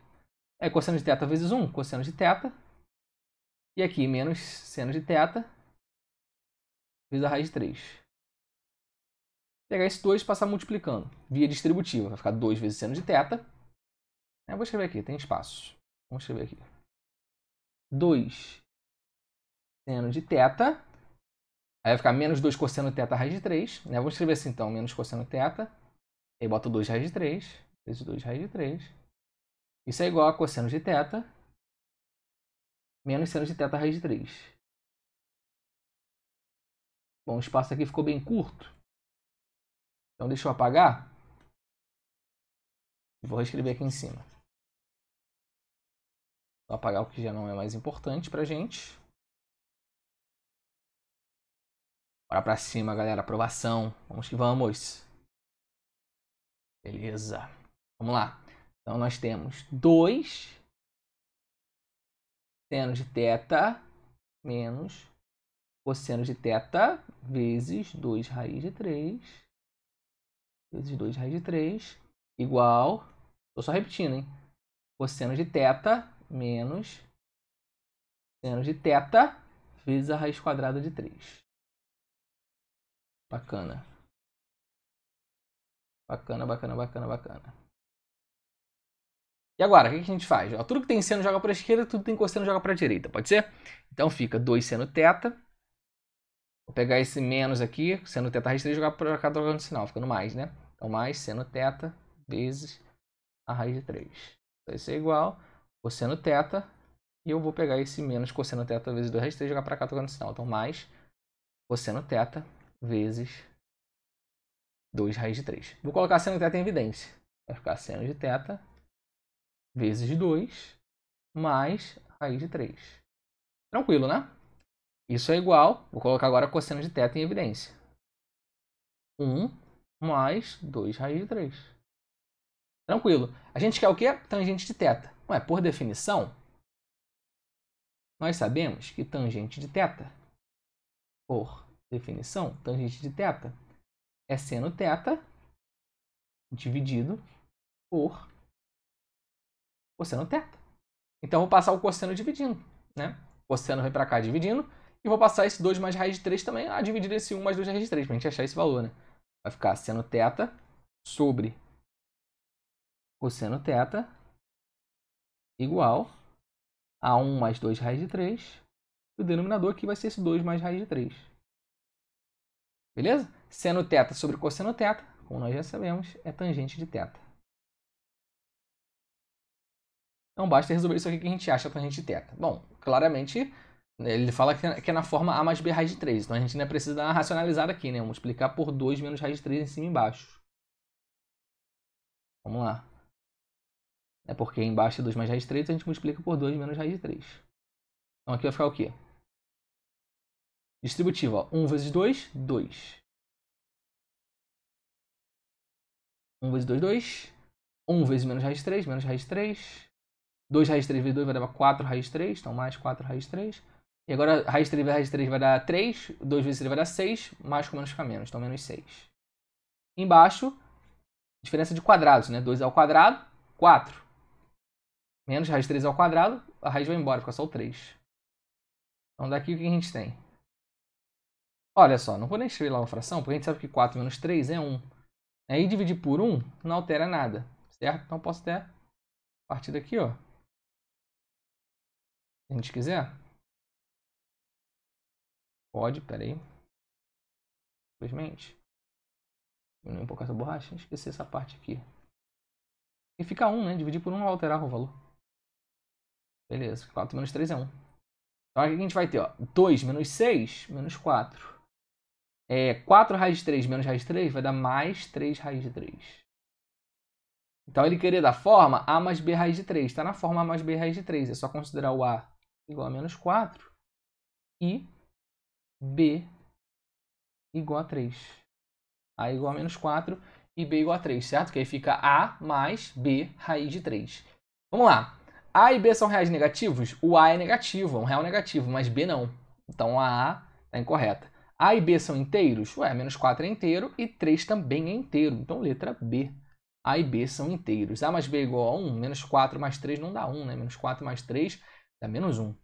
é cosseno de teta vezes 1, cosseno de teta. E aqui menos seno de teta vezes a raiz de 3. Pegar esse 2 e passar multiplicando, via distributiva. Vai ficar 2 vezes seno de teta. Eu vou escrever aqui, tem espaço. Vamos escrever aqui. 2 seno de teta. Aí vai ficar menos 2 cosseno teta raiz de 3. Né? Vamos escrever assim então, menos cosseno teta. Aí bota 2 raiz de 3, vezes 2 raiz de 3. Isso é igual a cosseno de teta menos seno de teta raiz de 3. Bom, o espaço aqui ficou bem curto. Então deixa eu apagar. Vou reescrever aqui em cima. Vou apagar o que já não é mais importante pra gente. Bora pra cima, galera. Aprovação. Vamos que vamos. Beleza. Vamos lá. Então nós temos 2 seno de teta menos cosseno de teta vezes 2 raiz de 3, vezes 2 raiz de 3, igual, estou só repetindo, hein? Cosseno de teta menos seno de teta vezes a raiz quadrada de 3. Bacana. Bacana, bacana, bacana, bacana. E agora, o que a gente faz? tudo que tem seno joga para a esquerda, tudo que tem cosseno joga para a direita, pode ser? Então fica 2 seno teta Vou pegar esse menos aqui, seno teta raiz de 3, jogar para cada lugar do sinal, ficando mais, né? Então, mais seno teta vezes a raiz de 3. Então, isso é igual cosseno teta, e eu vou pegar esse menos cosseno teta vezes 2 raiz de 3 e jogar para cá trocando sinal. Então, mais cosseno teta vezes 2 raiz de 3. Vou colocar seno teta em evidência. Vai ficar seno de teta vezes 2 mais raiz de 3. Tranquilo, né? Isso é igual, vou colocar agora cosseno de teta em evidência. 1 mais 2 raiz de 3. Tranquilo. A gente quer o quê? Tangente de teta. Ué, por definição, nós sabemos que tangente de teta, por definição, tangente de teta é seno teta dividido por cosseno teta. Então, vou passar o cosseno dividindo. Né? Cosseno vem para cá dividindo, e vou passar esse 2 mais raiz de 3 também a ah, dividir esse 1 mais 2 raiz de 3, para a gente achar esse valor, né? Vai ficar seno teta sobre cosseno teta igual a 1 mais 2 raiz de 3. E o denominador aqui vai ser esse 2 mais raiz de 3. Beleza? Seno teta sobre cosseno teta, como nós já sabemos, é tangente de teta. Então basta resolver isso aqui que a gente acha a tangente de teta. Bom, claramente ele fala que é na forma A mais B raiz de 3. Então a gente ainda precisa dar uma racionalizada aqui, né? Multiplicar por 2 menos raiz de 3 em cima e embaixo. Vamos lá. É porque embaixo é 2 mais raiz de 3, então a gente multiplica por 2 menos raiz de 3. Então aqui vai ficar o quê? Distributiva. 1 vezes 2, 2. 1 vezes 2, 2. 1 vezes menos raiz de 3, menos raiz de 3. 2 raiz de 3 vezes 2 vai dar 4 raiz de 3, então mais 4 raiz de 3. E agora raiz de 3 vezes raiz de 3 vai dar 3, 2 vezes 3 vai dar 6, mais com menos fica menos, então menos 6. Embaixo, diferença de quadrados, né? 2 ao quadrado, 4. Menos raiz de 3 ao quadrado, a raiz vai embora, fica só o 3. Então daqui o que a gente tem? Olha só, não vou nem escrever lá uma fração, porque a gente sabe que 4 menos 3 é 1. Aí né? dividir por 1 não altera nada, certo? Então eu posso até partir daqui, ó. Se a gente quiser. Pode, pera aí. Simplesmente. Diminuir um pouco essa borracha. Esqueci essa parte aqui. E fica 1, né? Dividir por 1 alterar o valor. Beleza. 4 menos 3 é 1. Então aqui a gente vai ter, ó. 2 menos 6 menos 4. É, 4 raiz de 3 menos raiz de 3 vai dar mais 3 raiz de 3. Então ele queria da forma a mais b raiz de 3. Está na forma a mais b raiz de 3. É só considerar o a igual a menos 4 e B igual a 3. A igual a menos 4 e B igual a 3, certo? Que aí fica A mais B raiz de 3. Vamos lá. A e B são reais negativos? O A é negativo, é um real negativo, mas B não. Então a A está incorreta. A e B são inteiros? Ué, menos 4 é inteiro e 3 também é inteiro. Então letra B. A e B são inteiros. A mais B é igual a 1, menos 4 mais 3 não dá 1, né? Menos 4 mais 3 dá menos 1.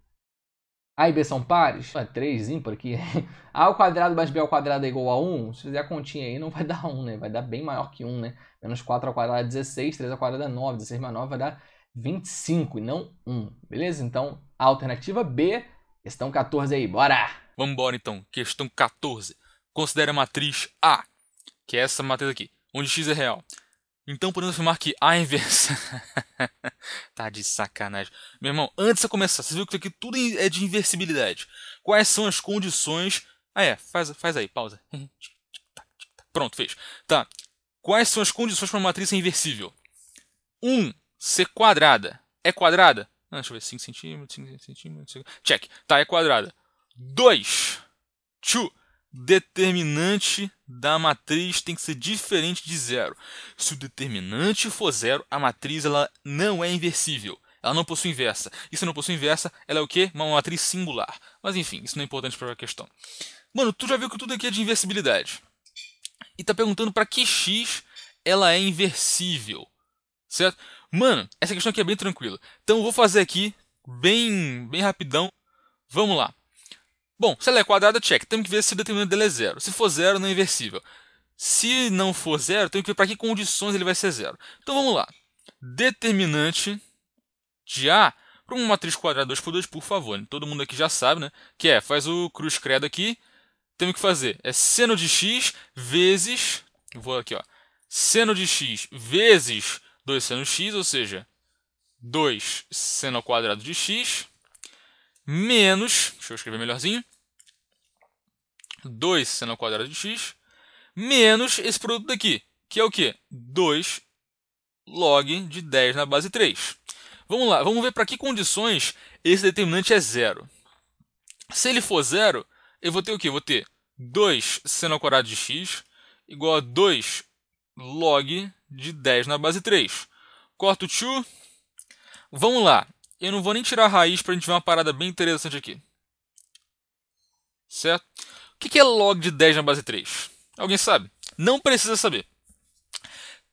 A e B são pares? É 3, ímpar aqui. a ao quadrado mais B ao quadrado é igual a 1. Se fizer a continha aí, não vai dar 1, né? Vai dar bem maior que 1, né? Menos 4 ao quadrado é 16, 3 ao quadrado é 9, 16 mais 9 vai dar 25 e não 1, beleza? Então, a alternativa B, questão 14 aí, bora! Vamos embora então, questão 14. Considere a matriz A, que é essa matriz aqui, onde x é real. Então podemos afirmar que a inversão. tá de sacanagem. Meu irmão, antes de começar, você viu que aqui tudo é de inversibilidade. Quais são as condições. Ah, é, faz, faz aí, pausa. Pronto, fez. Tá. Quais são as condições para uma matriz ser inversível? 1. Um, ser quadrada. É quadrada? Ah, deixa eu ver. 5 centímetros, 5 centímetros. Check. Tá, é quadrada. 2. 2. Determinante da matriz tem que ser diferente de zero. Se o determinante for zero, a matriz ela não é inversível. Ela não possui inversa. E se não possui inversa, ela é o quê? Uma matriz singular. Mas enfim, isso não é importante para a questão. Mano, tu já viu que tudo aqui é de inversibilidade. E tá perguntando para que x ela é inversível. Certo? Mano, essa questão aqui é bem tranquila. Então eu vou fazer aqui bem, bem rapidão. Vamos lá. Bom, se ela é quadrada, check. Temos que ver se o determinante dela é zero. Se for zero, não é inversível. Se não for zero, temos que ver para que condições ele vai ser zero. Então vamos lá. Determinante de A para uma matriz quadrada 2 por 2, por favor. Todo mundo aqui já sabe, né? Que é, faz o cruz credo aqui. Temos que fazer é seno de x vezes... Vou aqui, ó. Seno de x vezes 2 seno x, ou seja, 2 seno ao quadrado de x menos, deixa eu escrever melhorzinho, 2 seno ao quadrado de x, menos esse produto daqui, que é o quê? 2 log de 10 na base 3. Vamos lá, vamos ver para que condições esse determinante é zero. Se ele for zero, eu vou ter o quê? Vou ter 2 seno ao quadrado de x igual a 2 log de 10 na base 3. Corto o to. Vamos lá. Eu não vou nem tirar a raiz para a gente ver uma parada bem interessante aqui. Certo? O que é log de 10 na base 3? Alguém sabe? Não precisa saber.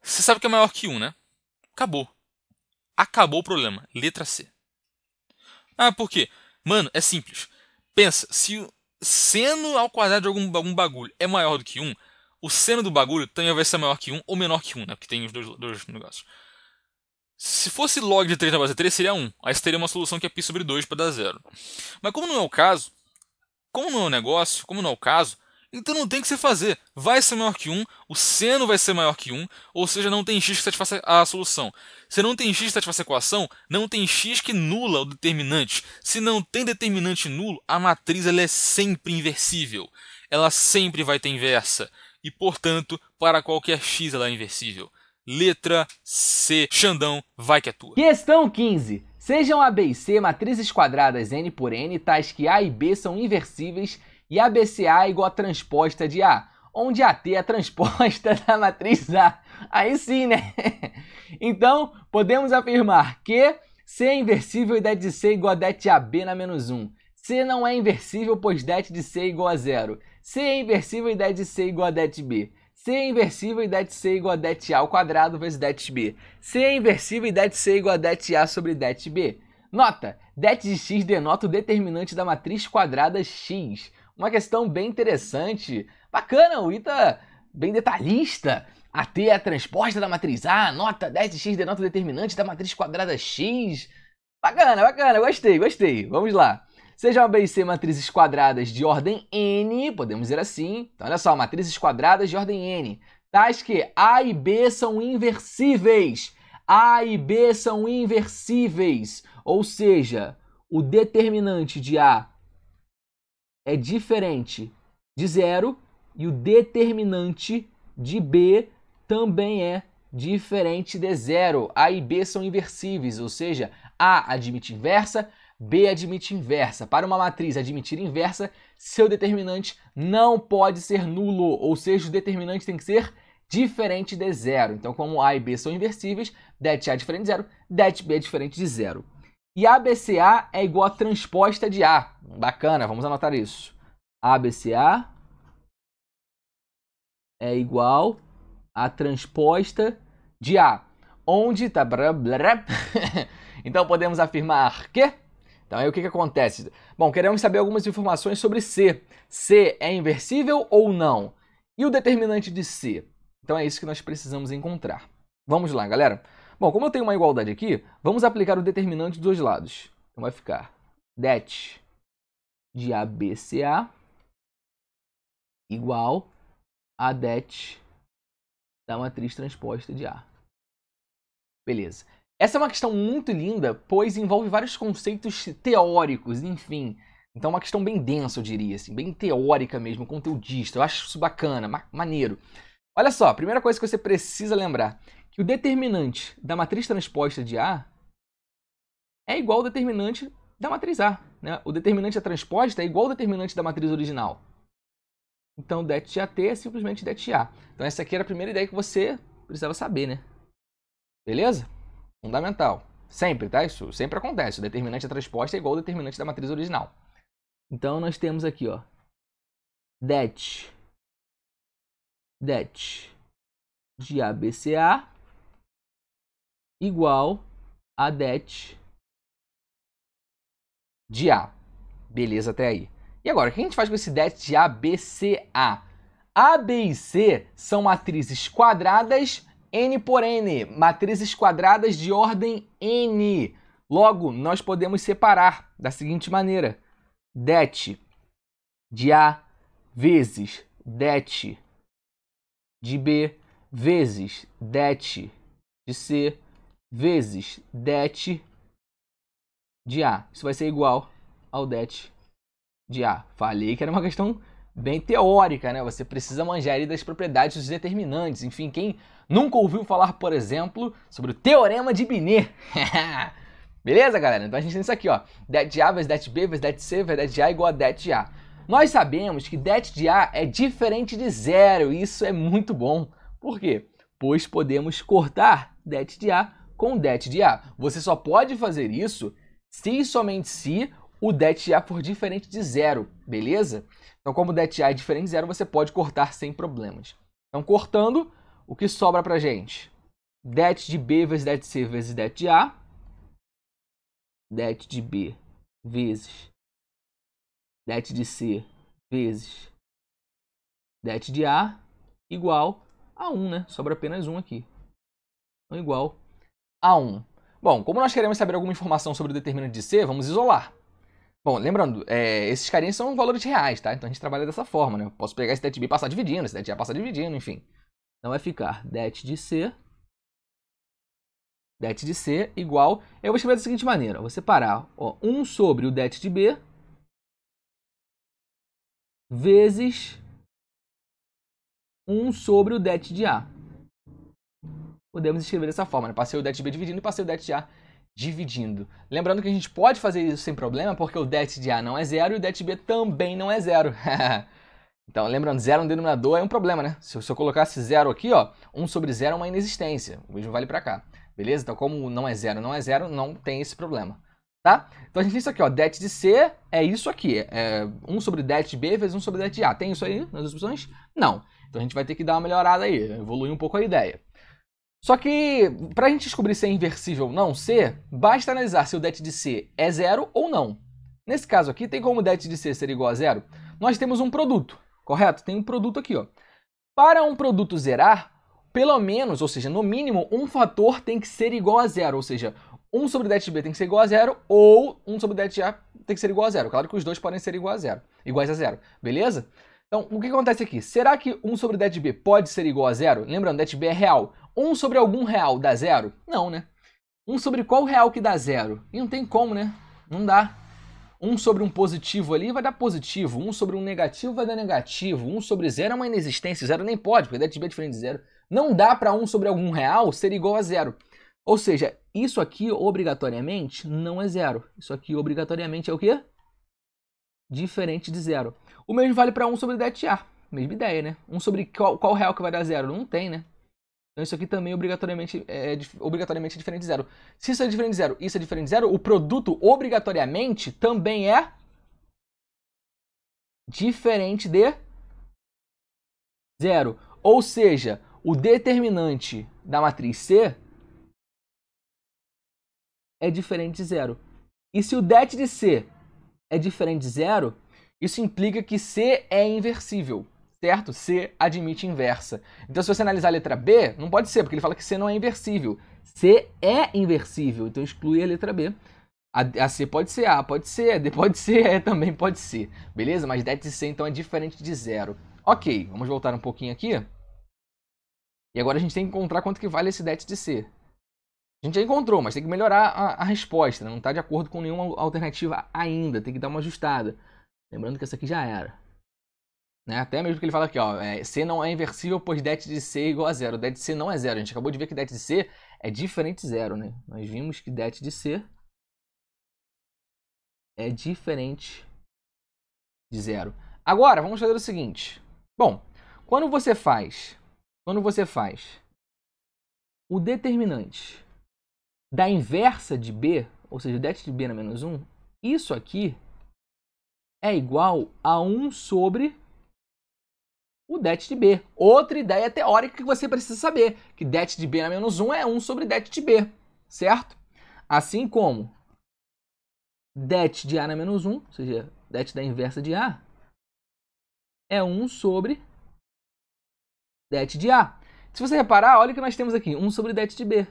Você sabe que é maior que 1, né? Acabou. Acabou o problema. Letra C. Ah, por quê? Mano, é simples. Pensa, se o seno ao quadrado de algum, algum bagulho é maior do que 1, o seno do bagulho também vai ser maior que 1 ou menor que 1, né? Porque tem os dois, dois negócios. Se fosse log de 3 na base 3, seria 1. Aí você teria uma solução que é π sobre 2 para dar zero. Mas como não é o caso, como não é o negócio, como não é o caso, então não tem o que você fazer. Vai ser maior que 1, o seno vai ser maior que 1, ou seja, não tem x que satisfaça a solução. Se não tem x que satisfaça a equação, não tem x que nula o determinante. Se não tem determinante nulo, a matriz ela é sempre inversível. Ela sempre vai ter inversa. E, portanto, para qualquer x ela é inversível. Letra C. Xandão, vai que é tua. Questão 15. Sejam A, B e C matrizes quadradas n por n, tais que A e B são inversíveis e ABCA é igual a transposta de A, onde AT é a transposta da matriz A. Aí sim, né? Então, podemos afirmar que C é inversível e det de C é igual a det de AB na menos 1. C não é inversível, pois det de C é igual a zero. C é inversível e det de C é igual a det de B. Se é inversível e det C igual a det A ao quadrado vezes det B. Se é inversível e det C igual a det A sobre det B. Nota, det de x denota o determinante da matriz quadrada x. Uma questão bem interessante. Bacana, o Ita bem detalhista. A T é a transposta da matriz A, nota det de x denota o determinante da matriz quadrada x. Bacana, bacana, gostei, gostei. Vamos lá. Sejam B e C matrizes quadradas de ordem n, podemos dizer assim. Então, olha só, matrizes quadradas de ordem n, tais que A e B são inversíveis. A e B são inversíveis, ou seja, o determinante de A é diferente de zero e o determinante de B também é diferente de zero. A e B são inversíveis, ou seja, A admite inversa, B admite inversa. Para uma matriz admitir inversa, seu determinante não pode ser nulo, ou seja, o determinante tem que ser diferente de zero. Então, como A e B são inversíveis, det A é diferente de zero, det B é diferente de zero. E ABCA é igual a transposta de A. Bacana, vamos anotar isso. ABCA é igual a transposta de A. Onde tá. Então podemos afirmar que então aí o que, que acontece? Bom, queremos saber algumas informações sobre C. C é inversível ou não? E o determinante de C? Então é isso que nós precisamos encontrar. Vamos lá, galera. Bom, como eu tenho uma igualdade aqui, vamos aplicar o determinante dos dois lados. Então vai ficar det de ABCA igual a det da matriz transposta de A. Beleza. Essa é uma questão muito linda, pois envolve vários conceitos teóricos, enfim. Então é uma questão bem densa, eu diria, assim, bem teórica mesmo, conteudista. Eu acho isso bacana, ma maneiro. Olha só, a primeira coisa que você precisa lembrar, que o determinante da matriz transposta de A é igual ao determinante da matriz A. Né? O determinante da transposta é igual ao determinante da matriz original. Então, det de AT é simplesmente det de A. Então, essa aqui era a primeira ideia que você precisava saber, né? Beleza? Fundamental. Sempre, tá? Isso sempre acontece. O determinante da transposta é igual ao determinante da matriz original. Então nós temos aqui, ó. Det. Det de ABCA igual a det de A. Beleza até aí. E agora, o que a gente faz com esse det de ABCA? A, B e C são matrizes quadradas n por n, matrizes quadradas de ordem n. Logo, nós podemos separar da seguinte maneira: det de A vezes det de B vezes det de C vezes det de A. Isso vai ser igual ao det de A. Falei que era uma questão bem teórica, né? Você precisa manjar das propriedades dos determinantes. Enfim, quem Nunca ouviu falar, por exemplo, sobre o Teorema de Binet. Beleza, galera? Então a gente tem isso aqui, ó. Det de A vezes det B vezes det C vezes det A igual a det de A. Nós sabemos que det de A é diferente de zero e isso é muito bom. Por quê? Pois podemos cortar det de A com det de A. Você só pode fazer isso se e somente se o det de A for diferente de zero, beleza? Então como det de A é diferente de zero, você pode cortar sem problemas. Então cortando, o que sobra a gente? Det de B vezes det de C vezes det de A. Det de B vezes det de C vezes det de A igual a 1, né? Sobra apenas 1 aqui. Então, igual a 1. Bom, como nós queremos saber alguma informação sobre o determinante de C, vamos isolar. Bom, lembrando, é, esses carinhas são valores reais, tá? Então a gente trabalha dessa forma, né? Eu posso pegar esse det B e passar dividindo, esse det A passar dividindo, enfim. Então vai ficar det de C, det de C igual, eu vou escrever da seguinte maneira, vou separar ó, 1 sobre o det de B, vezes 1 sobre o det de A. Podemos escrever dessa forma, né? passei o det de B dividindo e passei o det de A dividindo. Lembrando que a gente pode fazer isso sem problema, porque o det de A não é zero e o det de B também não é zero. Então, lembrando, zero no denominador é um problema, né? Se eu, colocasse zero aqui, ó, 1 um sobre zero é uma inexistência. O mesmo vale para cá. Beleza? Então, como não é zero, não é zero, não tem esse problema. Tá? Então, a gente tem isso aqui, ó. Det de C é isso aqui. É 1 um sobre det de B vezes 1 um sobre det de A. Tem isso aí nas opções? Não. Então, a gente vai ter que dar uma melhorada aí, evoluir um pouco a ideia. Só que, para a gente descobrir se é inversível ou não C, basta analisar se o det de C é zero ou não. Nesse caso aqui, tem como o det de C ser igual a zero? Nós temos um produto correto? Tem um produto aqui, ó. Para um produto zerar, pelo menos, ou seja, no mínimo, um fator tem que ser igual a zero, ou seja, 1 sobre det B tem que ser igual a zero ou 1 sobre det A tem que ser igual a zero. Claro que os dois podem ser igual a zero, iguais a zero, beleza? Então, o que acontece aqui? Será que 1 sobre det B pode ser igual a zero? Lembrando, det B é real. 1 sobre algum real dá zero? Não, né? 1 sobre qual real que dá zero? E não tem como, né? Não dá um sobre um positivo ali vai dar positivo, um sobre um negativo vai dar negativo, um sobre zero é uma inexistência, zero nem pode, porque deve é diferente de zero. Não dá para um sobre algum real ser igual a zero. Ou seja, isso aqui obrigatoriamente não é zero. Isso aqui obrigatoriamente é o quê? Diferente de zero. O mesmo vale para 1 sobre det A. Mesma ideia, né? 1 sobre qual, qual real que vai dar zero? Não tem, né? Então isso aqui também obrigatoriamente é, é obrigatoriamente é diferente de zero. Se isso é diferente de zero, isso é diferente de zero, o produto obrigatoriamente também é diferente de zero. Ou seja, o determinante da matriz C é diferente de zero. E se o det de C é diferente de zero, isso implica que C é inversível certo? C admite inversa. Então, se você analisar a letra B, não pode ser, porque ele fala que C não é inversível. C é inversível, então exclui a letra B. A, a, C pode ser A, pode ser, D pode ser, E também pode ser. Beleza? Mas det C então é diferente de zero. Ok, vamos voltar um pouquinho aqui. E agora a gente tem que encontrar quanto que vale esse det de C. A gente já encontrou, mas tem que melhorar a, a resposta. Né? Não está de acordo com nenhuma alternativa ainda. Tem que dar uma ajustada. Lembrando que essa aqui já era. Né? Até mesmo que ele fala aqui, ó, é, C não é inversível, pois det de C é igual a zero. Det de C não é zero. A gente acabou de ver que det de C é diferente de zero, né? Nós vimos que det de C é diferente de zero. Agora, vamos fazer o seguinte. Bom, quando você faz, quando você faz o determinante da inversa de B, ou seja, det de B na menos 1, isso aqui é igual a 1 sobre o det de B. Outra ideia teórica que você precisa saber, que det de B na menos 1 é 1 sobre det de B, certo? Assim como det de A na menos 1, ou seja, det da inversa de A, é 1 sobre det de A. Se você reparar, olha o que nós temos aqui, 1 sobre det de B.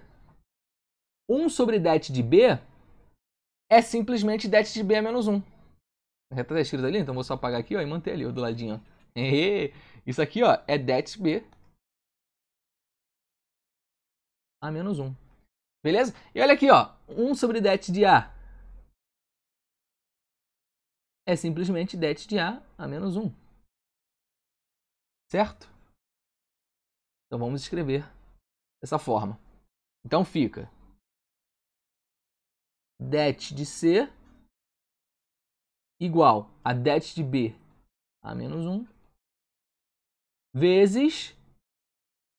1 sobre det de B é simplesmente det de B a menos 1. Já está escrito ali, então vou só apagar aqui ó, e manter ali ó, do ladinho. Ó. Isso aqui, ó, é det B a menos 1. Beleza? E olha aqui, ó, 1 sobre det de A é simplesmente det de A a menos 1. Certo? Então vamos escrever dessa forma. Então fica det de C igual a det de B a menos 1 vezes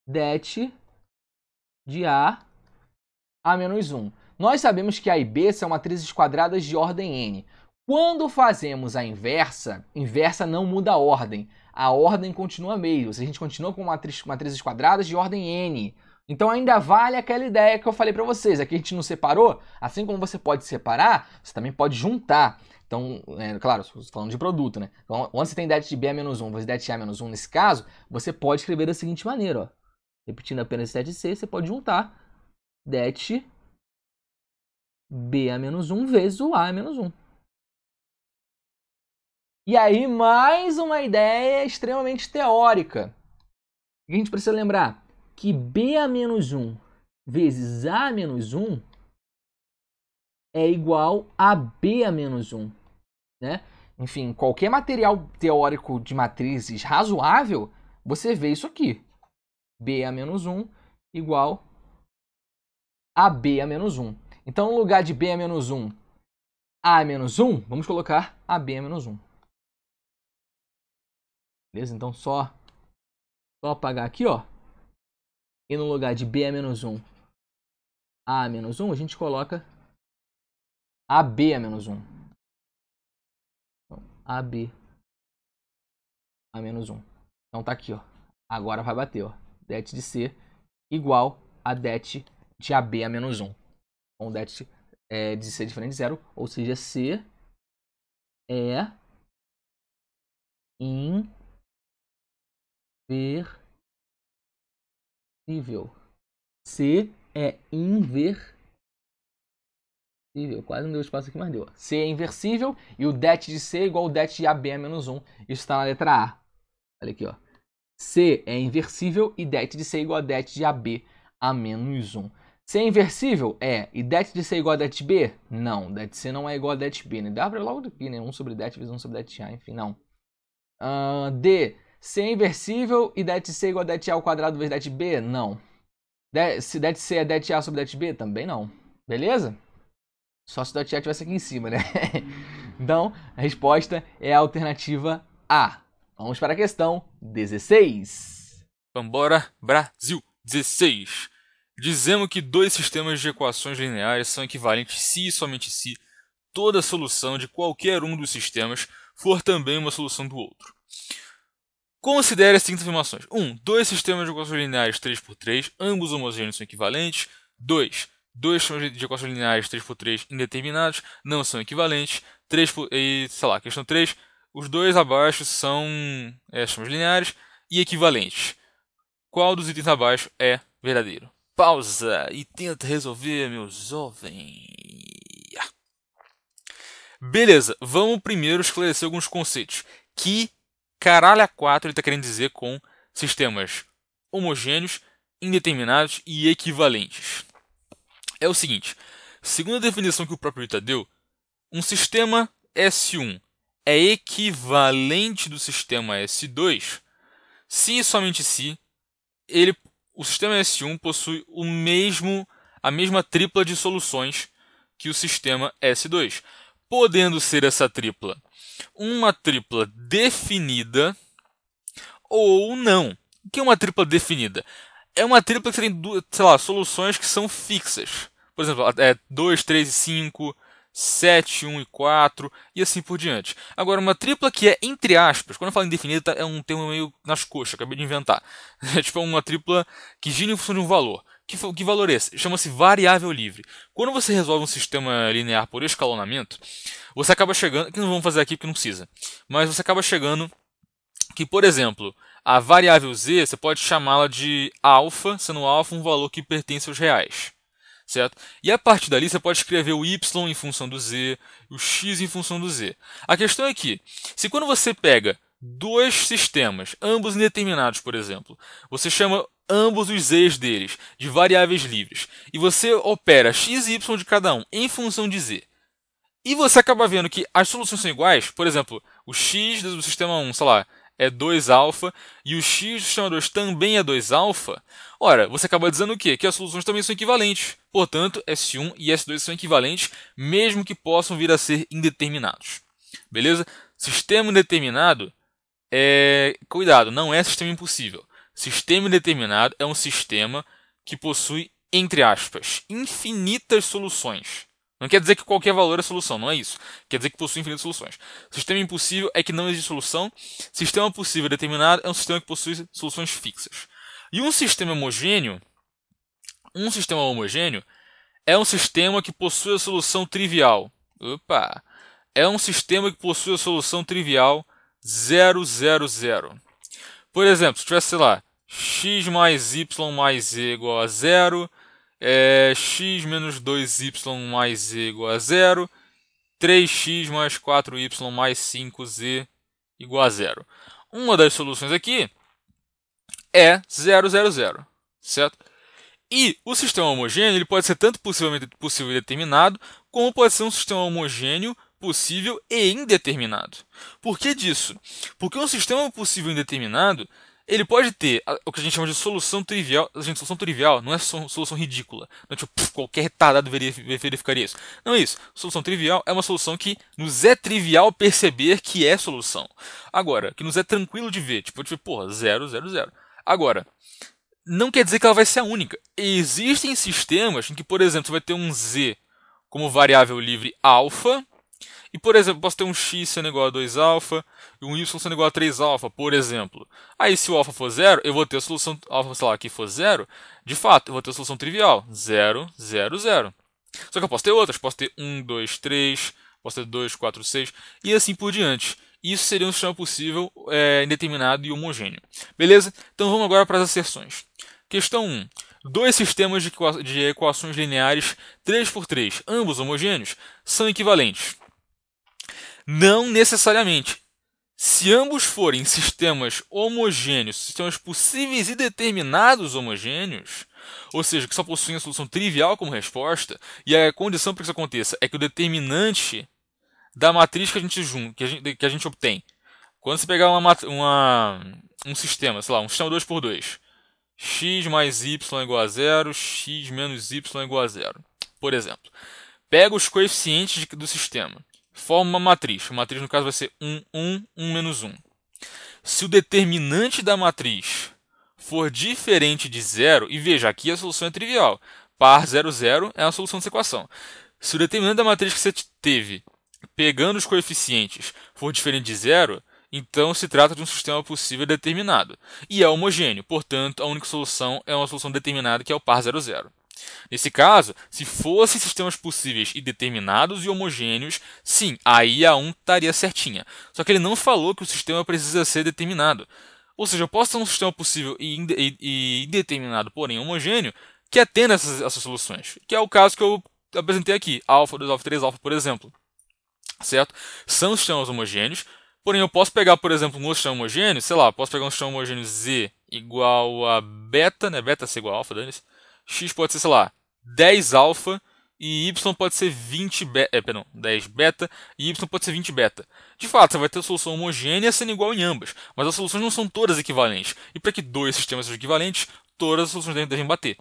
det de A a menos 1. Nós sabemos que A e B são matrizes quadradas de ordem n. Quando fazemos a inversa, inversa não muda a ordem. A ordem continua meio. Se a gente continua com matriz, matrizes quadradas de ordem n, então ainda vale aquela ideia que eu falei para vocês. Aqui é a gente não separou, assim como você pode separar, você também pode juntar. Então, é, claro, falando de produto, né? Então, onde você tem det de B a menos 1, você det de A menos 1 nesse caso, você pode escrever da seguinte maneira, ó. Repetindo apenas esse det C, você pode juntar det B a menos 1 vezes o A a menos 1. E aí, mais uma ideia extremamente teórica. O que a gente precisa lembrar? que b a menos 1 vezes a menos 1 é igual a b a menos 1, né? Enfim, qualquer material teórico de matrizes razoável, você vê isso aqui. b a menos 1 igual a b a menos 1. Então, no lugar de b a menos 1, a menos 1, vamos colocar a b a menos 1. Beleza? Então, só, só apagar aqui, ó. E no lugar de B é a menos 1, A a menos 1, a gente coloca AB é então, a menos 1. Então, AB a menos 1. Então está aqui, ó. Agora vai bater, ó. Det de C igual a det de AB a menos 1. Com então, det é, de C é diferente de zero, ou seja, C é inverso inversível. C é inversível. Quase não deu espaço aqui, mas deu. C é inversível e o det de C é igual ao det de AB a menos 1. Isso está na letra A. Olha aqui, ó. C é inversível e det de C é igual a det de AB a menos 1. C é inversível? É. E det de C é igual a det de B? Não. Det de C não é igual a det de B. Né? Dá pra logo aqui, né? 1 sobre det vezes 1 sobre det de A, enfim, não. Uh, D. Se é inversível e det C é igual a det A ao quadrado vezes det B? Não. se det C é det A sobre det B? Também não. Beleza? Só se det A estivesse aqui em cima, né? então, a resposta é a alternativa A. Vamos para a questão 16. Vambora, Brasil! 16. Dizemos que dois sistemas de equações lineares são equivalentes se e somente se toda solução de qualquer um dos sistemas for também uma solução do outro. Considere as seguintes afirmações. 1. Um, dois sistemas de equações lineares 3x3, ambos homogêneos são equivalentes. 2. Dois sistemas de equações lineares 3x3 indeterminados não são equivalentes. 3 por, e, sei lá, questão 3. Os dois abaixo são é, sistemas lineares e equivalentes. Qual dos itens abaixo é verdadeiro? Pausa e tenta resolver, meu jovem. Beleza, vamos primeiro esclarecer alguns conceitos. Que caralho a quatro ele está querendo dizer com sistemas homogêneos, indeterminados e equivalentes. É o seguinte, segundo a definição que o próprio Ita deu, um sistema S1 é equivalente do sistema S2 se e somente se ele, o sistema S1 possui o mesmo, a mesma tripla de soluções que o sistema S2, podendo ser essa tripla uma tripla definida ou não. O que é uma tripla definida? É uma tripla que tem duas, sei lá, soluções que são fixas. Por exemplo, é 2, 3 e 5, 7, 1 e 4 e assim por diante. Agora, uma tripla que é entre aspas, quando eu falo indefinida, tá, é um termo meio nas coxas, acabei de inventar. É tipo uma tripla que gira em função de um valor. Que, que valor é esse? Chama-se variável livre. Quando você resolve um sistema linear por escalonamento, você acaba chegando. Que não vamos fazer aqui porque não precisa. Mas você acaba chegando que, por exemplo, a variável z você pode chamá-la de alfa, sendo alfa um valor que pertence aos reais. Certo? E a partir dali você pode escrever o y em função do z, o x em função do z. A questão é que, se quando você pega dois sistemas, ambos indeterminados, por exemplo, você chama ambos os z's deles, de variáveis livres, e você opera x e y de cada um em função de z. E você acaba vendo que as soluções são iguais, por exemplo, o x do sistema 1, sei lá, é 2 alfa e o x do sistema 2 também é 2 alfa, ora, você acaba dizendo o quê? Que as soluções também são equivalentes. Portanto, S1 e S2 são equivalentes, mesmo que possam vir a ser indeterminados. Beleza? Sistema indeterminado é, cuidado, não é sistema impossível. Sistema indeterminado é um sistema que possui, entre aspas, infinitas soluções. Não quer dizer que qualquer valor é solução, não é isso. Quer dizer que possui infinitas soluções. Sistema impossível é que não existe solução. Sistema possível determinado é um sistema que possui soluções fixas. E um sistema homogêneo, um sistema homogêneo é um sistema que possui a solução trivial. Opa! É um sistema que possui a solução trivial 000. Por exemplo, se tivesse, sei lá, x mais y mais z igual a zero, é, x menos 2y mais z igual a zero, 3x mais 4y mais 5z igual a zero. Uma das soluções aqui é 0, 0, 0, certo? E o sistema homogêneo ele pode ser tanto possivelmente possível determinado, como pode ser um sistema homogêneo possível e indeterminado. Por que disso? Porque um sistema possível e indeterminado ele pode ter o que a gente chama de solução trivial. Gente, solução trivial não é solução ridícula. Não é tipo, puf, qualquer retardado verificaria isso. Não é isso. Solução trivial é uma solução que nos é trivial perceber que é solução. Agora, que nos é tranquilo de ver. Tipo, tipo, porra, zero, zero, zero. Agora, não quer dizer que ela vai ser a única. Existem sistemas em que, por exemplo, você vai ter um z como variável livre alfa e, por exemplo, posso ter um x sendo igual a 2 alfa e um y sendo igual a 3 alfa, por exemplo. Aí, se o alfa for zero, eu vou ter a solução, alfa, sei lá, aqui for zero, de fato, eu vou ter a solução trivial, 0, 0, 0. Só que eu posso ter outras, posso ter 1, 2, 3, posso ter 2, 4, 6 e assim por diante. Isso seria um sistema possível é, indeterminado e homogêneo. Beleza? Então vamos agora para as asserções. Questão 1. Dois sistemas de, de equações lineares 3 por 3, ambos homogêneos, são equivalentes. Não necessariamente. Se ambos forem sistemas homogêneos, sistemas possíveis e determinados homogêneos, ou seja, que só possuem a solução trivial como resposta, e a condição para que isso aconteça é que o determinante da matriz que a gente, junta, que a gente, que a gente obtém, quando você pegar uma, uma, um sistema, sei lá, um sistema 2x2, x mais y igual a zero, x menos y igual a zero, por exemplo, pega os coeficientes do sistema forma uma matriz. A matriz, no caso, vai ser 1, 1, 1 menos 1. Se o determinante da matriz for diferente de zero, e veja, aqui a solução é trivial. Par 0, 0 é a solução dessa equação. Se o determinante da matriz que você teve, pegando os coeficientes, for diferente de zero, então se trata de um sistema possível determinado. E é homogêneo, portanto, a única solução é uma solução determinada que é o par 0, 0. Nesse caso, se fossem sistemas possíveis e determinados e homogêneos, sim, aí a 1 estaria certinha. Só que ele não falou que o sistema precisa ser determinado. Ou seja, eu posso ter um sistema possível e indeterminado, porém homogêneo, que atenda essas, essas soluções. Que é o caso que eu apresentei aqui, alfa, 2 alfa, 3 alfa, por exemplo. Certo? São sistemas homogêneos, porém eu posso pegar, por exemplo, um outro sistema homogêneo, sei lá, posso pegar um sistema homogêneo Z igual a beta, né? Beta C igual a alfa, dane-se. X pode ser, sei lá, 10 alfa e Y pode ser 20 beta, é, perdão, 10 beta e Y pode ser 20 beta. De fato, você vai ter a solução homogênea sendo igual em ambas, mas as soluções não são todas equivalentes. E para que dois sistemas sejam equivalentes, todas as soluções devem bater,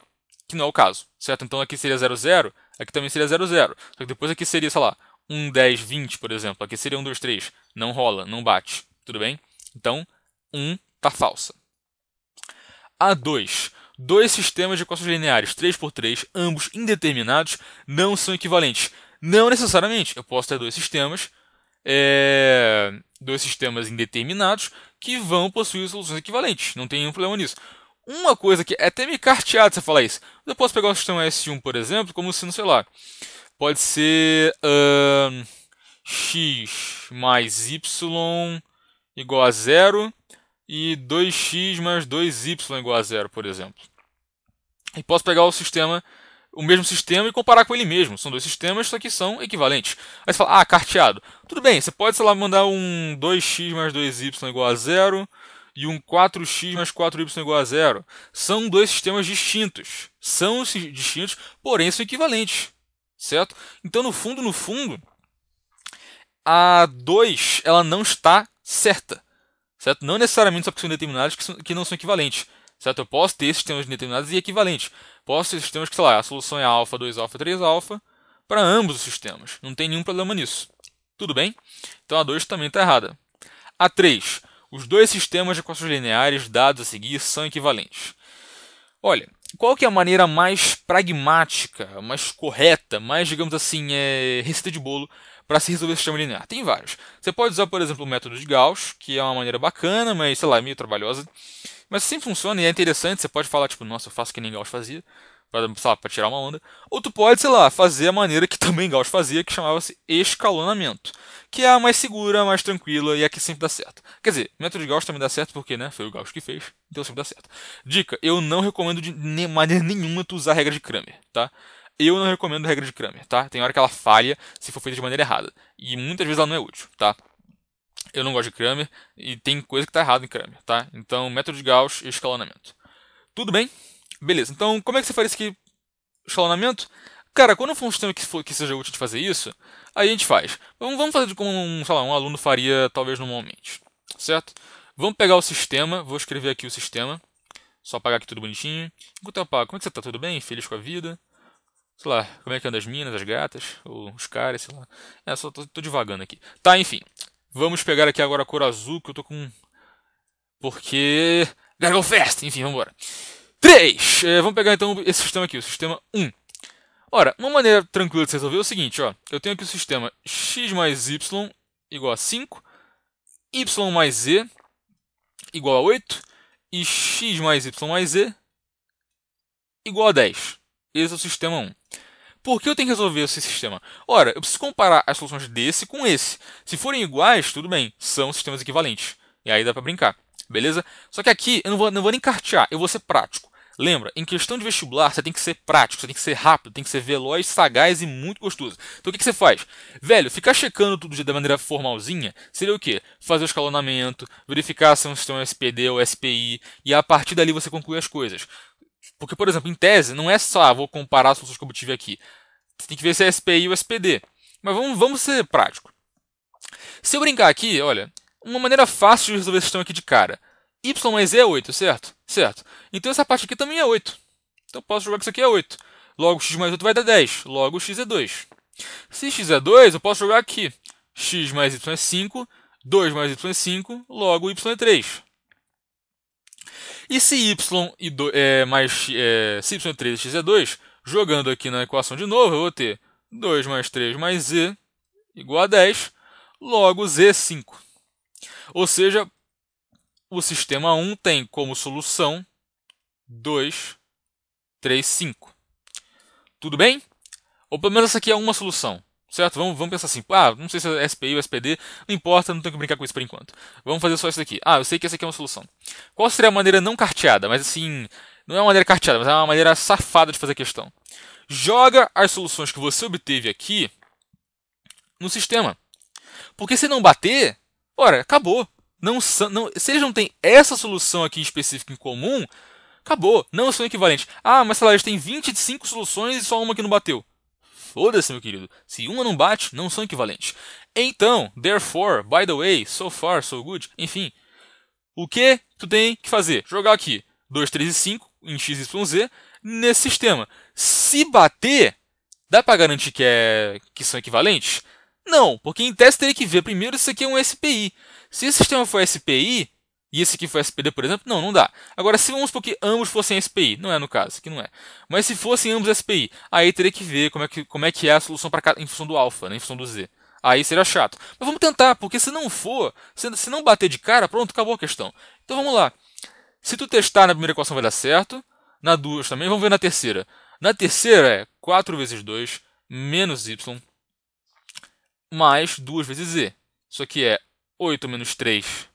que não é o caso, certo? Então aqui seria 0, 0, aqui também seria 0, 0. Só que depois aqui seria, sei lá, 1, 10, 20, por exemplo. Aqui seria 1, 2, 3. Não rola, não bate, tudo bem? Então, 1 está falsa. A2. Dois sistemas de equações lineares 3x3, ambos indeterminados, não são equivalentes. Não necessariamente. Eu posso ter dois sistemas, é, dois sistemas indeterminados que vão possuir soluções equivalentes. Não tem nenhum problema nisso. Uma coisa que é até me carteado você falar isso. Eu posso pegar o sistema S1, por exemplo, como sendo, sei lá, pode ser uh, x mais y igual a zero e 2x mais 2y igual a zero, por exemplo e posso pegar o sistema, o mesmo sistema e comparar com ele mesmo. São dois sistemas, só que são equivalentes. Aí você fala, ah, carteado. Tudo bem, você pode, sei lá, mandar um 2x mais 2y igual a zero e um 4x mais 4y igual a zero. São dois sistemas distintos. São distintos, porém são equivalentes. Certo? Então, no fundo, no fundo, a 2 ela não está certa. Certo? Não necessariamente só porque são determinados que, são, que não são equivalentes. Certo? Eu posso ter sistemas determinados e equivalentes. Posso ter sistemas que, sei lá, a solução é alfa, 2 alfa, 3 alfa, para ambos os sistemas. Não tem nenhum problema nisso. Tudo bem? Então a 2 também está errada. A 3. Os dois sistemas de equações lineares dados a seguir são equivalentes. Olha, qual que é a maneira mais pragmática, mais correta, mais, digamos assim, é, receita de bolo para se resolver o sistema linear? Tem vários. Você pode usar, por exemplo, o método de Gauss, que é uma maneira bacana, mas, sei lá, meio trabalhosa. Mas sim funciona e é interessante, você pode falar, tipo, nossa, eu faço que nem Gauss fazia, pra, sei lá, pra tirar uma onda. Ou tu pode, sei lá, fazer a maneira que também Gauss fazia, que chamava-se escalonamento. Que é a mais segura, mais tranquila e a que sempre dá certo. Quer dizer, método de Gauss também dá certo porque, né, foi o Gauss que fez, então sempre dá certo. Dica, eu não recomendo de maneira nenhuma tu usar a regra de Kramer, tá? Eu não recomendo a regra de Kramer, tá? Tem hora que ela falha se for feita de maneira errada. E muitas vezes ela não é útil, tá? Eu não gosto de Kramer e tem coisa que tá errada em Kramer, tá? Então, método de Gauss e escalonamento. Tudo bem? Beleza. Então, como é que você faz esse escalonamento? Cara, quando for um sistema que, for, que seja útil de fazer isso, aí a gente faz. Vamos, vamos fazer como um, sei lá, um aluno faria talvez normalmente, certo? Vamos pegar o sistema, vou escrever aqui o sistema. Só apagar aqui tudo bonitinho. Enquanto eu apago, como é que você tá? Tudo bem? Feliz com a vida? Sei lá, como é que anda as minas, as gatas, ou os caras, sei lá. É, só tô, tô divagando aqui. Tá, enfim. Vamos pegar aqui agora a cor azul, que eu tô com. Porque. Gargol Fest! Enfim, vamos embora. 3! É, vamos pegar então esse sistema aqui, o sistema 1. Ora, uma maneira tranquila de se resolver é o seguinte, ó. Eu tenho aqui o sistema x mais y igual a 5, y mais z igual a 8, e x mais y mais z igual a 10. Esse é o sistema 1. Por que eu tenho que resolver esse sistema? Ora, eu preciso comparar as soluções desse com esse. Se forem iguais, tudo bem, são sistemas equivalentes. E aí dá para brincar, beleza? Só que aqui eu não vou, não vou nem cartear, eu vou ser prático. Lembra, em questão de vestibular, você tem que ser prático, você tem que ser rápido, tem que ser veloz, sagaz e muito gostoso. Então o que, você faz? Velho, ficar checando tudo da maneira formalzinha seria o quê? Fazer o escalonamento, verificar se é um sistema SPD ou SPI, e a partir dali você conclui as coisas. Porque, por exemplo, em tese, não é só ah, vou comparar as soluções que eu obtive aqui. Você tem que ver se é SPI ou SPD. Mas vamos, vamos ser prático. Se eu brincar aqui, olha, uma maneira fácil de resolver essa questão aqui de cara. Y mais Z é 8, certo? Certo. Então essa parte aqui também é 8. Então eu posso jogar que isso aqui é 8. Logo x mais 8 vai dar 10. Logo x é 2. Se x é 2, eu posso jogar aqui. x mais y é 5. 2 mais y é 5. Logo y é 3. E se y e do, é, mais é, se y3 x é 2, jogando aqui na equação de novo, eu vou ter 2 mais 3 mais z igual a 10, logo z é 5. Ou seja, o sistema 1 tem como solução 2, 3, 5. Tudo bem? Ou pelo menos essa aqui é uma solução. Certo? Vamos, vamos pensar assim. Ah, não sei se é SPI ou SPD, não importa, não tenho que brincar com isso por enquanto. Vamos fazer só isso daqui. Ah, eu sei que essa aqui é uma solução. Qual seria a maneira não carteada, mas assim. Não é uma maneira carteada, mas é uma maneira safada de fazer a questão. Joga as soluções que você obteve aqui no sistema. Porque se não bater, ora, acabou. Não, não, se eles não têm essa solução aqui específica em comum, acabou. Não são equivalentes. Ah, mas sei lá, eles têm 25 soluções e só uma que não bateu. Foda-se, meu querido. Se uma não bate, não são equivalentes. Então, therefore, by the way, so far, so good, enfim. O que tu tem que fazer? Jogar aqui 2, 3 e 5 em x, y, z nesse sistema. Se bater, dá para garantir que, é, que são equivalentes? Não, porque em teste teria que ver primeiro se isso aqui é um SPI. Se esse sistema for SPI, e esse aqui foi SPD, por exemplo, não, não dá. Agora, se vamos supor que ambos fossem SPI, não é no caso, que não é. Mas se fossem ambos SPI, aí teria que ver como é que, como é, que é a solução para cada, em função do alfa, né, em função do Z. Aí seria chato. Mas vamos tentar, porque se não for, se, se não bater de cara, pronto, acabou a questão. Então vamos lá. Se tu testar na primeira equação vai dar certo, na duas também, vamos ver na terceira. Na terceira é 4 vezes 2 menos y mais 2 vezes z. Isso aqui é 8 menos 3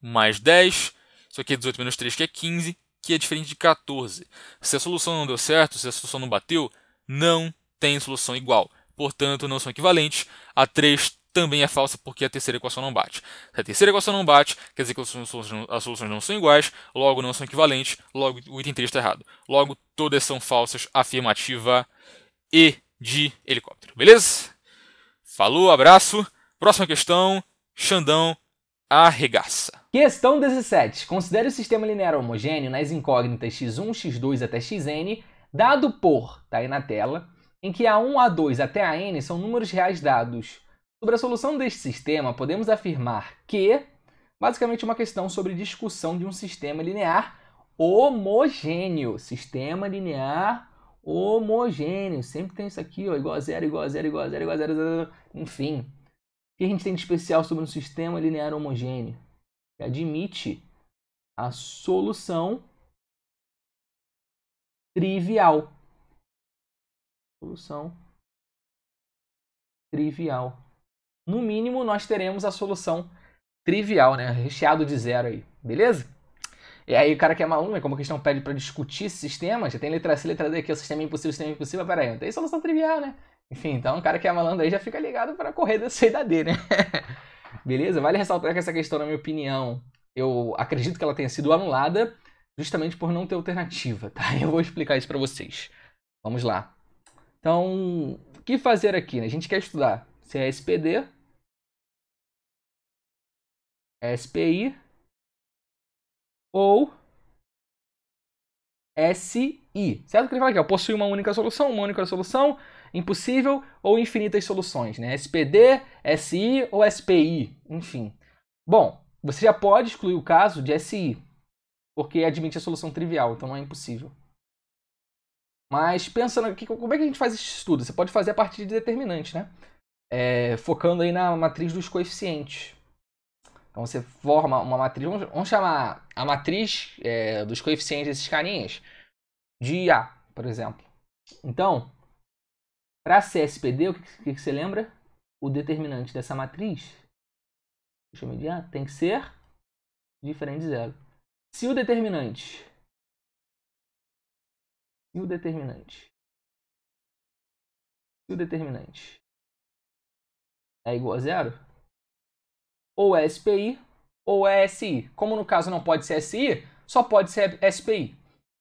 mais 10. Isso aqui é 18 menos 3, que é 15, que é diferente de 14. Se a solução não deu certo, se a solução não bateu, não tem solução igual. Portanto, não são equivalentes. A 3 também é falsa porque a terceira equação não bate. Se a terceira equação não bate, quer dizer que as soluções não são iguais, logo não são equivalentes, logo o item 3 está errado. Logo, todas são falsas, afirmativa e de helicóptero. Beleza? Falou, abraço. Próxima questão, Xandão arregaça. Questão 17. Considere o sistema linear homogêneo nas incógnitas x1, x2 até xn, dado por, tá aí na tela, em que a1, a2 até a n são números reais dados. Sobre a solução deste sistema, podemos afirmar que, basicamente é uma questão sobre discussão de um sistema linear homogêneo. Sistema linear homogêneo. Sempre tem isso aqui, ó, igual a zero, igual a zero, igual a zero, igual a zero, igual a zero, igual a zero enfim que a gente tem de especial sobre um sistema linear homogêneo? Que admite a solução trivial. Solução trivial. No mínimo, nós teremos a solução trivial, né? Recheado de zero aí, beleza? E aí o cara que é maluco, como a questão pede para discutir esse sistema, já tem letra C, letra D aqui, o sistema é impossível, o sistema é impossível, peraí, não tem solução trivial, né? Enfim, então o cara que é malandro aí já fica ligado para correr da saída dele, né? Beleza? Vale ressaltar que essa questão, na minha opinião, eu acredito que ela tenha sido anulada justamente por não ter alternativa, tá? Eu vou explicar isso para vocês. Vamos lá. Então, o que fazer aqui? Né? A gente quer estudar se é SPD SPI ou SI. Certo? o Que ele fala aqui, ó, possui uma única solução, uma única solução, impossível ou infinitas soluções, né? SPD, SI ou SPI, enfim. Bom, você já pode excluir o caso de SI, porque admite a solução trivial, então não é impossível. Mas pensando aqui, como é que a gente faz esse estudo? Você pode fazer a partir de determinantes, né? É, focando aí na matriz dos coeficientes. Então você forma uma matriz, vamos, vamos chamar a matriz é, dos coeficientes desses carinhas de A, por exemplo. Então, para CSPD, o que, que, você lembra? O determinante dessa matriz deixa eu mediar, tem que ser diferente de zero. Se o determinante o determinante se o determinante é igual a zero, ou é SPI ou é SI. Como no caso não pode ser SI, só pode ser SPI.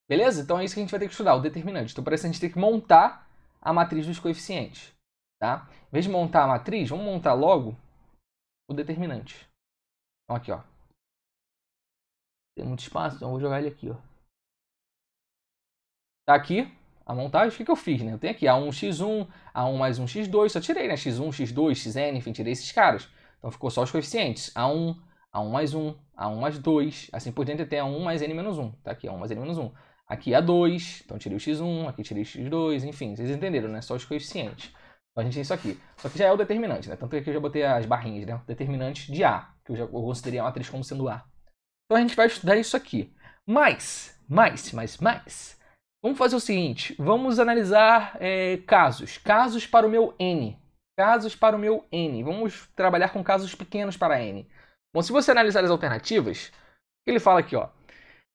Beleza? Então é isso que a gente vai ter que estudar, o determinante. Então parece que a gente tem que montar a matriz dos coeficientes. Tá? Em vez de montar a matriz, vamos montar logo o determinante. Então aqui, ó. Tem muito espaço, então eu vou jogar ele aqui, ó. Tá aqui a montagem. O que, que eu fiz, né? Eu tenho aqui A1, X1, A1 mais 1, X2. Só tirei, né? X1, X2, Xn, enfim, tirei esses caras. Então ficou só os coeficientes. A1, A1 mais 1, A1 mais 2, assim por dentro até A1 mais N menos 1. Tá aqui, A1 mais N menos 1. Aqui é A2, então tirei o x1, aqui tirei o x2, enfim, vocês entenderam, né? Só os coeficientes. Então a gente tem isso aqui. Só que já é o determinante, né? Tanto é que aqui eu já botei as barrinhas, né? Determinante de A, que eu já considerei a matriz como sendo A. Então a gente vai estudar isso aqui. mais mais, mais, mais. Vamos fazer o seguinte, vamos analisar é, casos. Casos para o meu N. Casos para o meu N. Vamos trabalhar com casos pequenos para N. Bom, se você analisar as alternativas, ele fala aqui, ó.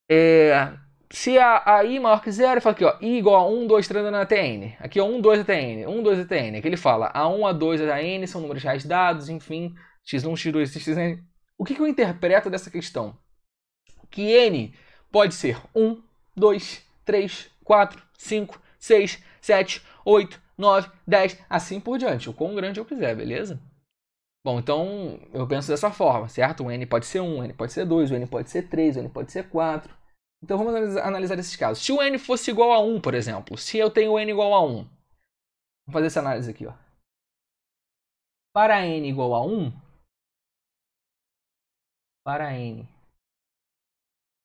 É, se a, a i maior que zero, ele fala aqui, ó, i igual a 1, 2, 3 na tn. Aqui, ó, 1, 2 ATN, 1, 2 ATN. Aqui ele fala a1, a2, a é n são números reais dados, enfim, x1, x2, xn. O que, que eu interpreto dessa questão? Que n pode ser 1, 2, 3, 4, 5, 6, 7, 8, 9, 10, assim por diante, o quão grande eu quiser, beleza? Bom, então eu penso dessa forma, certo? O n pode ser 1, o n pode ser 2, o n pode ser 3, o n pode ser 4, então vamos analisar, esses casos. Se o n fosse igual a 1, por exemplo, se eu tenho n igual a 1, vamos fazer essa análise aqui, ó. Para n igual a 1, para n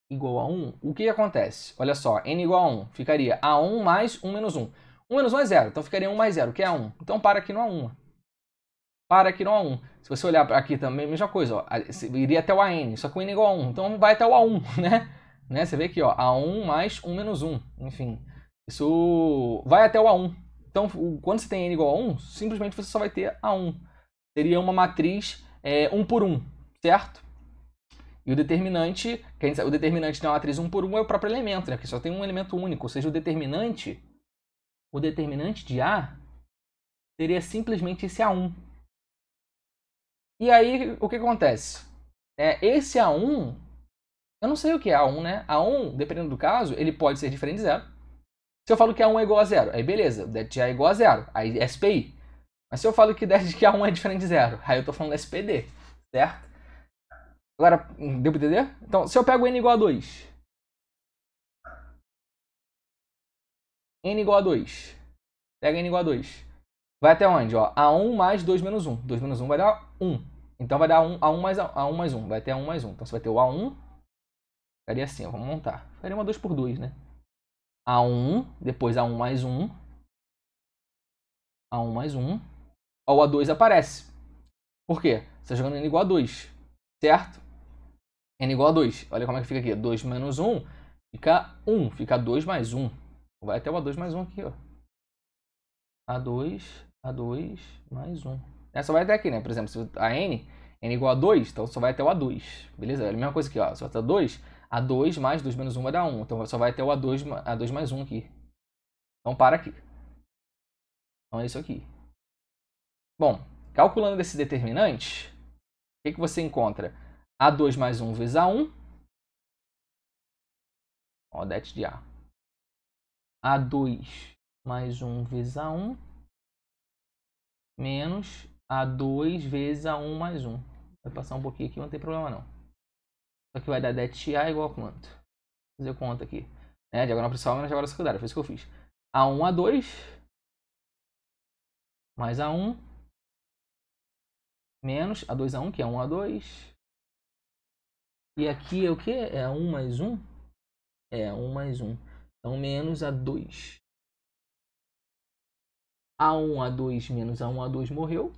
igual a 1, o que acontece? Olha só, n igual a 1, ficaria a1 mais 1 menos 1. 1 menos 1 é 0, então ficaria 1 mais 0, que é a1. Então para aqui no A1. Para aqui no A1. Se você olhar aqui também, mesma coisa, ó, iria até o AN, só que o N é igual a 1. Então vai até o A1, né? Né? Você vê aqui, ó, A1 mais 1 menos 1. Enfim, isso vai até o A1. Então, quando você tem n igual a 1, simplesmente você só vai ter A1. Seria uma matriz é, 1 por 1, certo? E o determinante, sabe, o determinante da matriz 1 por 1 é o próprio elemento, né? Porque só tem um elemento único. Ou seja, o determinante, o determinante de A seria simplesmente esse A1. E aí, o que acontece? É, esse A1 eu não sei o que é A1, né? A1, dependendo do caso, ele pode ser diferente de zero. Se eu falo que A1 é igual a zero, aí beleza, det é igual a zero, aí é SPI. Mas se eu falo que det que A1 é diferente de zero, aí eu tô falando SPD, certo? Agora, deu pra entender? Então, se eu pego N igual a 2. N igual a 2. Pega N igual a 2. Vai até onde? Ó, A1 mais 2 menos 1. 2 menos 1 vai dar 1. Então vai dar 1, A1 mais, A1 mais 1. Vai ter A1 mais 1. Então você vai ter o A1 Ficaria assim, ó, vamos montar. Ficaria uma 2 por 2 né? A1, depois A1 mais 1. A1 mais 1. Ó, o A2 aparece. Por quê? Você está jogando N igual a 2, certo? N igual a 2. Olha como é que fica aqui. 2 menos 1 fica 1. Fica 2 mais 1. Vai até o A2 mais 1 aqui, ó. A2, A2 mais 1. Essa é, vai até aqui, né? Por exemplo, se a N, N igual a 2, então só vai até o A2. Beleza? É a mesma coisa aqui, ó. Só tá 2, a2 mais 2 menos 1 vai dar 1. Então só vai até o A2, A2 mais 1 aqui. Então para aqui. Então é isso aqui. Bom, calculando esse determinante, o que, que você encontra? A2 mais 1 vezes A1. Ó, det de A. A2 mais 1 vezes A1 menos A2 vezes A1 mais 1. Vai passar um pouquinho aqui, não tem problema não. Só que vai dar A igual a quanto? Vou fazer conta aqui. Né? Diagonal principal menos diagonal secundária. Foi isso que eu fiz. A1, A2. Mais A1. Menos A2, A1, que é 1, A2. E aqui é o que? É a 1 mais 1? É a 1 mais 1. Então, menos A2. A1, A2 menos A1, A2 morreu.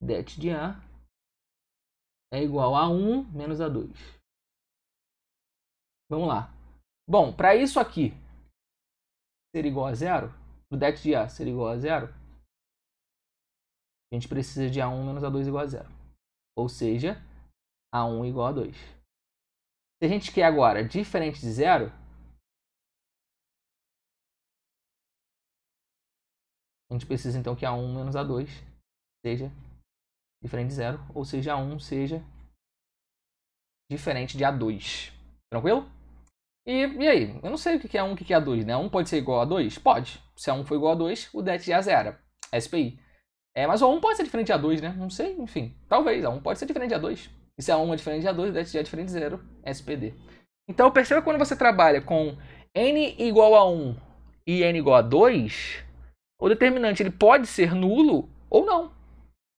Det de A é igual a 1 menos a 2. Vamos lá. Bom, para isso aqui ser igual a zero, para o det de A ser igual a zero, a gente precisa de A1 menos A2 igual a zero. Ou seja, A1 igual a 2. Se a gente quer agora diferente de zero, a gente precisa então que A1 menos A2 seja diferente de zero, ou seja, A1 seja diferente de A2. Tranquilo? E, e aí? Eu não sei o que é 1 e o que é A2, né? A1 pode ser igual a 2? Pode. Se A1 é for igual a 2, o det já é zero. SPI. É, mas o A1 pode ser diferente de A2, né? Não sei, enfim. Talvez, A1 pode ser diferente de A2. E se A1 é, é diferente de A2, o det já é diferente de zero, SPD. Então perceba que quando você trabalha com n igual a 1 e n igual a 2, o determinante ele pode ser nulo ou não.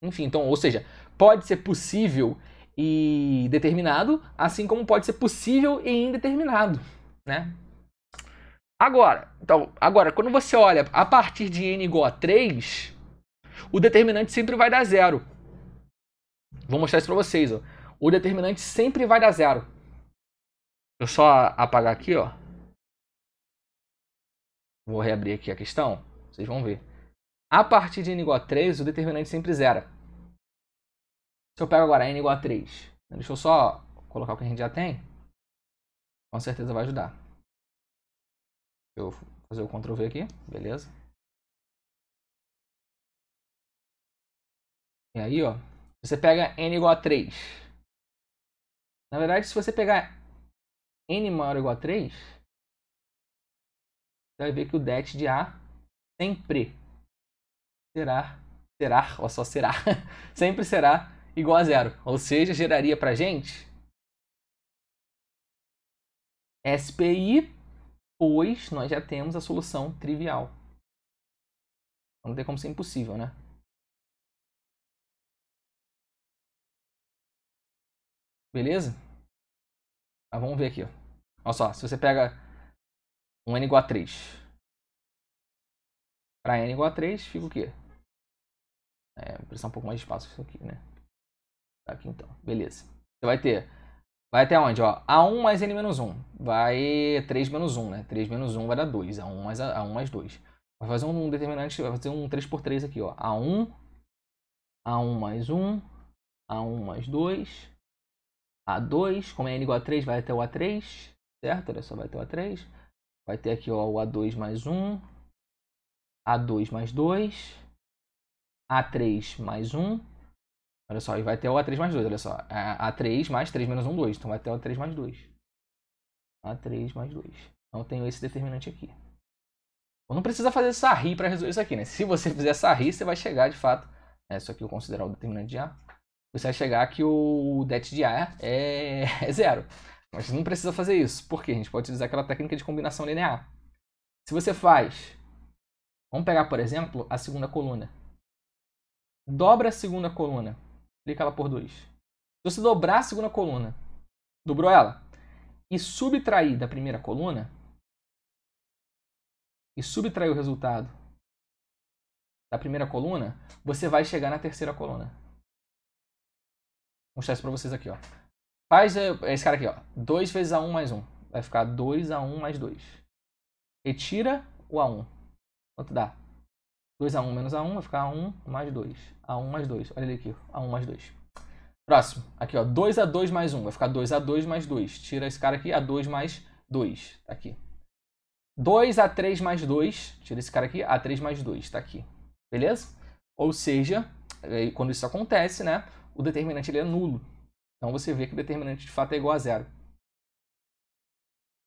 Enfim, então, ou seja, pode ser possível e determinado, assim como pode ser possível e indeterminado, né? Agora, então, agora quando você olha a partir de n igual a 3, o determinante sempre vai dar zero. Vou mostrar isso para vocês, ó. O determinante sempre vai dar zero. Eu só apagar aqui, ó. Vou reabrir aqui a questão, vocês vão ver. A partir de n igual a 3, o determinante sempre zera. Se eu pego agora n igual a 3, né, deixa eu só colocar o que a gente já tem, com certeza vai ajudar. Eu vou fazer o Ctrl V aqui, beleza. E aí, ó, você pega n igual a 3. Na verdade, se você pegar n maior ou igual a 3, você vai ver que o det de A sempre será, será, ou só será, sempre será igual a zero. Ou seja, geraria para gente SPI, pois nós já temos a solução trivial. Não tem como ser impossível, né? Beleza? Mas ah, vamos ver aqui. Olha só, se você pega um n igual a 3. Para n igual a 3, fica o quê? É, precisar um pouco mais de espaço isso aqui, né? Tá aqui então, beleza. Você vai ter, vai até onde? Ó, A1 mais N menos 1, vai 3 menos 1, né? 3 menos 1 vai dar 2, A1 mais, a, A1 mais 2. Vai fazer um determinante, vai fazer um 3 por 3 aqui, ó. A1, A1 mais 1, A1 mais 2, A2, como é N igual a 3, vai até o A3, certo? Olha só, vai até o A3. Vai ter aqui, ó, o A2 mais 1, A2 mais 2, a3 mais 1. Olha só, e vai até o A3 mais 2, olha só. É, A3 mais 3 menos 1, 2. Então vai até o A3 mais 2. A3 mais 2. Então eu tenho esse determinante aqui. Não precisa fazer essa RI para resolver isso aqui, né? Se você fizer essa RI, você vai chegar de fato. É, só que eu considerar o determinante de A. Você vai chegar que o det de A é, é zero. Mas você não precisa fazer isso. Por quê? A gente pode utilizar aquela técnica de combinação linear. Se você faz. Vamos pegar, por exemplo, a segunda coluna dobra a segunda coluna, Clica ela por 2. Se você dobrar a segunda coluna, dobrou ela, e subtrair da primeira coluna, e subtrair o resultado da primeira coluna, você vai chegar na terceira coluna. Vou mostrar isso para vocês aqui, ó. Faz é, é esse cara aqui, 2 vezes A1 mais 1. Vai ficar 2A1 mais 2. Retira o A1. Quanto dá? 2A1 menos A1 vai ficar A1 mais 2. A1 mais 2. Olha ele aqui. A1 mais 2. Próximo. Aqui, ó. 2A2 mais 1. Vai ficar 2A2 mais 2. Tira esse cara aqui. A2 mais 2. Tá aqui. 2A3 mais 2. Tira esse cara aqui. A3 mais 2. Tá aqui. Beleza? Ou seja, é, quando isso acontece, né? O determinante ele é nulo. Então você vê que o determinante de fato é igual a zero.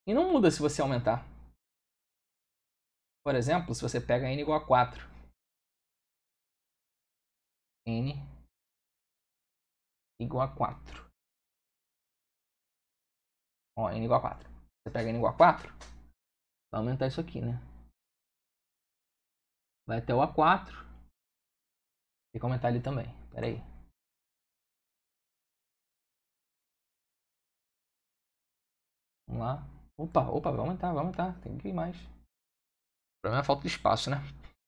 E não muda se você aumentar. Por exemplo, se você pega n igual a 4 n igual a 4. Ó, n igual a 4. Você pega n igual a 4, vai aumentar isso aqui, né? Vai até o A4. Tem que aumentar ele também. Pera aí. Vamos lá. Opa, opa, vai aumentar, vai aumentar. Tem que ir mais. O problema é a falta de espaço, né?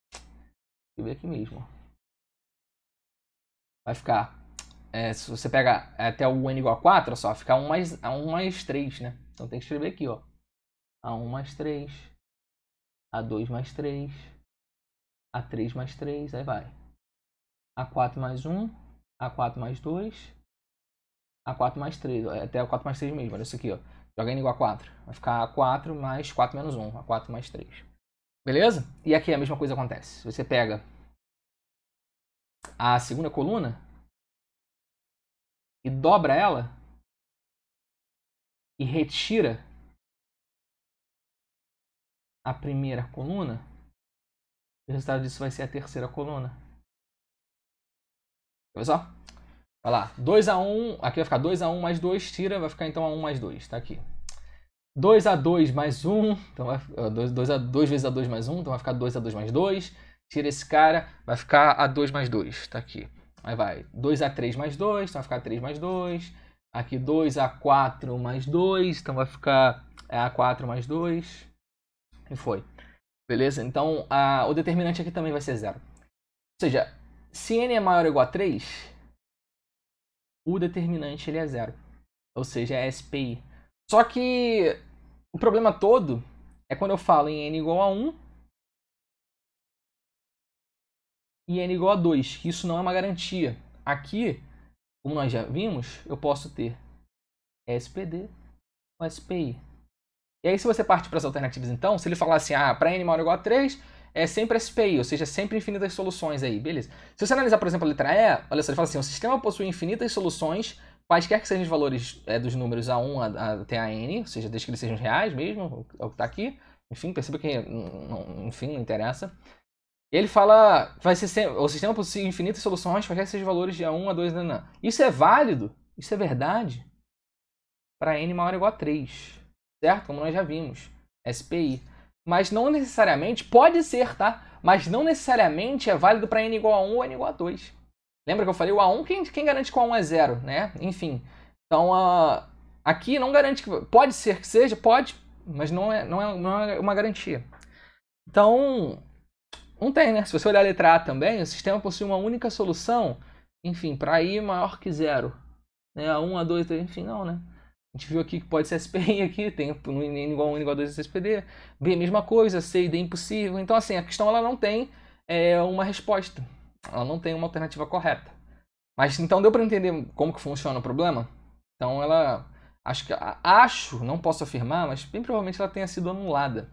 Deixa eu ver aqui mesmo, vai ficar. É, se você pega até o n igual a 4, só fica 1 mais, 1 mais 3, né? Então tem que escrever aqui, ó. A1 mais 3, A2 mais 3, A3 mais 3, aí vai. A4 mais 1, A4 mais 2, A4 mais 3, é até A4 mais 3 mesmo, olha isso aqui, ó. Joga n igual a 4. Vai ficar A4 mais 4 menos 1, A4 mais 3. Beleza? E aqui a mesma coisa acontece. Você pega a segunda coluna e dobra ela e retira a primeira coluna, o resultado disso vai ser a terceira coluna. Olha só. Vai lá. 2 a 1 aqui vai ficar 2 a 1 mais 2, tira. Vai ficar então a 1 mais 2. Tá aqui. 2 a 2 mais 1. Então vai, 2, 2, a, 2 vezes a2 mais 1. Então vai ficar 2 a 2 mais 2 tira esse cara, vai ficar A2 mais 2, tá aqui. Aí vai 2A3 mais 2, então vai ficar 3 mais 2. Aqui 2A4 mais 2, então vai ficar é, A4 mais 2. E foi. Beleza? Então a, o determinante aqui também vai ser zero. Ou seja, se n é maior ou igual a 3, o determinante ele é zero. Ou seja, é SPI. Só que o problema todo é quando eu falo em n igual a 1 e n igual a 2, que isso não é uma garantia. Aqui, como nós já vimos, eu posso ter SPD ou SPI. E aí, se você parte para as alternativas, então, se ele falar assim, ah, para n maior ou igual a 3, é sempre SPI, ou seja, sempre infinitas soluções aí, beleza. Se você analisar, por exemplo, a letra E, olha só, ele fala assim, o sistema possui infinitas soluções, quaisquer que sejam os valores é, dos números A1 a, a, até a N, ou seja, desde que eles sejam reais mesmo, é o que está aqui. Enfim, perceba que, enfim, não interessa. Ele fala, vai ser o sistema possui infinitas soluções, para esses valores de A1 a 2, nanã. Isso é válido? Isso é verdade? Para n maior ou igual a 3, certo? Como nós já vimos, SPI. Mas não necessariamente, pode ser, tá? Mas não necessariamente é válido para n igual a 1 ou n igual a 2. Lembra que eu falei o A1, quem, quem garante que o A1 é zero, né? Enfim, então uh, aqui não garante que... Pode ser que seja, pode, mas não é, não é, não é uma garantia. Então, não tem, né? Se você olhar a letra A também, o sistema possui uma única solução, enfim, para i maior que zero. Né? A 1, a 2, enfim, não, né? A gente viu aqui que pode ser SPI aqui, tem n igual a 1, igual a 2, SPD. B, mesma coisa, C e D é impossível. Então, assim, a questão ela não tem é, uma resposta. Ela não tem uma alternativa correta. Mas, então, deu para entender como que funciona o problema? Então, ela... Acho, que, acho, não posso afirmar, mas bem provavelmente ela tenha sido anulada.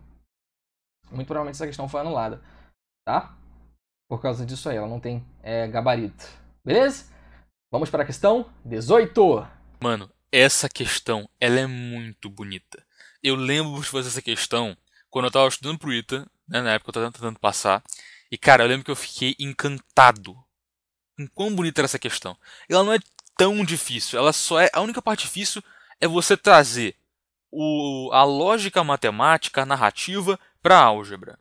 Muito provavelmente essa questão foi anulada tá? Por causa disso aí, ela não tem é, gabarito. Beleza? Vamos para a questão 18. Mano, essa questão, ela é muito bonita. Eu lembro de fazer essa questão quando eu estava estudando pro ITA, né, na época eu estava tentando passar. E cara, eu lembro que eu fiquei encantado com quão bonita era essa questão. Ela não é tão difícil, ela só é a única parte difícil é você trazer o, a lógica matemática, a narrativa para álgebra.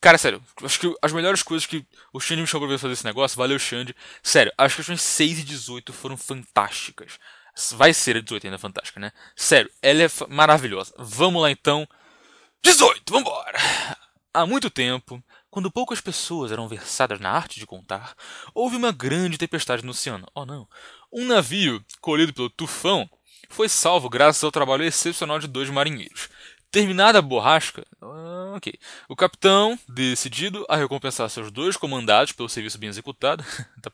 Cara, sério, acho que as melhores coisas que o Xande me chamou pra fazer esse negócio, valeu Xande. Sério, as questões 6 e 18 foram fantásticas. Vai ser a 18 ainda fantástica, né? Sério, ela é maravilhosa. Vamos lá então. 18, vambora! Há muito tempo, quando poucas pessoas eram versadas na arte de contar, houve uma grande tempestade no oceano. Oh não! Um navio, colhido pelo tufão, foi salvo graças ao trabalho excepcional de dois marinheiros. Terminada a borrasca, ok. O capitão, decidido a recompensar seus dois comandados pelo serviço bem executado, tá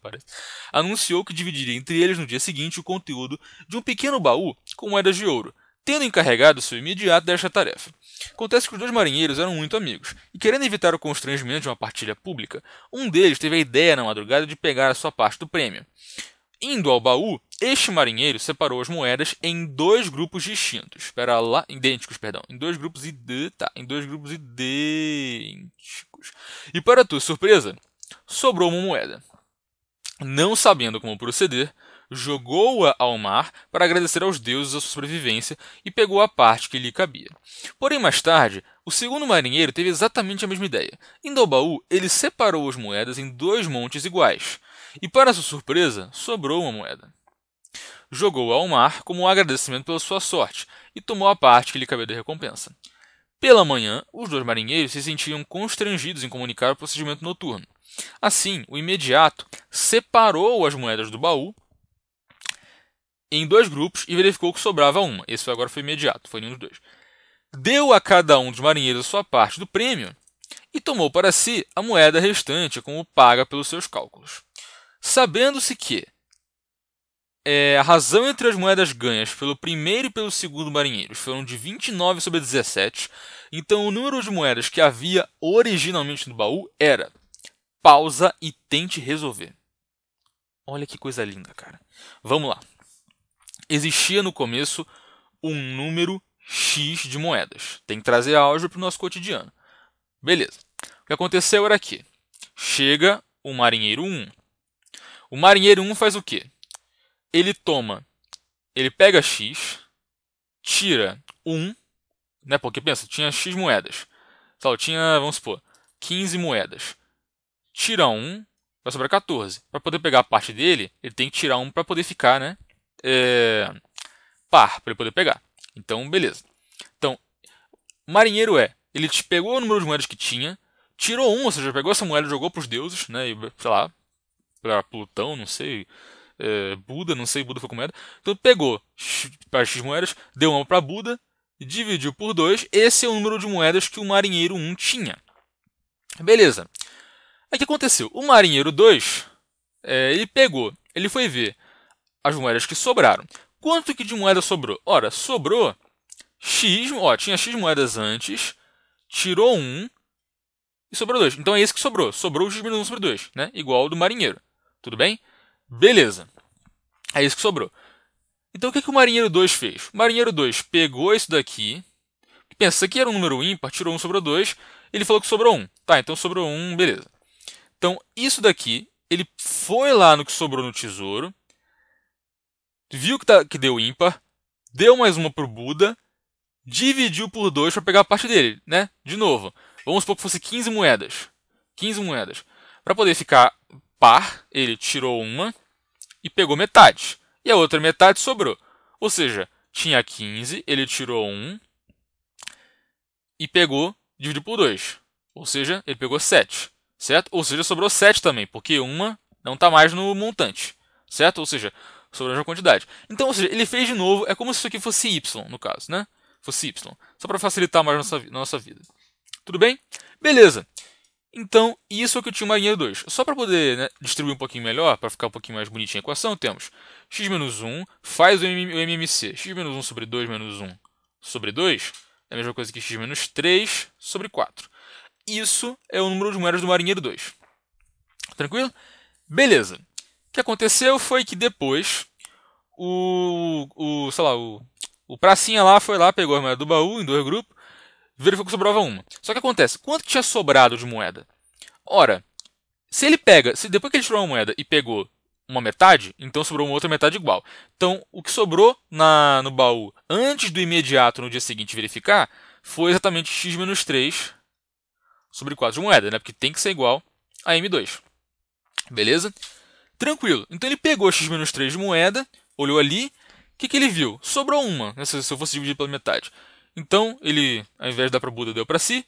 anunciou que dividiria entre eles no dia seguinte o conteúdo de um pequeno baú com moedas de ouro, tendo encarregado seu imediato desta tarefa. Acontece que os dois marinheiros eram muito amigos, e querendo evitar o constrangimento de uma partilha pública, um deles teve a ideia na madrugada de pegar a sua parte do prêmio. Indo ao baú, este marinheiro separou as moedas em dois grupos distintos. Espera lá, idênticos, perdão. Em dois grupos id, tá, em dois grupos idênticos. E para tua surpresa, sobrou uma moeda. Não sabendo como proceder, jogou-a ao mar para agradecer aos deuses a sua sobrevivência e pegou a parte que lhe cabia. Porém, mais tarde, o segundo marinheiro teve exatamente a mesma ideia. Indo ao baú, ele separou as moedas em dois montes iguais. E para sua surpresa, sobrou uma moeda. Jogou-a ao mar como um agradecimento pela sua sorte e tomou a parte que lhe cabia de recompensa. Pela manhã, os dois marinheiros se sentiam constrangidos em comunicar o procedimento noturno. Assim, o imediato separou as moedas do baú em dois grupos e verificou que sobrava uma. Esse agora foi imediato, foi nenhum dos dois. Deu a cada um dos marinheiros a sua parte do prêmio e tomou para si a moeda restante como paga pelos seus cálculos. Sabendo-se que é, a razão entre as moedas ganhas pelo primeiro e pelo segundo marinheiros foram de 29 sobre 17, então o número de moedas que havia originalmente no baú era pausa e tente resolver. Olha que coisa linda, cara. Vamos lá. Existia no começo um número X de moedas. Tem que trazer a álgebra para o nosso cotidiano. Beleza. O que aconteceu era que chega o marinheiro 1, o marinheiro 1 faz o quê? Ele toma, ele pega X, tira 1, né? Porque pensa, tinha X moedas. Então, tinha, vamos supor, 15 moedas. Tira 1, vai sobrar 14. Para poder pegar a parte dele, ele tem que tirar 1 para poder ficar, né? É, par, para ele poder pegar. Então, beleza. Então, marinheiro é, ele pegou o número de moedas que tinha, tirou 1, ou seja, pegou essa moeda e jogou para os deuses, né? E, sei lá, para Plutão, não sei. É, Buda, não sei, Buda foi com moeda. Então pegou as X moedas, deu uma para Buda, dividiu por dois. Esse é o número de moedas que o marinheiro 1 tinha. Beleza. Aí o que aconteceu? O marinheiro 2, é, ele pegou, ele foi ver as moedas que sobraram. Quanto que de moeda sobrou? Ora, sobrou X, ó, tinha X moedas antes, tirou 1 um, e sobrou 2. Então é esse que sobrou. Sobrou X menos 1 sobre 2, né? Igual ao do marinheiro. Tudo bem? Beleza. É isso que sobrou. Então o que, que o marinheiro 2 fez? O marinheiro 2 pegou isso daqui, pensa, isso aqui era um número ímpar, tirou 1 sobrou 2, ele falou que sobrou 1. Tá, então sobrou 1, beleza. Então isso daqui, ele foi lá no que sobrou no tesouro, viu que, tá, que deu ímpar, deu mais uma pro Buda, dividiu por 2 para pegar a parte dele, né? De novo, vamos supor que fosse 15 moedas. 15 moedas. Para poder ficar par, ele tirou uma e pegou metade. E a outra metade sobrou. Ou seja, tinha 15, ele tirou 1 e pegou, dividido por 2. Ou seja, ele pegou 7, certo? Ou seja, sobrou 7 também, porque uma não está mais no montante, certo? Ou seja, sobrou uma quantidade. Então, ou seja, ele fez de novo, é como se isso aqui fosse y, no caso, né? Fosse y, só para facilitar mais a nossa, nossa vida. Tudo bem? Beleza. Então, isso é o que eu tinha o marinheiro 2. Só para poder né, distribuir um pouquinho melhor, para ficar um pouquinho mais bonitinha a equação, temos x-1 menos faz o MMC. x-1 menos sobre 2 menos 1 sobre 2 é a mesma coisa que x-3 menos sobre 4. Isso é o número de moedas do marinheiro 2. Tranquilo? Beleza. O que aconteceu foi que depois o, o sei lá, o, o pracinha lá foi lá, pegou a moeda do baú em dois grupos, verificou que sobrava uma. Só que acontece, quanto tinha sobrado de moeda? Ora, se ele pega, se depois que ele tirou uma moeda e pegou uma metade, então sobrou uma outra metade igual. Então, o que sobrou na, no baú antes do imediato no dia seguinte verificar foi exatamente x menos 3 sobre 4 de moeda, né? Porque tem que ser igual a M2. Beleza? Tranquilo. Então ele pegou x menos 3 de moeda, olhou ali, o que, que ele viu? Sobrou uma, né? se eu fosse dividir pela metade. Então, ele, ao invés de dar para o Buda, deu para si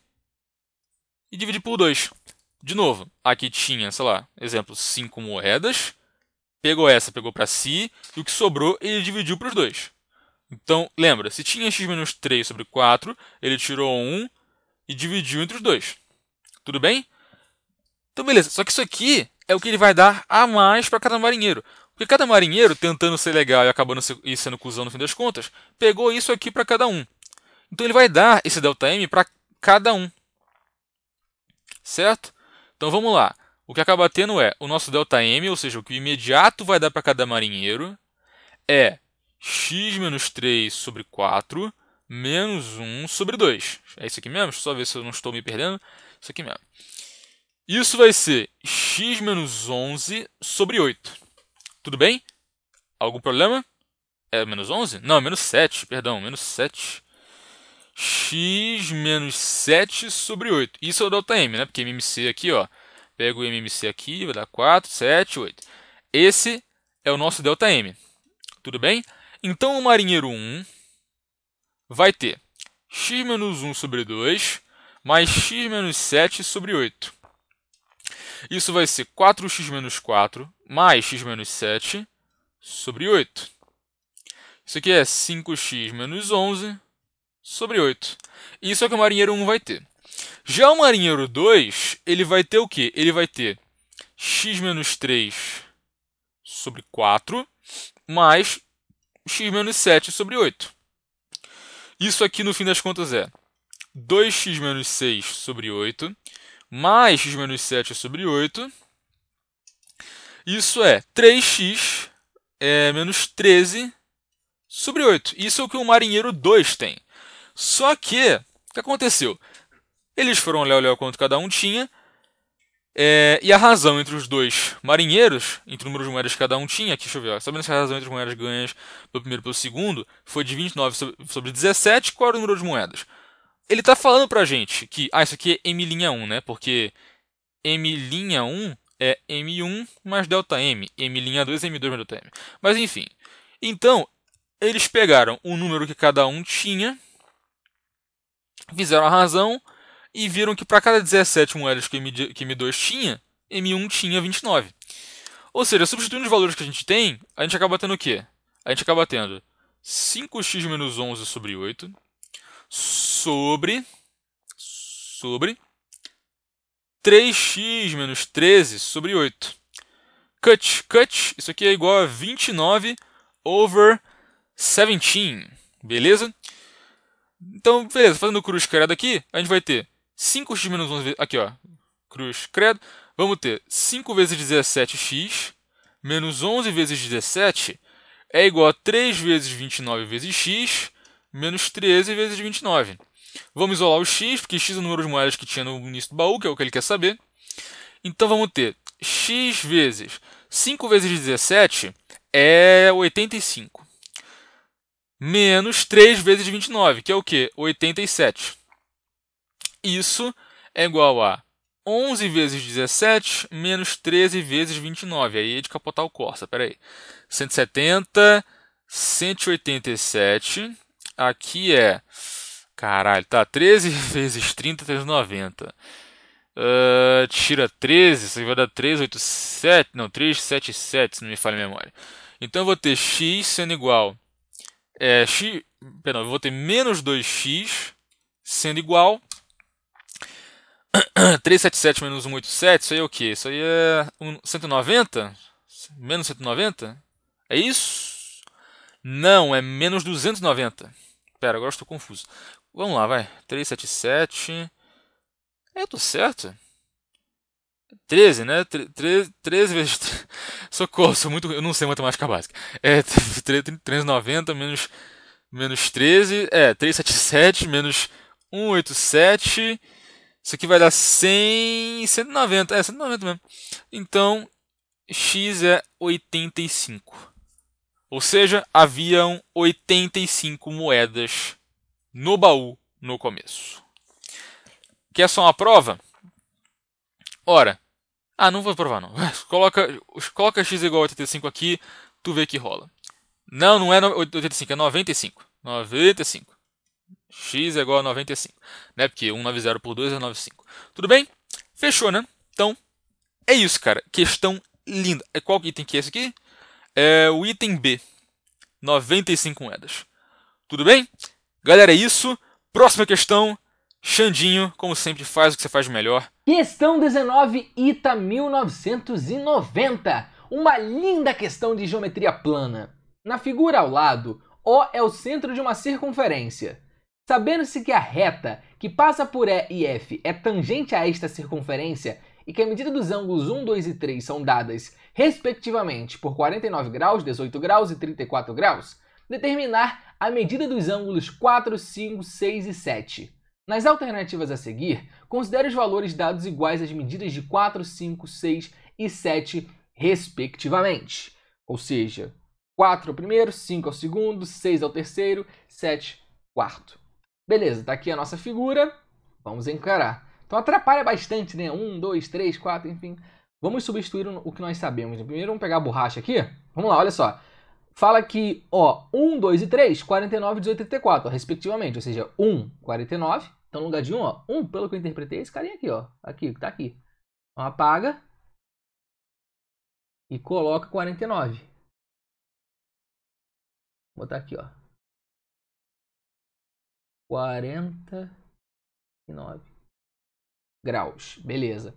e divide por 2. De novo, aqui tinha, sei lá, exemplo, 5 moedas. Pegou essa, pegou para si, e o que sobrou ele dividiu para os dois. Então, lembra, se tinha x menos 3 sobre 4, ele tirou 1 e dividiu entre os dois. Tudo bem? Então, beleza. Só que isso aqui é o que ele vai dar a mais para cada marinheiro. Porque cada marinheiro, tentando ser legal e acabando sendo cuzão no fim das contas, pegou isso aqui para cada um. Então ele vai dar esse ΔM para cada um. Certo? Então vamos lá. O que acaba tendo é o nosso ΔM, ou seja, o que o imediato vai dar para cada marinheiro é x menos 3 sobre 4 menos 1 sobre 2. É isso aqui mesmo? Deixa eu só ver se eu não estou me perdendo. Isso aqui mesmo. Isso vai ser x menos 11 sobre 8. Tudo bem? Algum problema? É menos 11? Não, é menos 7, perdão, menos 7 x menos 7 sobre 8. Isso eu é dou M, né? Porque MMC aqui, ó. Pego o MMC aqui, vai dar 4, 7, 8. Esse é o nosso delta M. Tudo bem? Então o marinheiro 1 vai ter x menos 1 sobre 2 mais x menos 7 sobre 8. Isso vai ser 4x menos 4 mais x menos 7 sobre 8. Isso aqui é 5x menos 11 sobre 8. Isso é o que o marinheiro 1 vai ter. Já o marinheiro 2, ele vai ter o quê? Ele vai ter x menos 3 sobre 4 mais x menos 7 sobre 8. Isso aqui, no fim das contas, é 2x menos 6 sobre 8 mais x menos 7 sobre 8. Isso é 3x é, menos 13 sobre 8. Isso é o que o marinheiro 2 tem. Só que, o que aconteceu? Eles foram olhar, olhar quanto cada um tinha. É, e a razão entre os dois marinheiros, entre o número de moedas que cada um tinha, aqui deixa eu ver, ó, sabendo que a razão entre as moedas ganhas pelo primeiro e pelo segundo foi de 29 sobre, 17, qual era o número de moedas? Ele está falando pra gente que, ah, isso aqui é M'1, né? Porque M'1 é M1 mais delta M, M'2 é M2 mais delta M. Mas enfim, então eles pegaram o número que cada um tinha Fizeram a razão e viram que para cada 17 moedas que M2 tinha, M1 tinha 29. Ou seja, substituindo os valores que a gente tem, a gente acaba tendo o quê? A gente acaba tendo 5x menos 11 sobre 8 sobre sobre 3x menos 13 sobre 8. Cut, cut, isso aqui é igual a 29 over 17, beleza? Então, beleza, fazendo cruz credo aqui, a gente vai ter 5x menos 11 vezes... Aqui, ó, cruz credo. Vamos ter 5 vezes 17x menos 11 vezes 17 é igual a 3 vezes 29 vezes x menos 13 vezes 29. Vamos isolar o x, porque x é o número de moedas que tinha no início do baú, que é o que ele quer saber. Então vamos ter x vezes 5 vezes 17 é 85 menos 3 vezes 29, que é o quê? 87. Isso é igual a 11 vezes 17 menos 13 vezes 29. Aí é de capotar o Corsa, aí. 170, 187. Aqui é. Caralho, tá. 13 vezes 30, 390. Uh, tira 13, isso aqui vai dar 387. Não, 377, se não me falha a memória. Então eu vou ter x sendo igual é, x, perdão, eu vou ter menos 2x sendo igual 377 menos 187, isso aí é o que? Isso aí é 190? Menos 190? É isso? Não, é menos 290. Pera, agora estou confuso. Vamos lá, vai. 377. Eu tô certo? 13, né? 13, 13 vezes. Socorro, sou muito. Eu não sei matemática básica. É 390 menos, menos 13. É, 377 menos 187. Isso aqui vai dar 100. 190. É, 190 mesmo. Então, x é 85. Ou seja, haviam 85 moedas no baú no começo. Quer só uma prova? Ora, ah, não vou provar não. Coloca, coloca x igual a 85 aqui, tu vê que rola. Não, não é 85, é 95. 95. x é igual a 95, né? Porque 190 por 2 é 95. Tudo bem? Fechou, né? Então, é isso, cara. Questão linda. É qual item que é esse aqui? É o item B. 95 moedas. Tudo bem? Galera, é isso. Próxima questão. Xandinho, como sempre, faz o que você faz melhor. Questão 19, Ita 1990. Uma linda questão de geometria plana. Na figura ao lado, O é o centro de uma circunferência. Sabendo-se que a reta que passa por E e F é tangente a esta circunferência e que a medida dos ângulos 1, 2 e 3 são dadas, respectivamente, por 49 graus, 18 graus e 34 graus, determinar a medida dos ângulos 4, 5, 6 e 7. Nas alternativas a seguir, considere os valores dados iguais às medidas de 4, 5, 6 e 7, respectivamente. Ou seja, 4 ao primeiro, 5 ao segundo, 6 ao terceiro, 7 quarto. Beleza, está aqui a nossa figura. Vamos encarar. Então atrapalha bastante, né? 1, 2, 3, 4, enfim. Vamos substituir o que nós sabemos. Né? Primeiro vamos pegar a borracha aqui. Vamos lá, olha só. Fala que, ó, 1, 2 e 3, 49, 18 e 34, respectivamente. Ou seja, 1, 49, então, no lugar de um, ó, um, pelo que eu interpretei, é esse carinha aqui, ó. Aqui, que tá aqui. Então, apaga. E coloca 49. Vou botar aqui, ó. 49 graus. Beleza.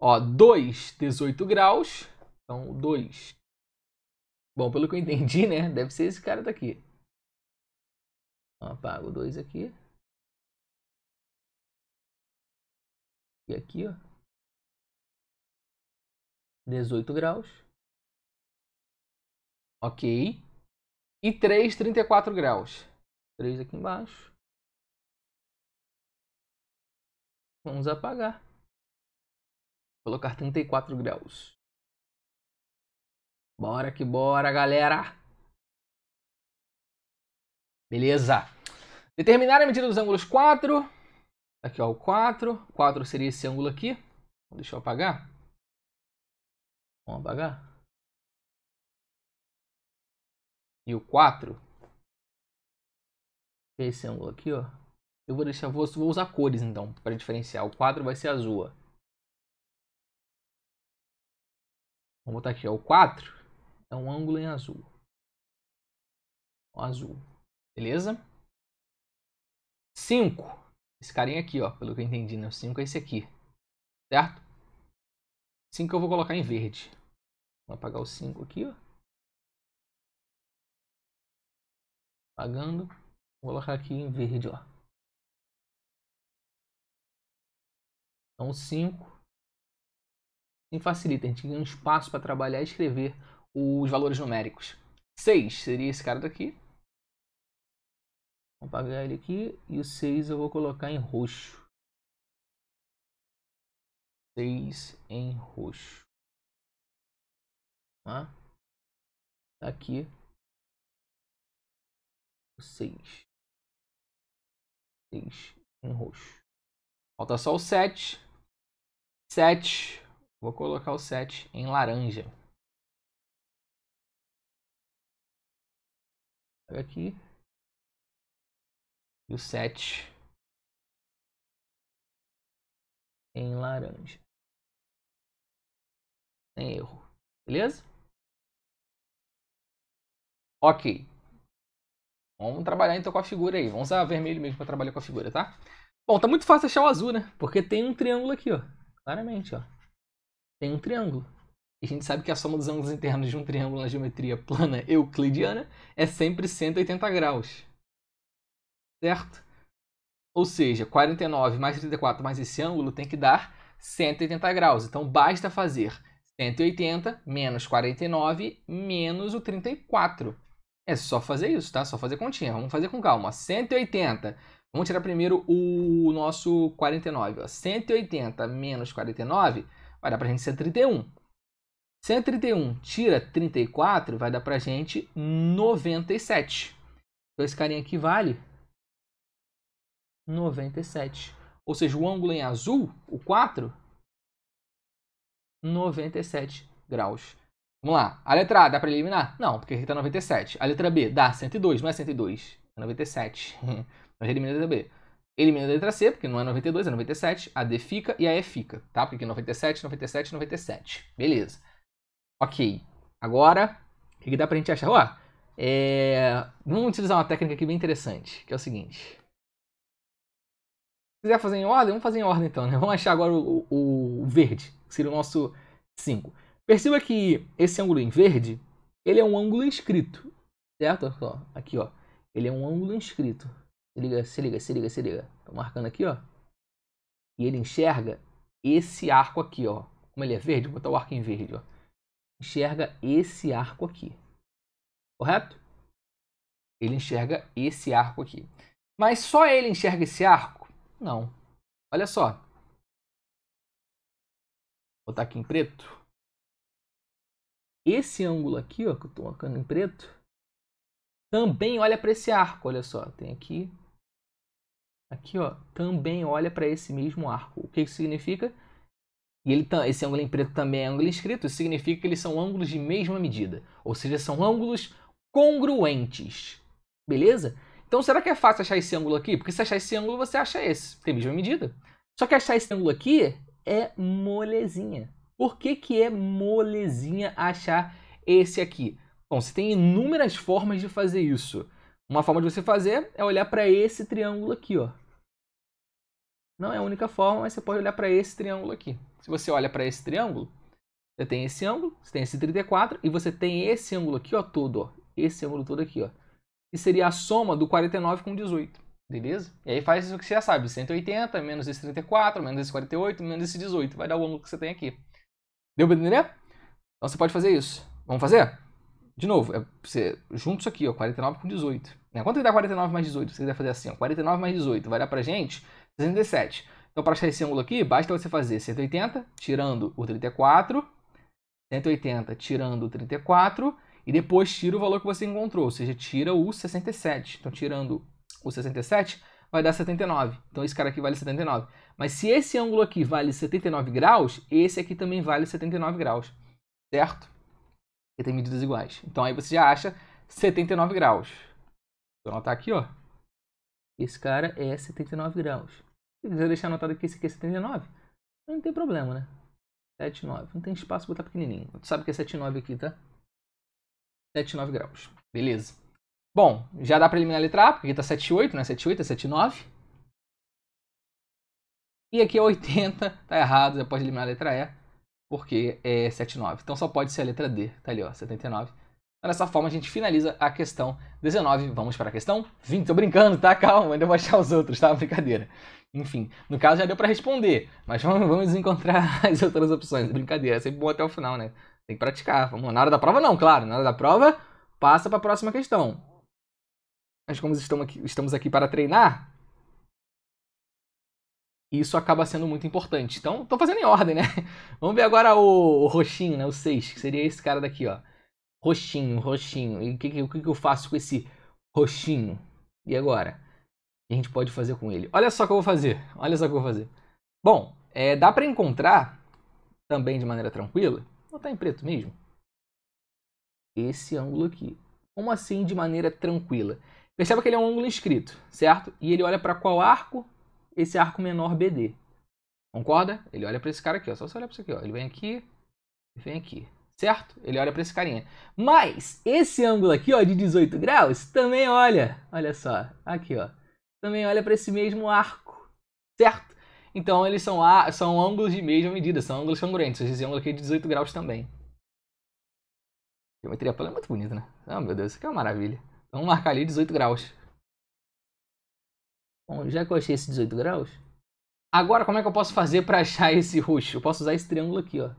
Ó, 2, 18 graus. Então, 2. Bom, pelo que eu entendi, né? Deve ser esse cara daqui. Ó, então, apago o 2 aqui. E aqui, ó. 18 graus. Ok. E 3, 34 graus. 3 aqui embaixo. Vamos apagar. Vou colocar 34 graus. Bora que bora, galera! Beleza. Determinar a medida dos ângulos 4, Aqui, ó, o 4. 4 seria esse ângulo aqui. Então, deixa eu apagar. Vamos apagar. E o 4. É esse ângulo aqui, ó. Eu vou deixar, vou, vou usar cores então, para diferenciar. O 4 vai ser azul, ó. Vamos botar aqui, ó. O 4 é um ângulo em azul. O azul. Beleza? 5 esse carinha aqui, ó, pelo que eu entendi, né? O 5 é esse aqui, certo? 5 eu vou colocar em verde. Vou apagar o 5 aqui, ó. Apagando. Vou colocar aqui em verde, ó. Então, 5. Sim, facilita. A gente ganha um espaço para trabalhar e escrever os valores numéricos. 6 seria esse cara daqui. Vou apagar ele aqui. E o 6 eu vou colocar em roxo. 6 em roxo. Tá? tá aqui. O 6. 6 em roxo. Falta só o 7. 7. Vou colocar o 7 em laranja. Aqui, e o 7 em laranja. Sem erro. Beleza? Ok. Vamos trabalhar então com a figura aí. Vamos usar vermelho mesmo para trabalhar com a figura, tá? Bom, tá muito fácil achar o azul, né? Porque tem um triângulo aqui, ó. Claramente, ó. Tem um triângulo. E a gente sabe que a soma dos ângulos internos de um triângulo na geometria plana euclidiana é sempre 180 graus certo? Ou seja, 49 mais 34 mais esse ângulo tem que dar 180 graus. Então, basta fazer 180 menos 49 menos o 34. É só fazer isso, tá? Só fazer continha. Vamos fazer com calma. 180. Vamos tirar primeiro o nosso 49. Ó. 180 menos 49 vai dar pra gente 131. 131 tira 34 vai dar pra gente 97. Então esse carinha aqui vale 97. Ou seja, o ângulo em azul, o 4, 97 graus. Vamos lá. A letra A dá para eliminar? Não, porque aqui está 97. A letra B dá 102, não é 102, é 97. Nós eliminamos a letra B. Elimina a letra C, porque não é 92, é 97. A D fica e a E fica, tá? Porque 97, 97, 97. Beleza. Ok. Agora, o que dá pra gente achar? Ó, é... vamos utilizar uma técnica aqui bem interessante, que é o seguinte quiser fazer em ordem, vamos fazer em ordem então, né? Vamos achar agora o, o, verde, que seria o nosso 5. Perceba que esse ângulo em verde, ele é um ângulo inscrito, certo? Ó, aqui, ó. Ele é um ângulo inscrito. Se liga, se liga, se liga, se liga. Tô marcando aqui, ó. E ele enxerga esse arco aqui, ó. Como ele é verde, vou botar o arco em verde, ó. Enxerga esse arco aqui. Correto? Ele enxerga esse arco aqui. Mas só ele enxerga esse arco? Não. Olha só. Vou botar aqui em preto. Esse ângulo aqui, ó, que eu estou marcando em preto, também olha para esse arco, olha só. Tem aqui. Aqui, ó, também olha para esse mesmo arco. O que isso significa? E ele, esse ângulo em preto também é ângulo inscrito, isso significa que eles são ângulos de mesma medida. Ou seja, são ângulos congruentes. Beleza? Então será que é fácil achar esse ângulo aqui? Porque se achar esse ângulo, você acha esse. Tem a mesma medida. Só que achar esse ângulo aqui é molezinha. Por que, que é molezinha achar esse aqui? Bom, você tem inúmeras formas de fazer isso. Uma forma de você fazer é olhar para esse triângulo aqui, ó. Não é a única forma, mas você pode olhar para esse triângulo aqui. Se você olha para esse triângulo, você tem esse ângulo, você tem esse 34 e você tem esse ângulo aqui, ó, todo, ó. Esse ângulo todo aqui, ó que seria a soma do 49 com 18, beleza? E aí faz isso que você já sabe, 180 menos esse 34, menos esse 48, menos esse 18, vai dar o ângulo que você tem aqui. Deu pra entender? Então você pode fazer isso. Vamos fazer? De novo, é, você junta isso aqui, ó, 49 com 18. Né? Quanto que dá 49 mais 18? Você quiser fazer assim, ó, 49 mais 18 vai dar pra gente 67. Então, para achar esse ângulo aqui, basta você fazer 180 tirando o 34, 180 tirando o 34 e depois tira o valor que você encontrou, ou seja, tira o 67. Então, tirando o 67, vai dar 79. Então, esse cara aqui vale 79. Mas se esse ângulo aqui vale 79 graus, esse aqui também vale 79 graus, certo? Porque tem medidas iguais. Então, aí você já acha 79 graus. Vou anotar aqui, ó. Esse cara é 79 graus. Se quiser deixar anotado que esse aqui é 79, não tem problema, né? 79. Não tem espaço para botar pequenininho. Tu sabe que é 79 aqui, tá? 79 graus. Beleza. Bom, já dá para eliminar a letra A, porque aqui está 78, não é 78, é 79. E aqui é 80, tá errado, já pode eliminar a letra E, porque é 79. Então só pode ser a letra D, tá ali, ó, 79. Então, dessa forma, a gente finaliza a questão 19. Vamos para a questão 20. Tô brincando, tá? Calma, ainda vou achar os outros, tá? Brincadeira. Enfim, no caso já deu para responder, mas vamos, vamos encontrar as outras opções. Brincadeira, é sempre bom até o final, né? Tem que praticar. Vamos lá. Na hora da prova, não, claro. Na hora da prova, passa para a próxima questão. Mas como estamos aqui, estamos aqui para treinar, isso acaba sendo muito importante. Então, estou fazendo em ordem, né? Vamos ver agora o, o roxinho, né? O 6, que seria esse cara daqui, ó. Roxinho, roxinho. E o que, que, que eu faço com esse roxinho? E agora? a gente pode fazer com ele. Olha só o que eu vou fazer. Olha só o que eu vou fazer. Bom, é, dá para encontrar também de maneira tranquila Vou botar tá em preto mesmo. Esse ângulo aqui. Como assim de maneira tranquila? Perceba que ele é um ângulo inscrito, certo? E ele olha para qual arco? Esse arco menor BD. Concorda? Ele olha para esse cara aqui, ó. Só você olhar para isso aqui, ó. Ele vem aqui, vem aqui, certo? Ele olha para esse carinha. Mas esse ângulo aqui, ó, de 18 graus, também olha. Olha só, aqui, ó. Também olha para esse mesmo arco, certo? Então eles são, são ângulos de mesma medida, são ângulos congruentes. Esse ângulo aqui é de 18 graus também. Geometria plana é muito bonita, né? Ah, oh, meu Deus, isso aqui é uma maravilha. Vamos marcar ali 18 graus. Bom, já que eu achei esse 18 graus, agora como é que eu posso fazer para achar esse roxo? Eu posso usar esse triângulo aqui, ó.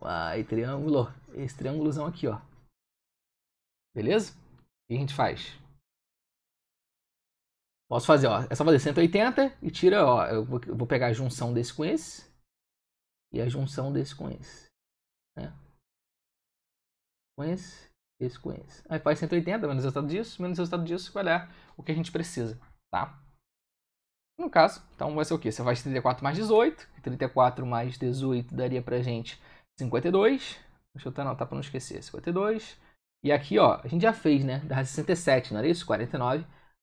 Uai, triângulo. Esse triângulozão aqui, ó. Beleza? O que a gente faz? Posso fazer, ó, é só fazer 180 e tira, ó, eu vou, pegar a junção desse com esse e a junção desse com esse, né? Com esse, esse com esse. Aí faz 180 menos o resultado disso, menos o resultado disso, vai dar é o que a gente precisa, tá? No caso, então vai ser o quê? Você faz 34 mais 18, 34 mais 18 daria pra gente 52. Deixa eu até anotar pra não esquecer, 52. E aqui, ó, a gente já fez, né? Dá 67, não era isso? 49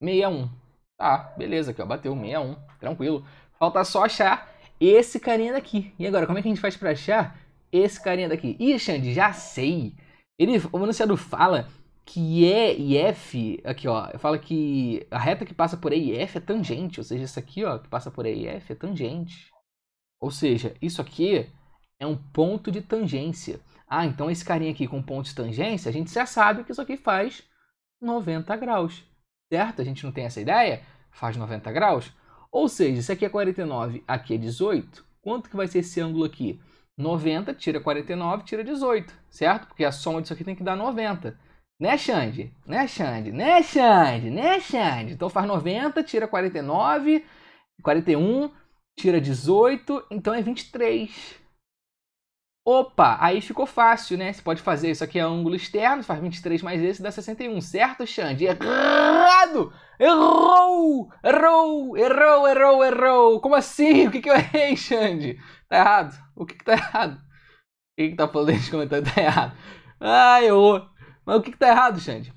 61. Tá, beleza, aqui ó, bateu 61, tranquilo. Falta só achar esse carinha daqui. E agora, como é que a gente faz para achar esse carinha daqui? Ih, Xande, já sei. Ele, o enunciado fala que E e F, aqui ó, fala que a reta que passa por E e F é tangente, ou seja, isso aqui ó, que passa por E e F é tangente. Ou seja, isso aqui é um ponto de tangência. Ah, então esse carinha aqui com ponto de tangência, a gente já sabe que isso aqui faz 90 graus certo? A gente não tem essa ideia? Faz 90 graus. Ou seja, se aqui é 49, aqui é 18, quanto que vai ser esse ângulo aqui? 90, tira 49, tira 18, certo? Porque a soma disso aqui tem que dar 90. Né, Xande? Né, Xande? Né, Xande? Né, Xande? Então faz 90, tira 49, 41, tira 18, então é 23. Opa, aí ficou fácil, né? Você pode fazer isso aqui é ângulo externo, faz 23 mais esse dá 61, certo, Xande? Errado! Errou! Errou! Errou, errou, errou! Como assim? O que, que eu errei, Xande? Tá errado. O que, que tá errado? O que, que tá falando aí nos comentários? Tá errado. Ai, errou. Mas o que, que tá errado, Xande?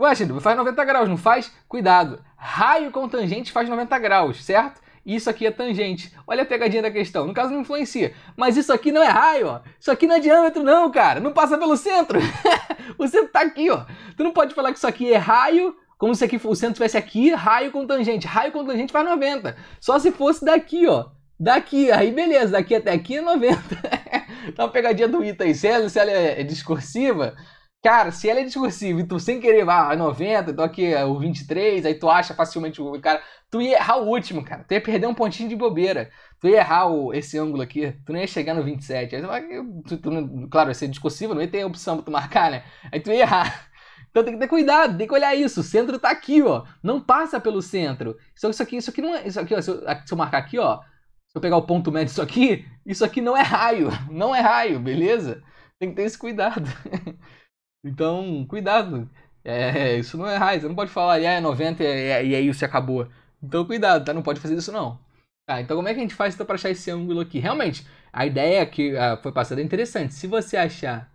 Ué, Xande, faz 90 graus, não faz? Cuidado. Raio com tangente faz 90 graus, certo? e isso aqui é tangente. Olha a pegadinha da questão. No caso, não influencia. Mas isso aqui não é raio, ó. Isso aqui não é diâmetro, não, cara. Não passa pelo centro. o centro tá aqui, ó. Tu não pode falar que isso aqui é raio, como se aqui o centro estivesse aqui, raio com tangente. Raio com tangente faz 90. Só se fosse daqui, ó. Daqui, aí beleza, daqui até aqui é 90. tá uma pegadinha do Ita aí. Se ela, se ela é discursiva, Cara, se ela é discursiva e tu sem querer, ah, 90, é então aqui é o 23, aí tu acha facilmente o cara. Tu ia errar o último, cara. Tu ia perder um pontinho de bobeira. Tu ia errar o, esse ângulo aqui, tu não ia chegar no 27. Aí tu, tu, tu, claro, ia ser discursivo, não ia ter opção pra tu marcar, né? Aí tu ia errar. Então tem que ter cuidado, tem que olhar isso. O centro tá aqui, ó. Não passa pelo centro. Isso, isso aqui, isso aqui não é. Isso aqui, ó. Se eu, se eu marcar aqui, ó. Se eu pegar o ponto médio disso aqui, isso aqui não é raio. Não é raio, beleza? Tem que ter esse cuidado. Então, cuidado. É, isso não é raiz. Você não pode falar, ah, é 90 e, e aí é você acabou. Então, cuidado, tá? Não pode fazer isso, não. Tá, então como é que a gente faz então, para achar esse ângulo aqui? Realmente, a ideia que ah, foi passada é interessante. Se você achar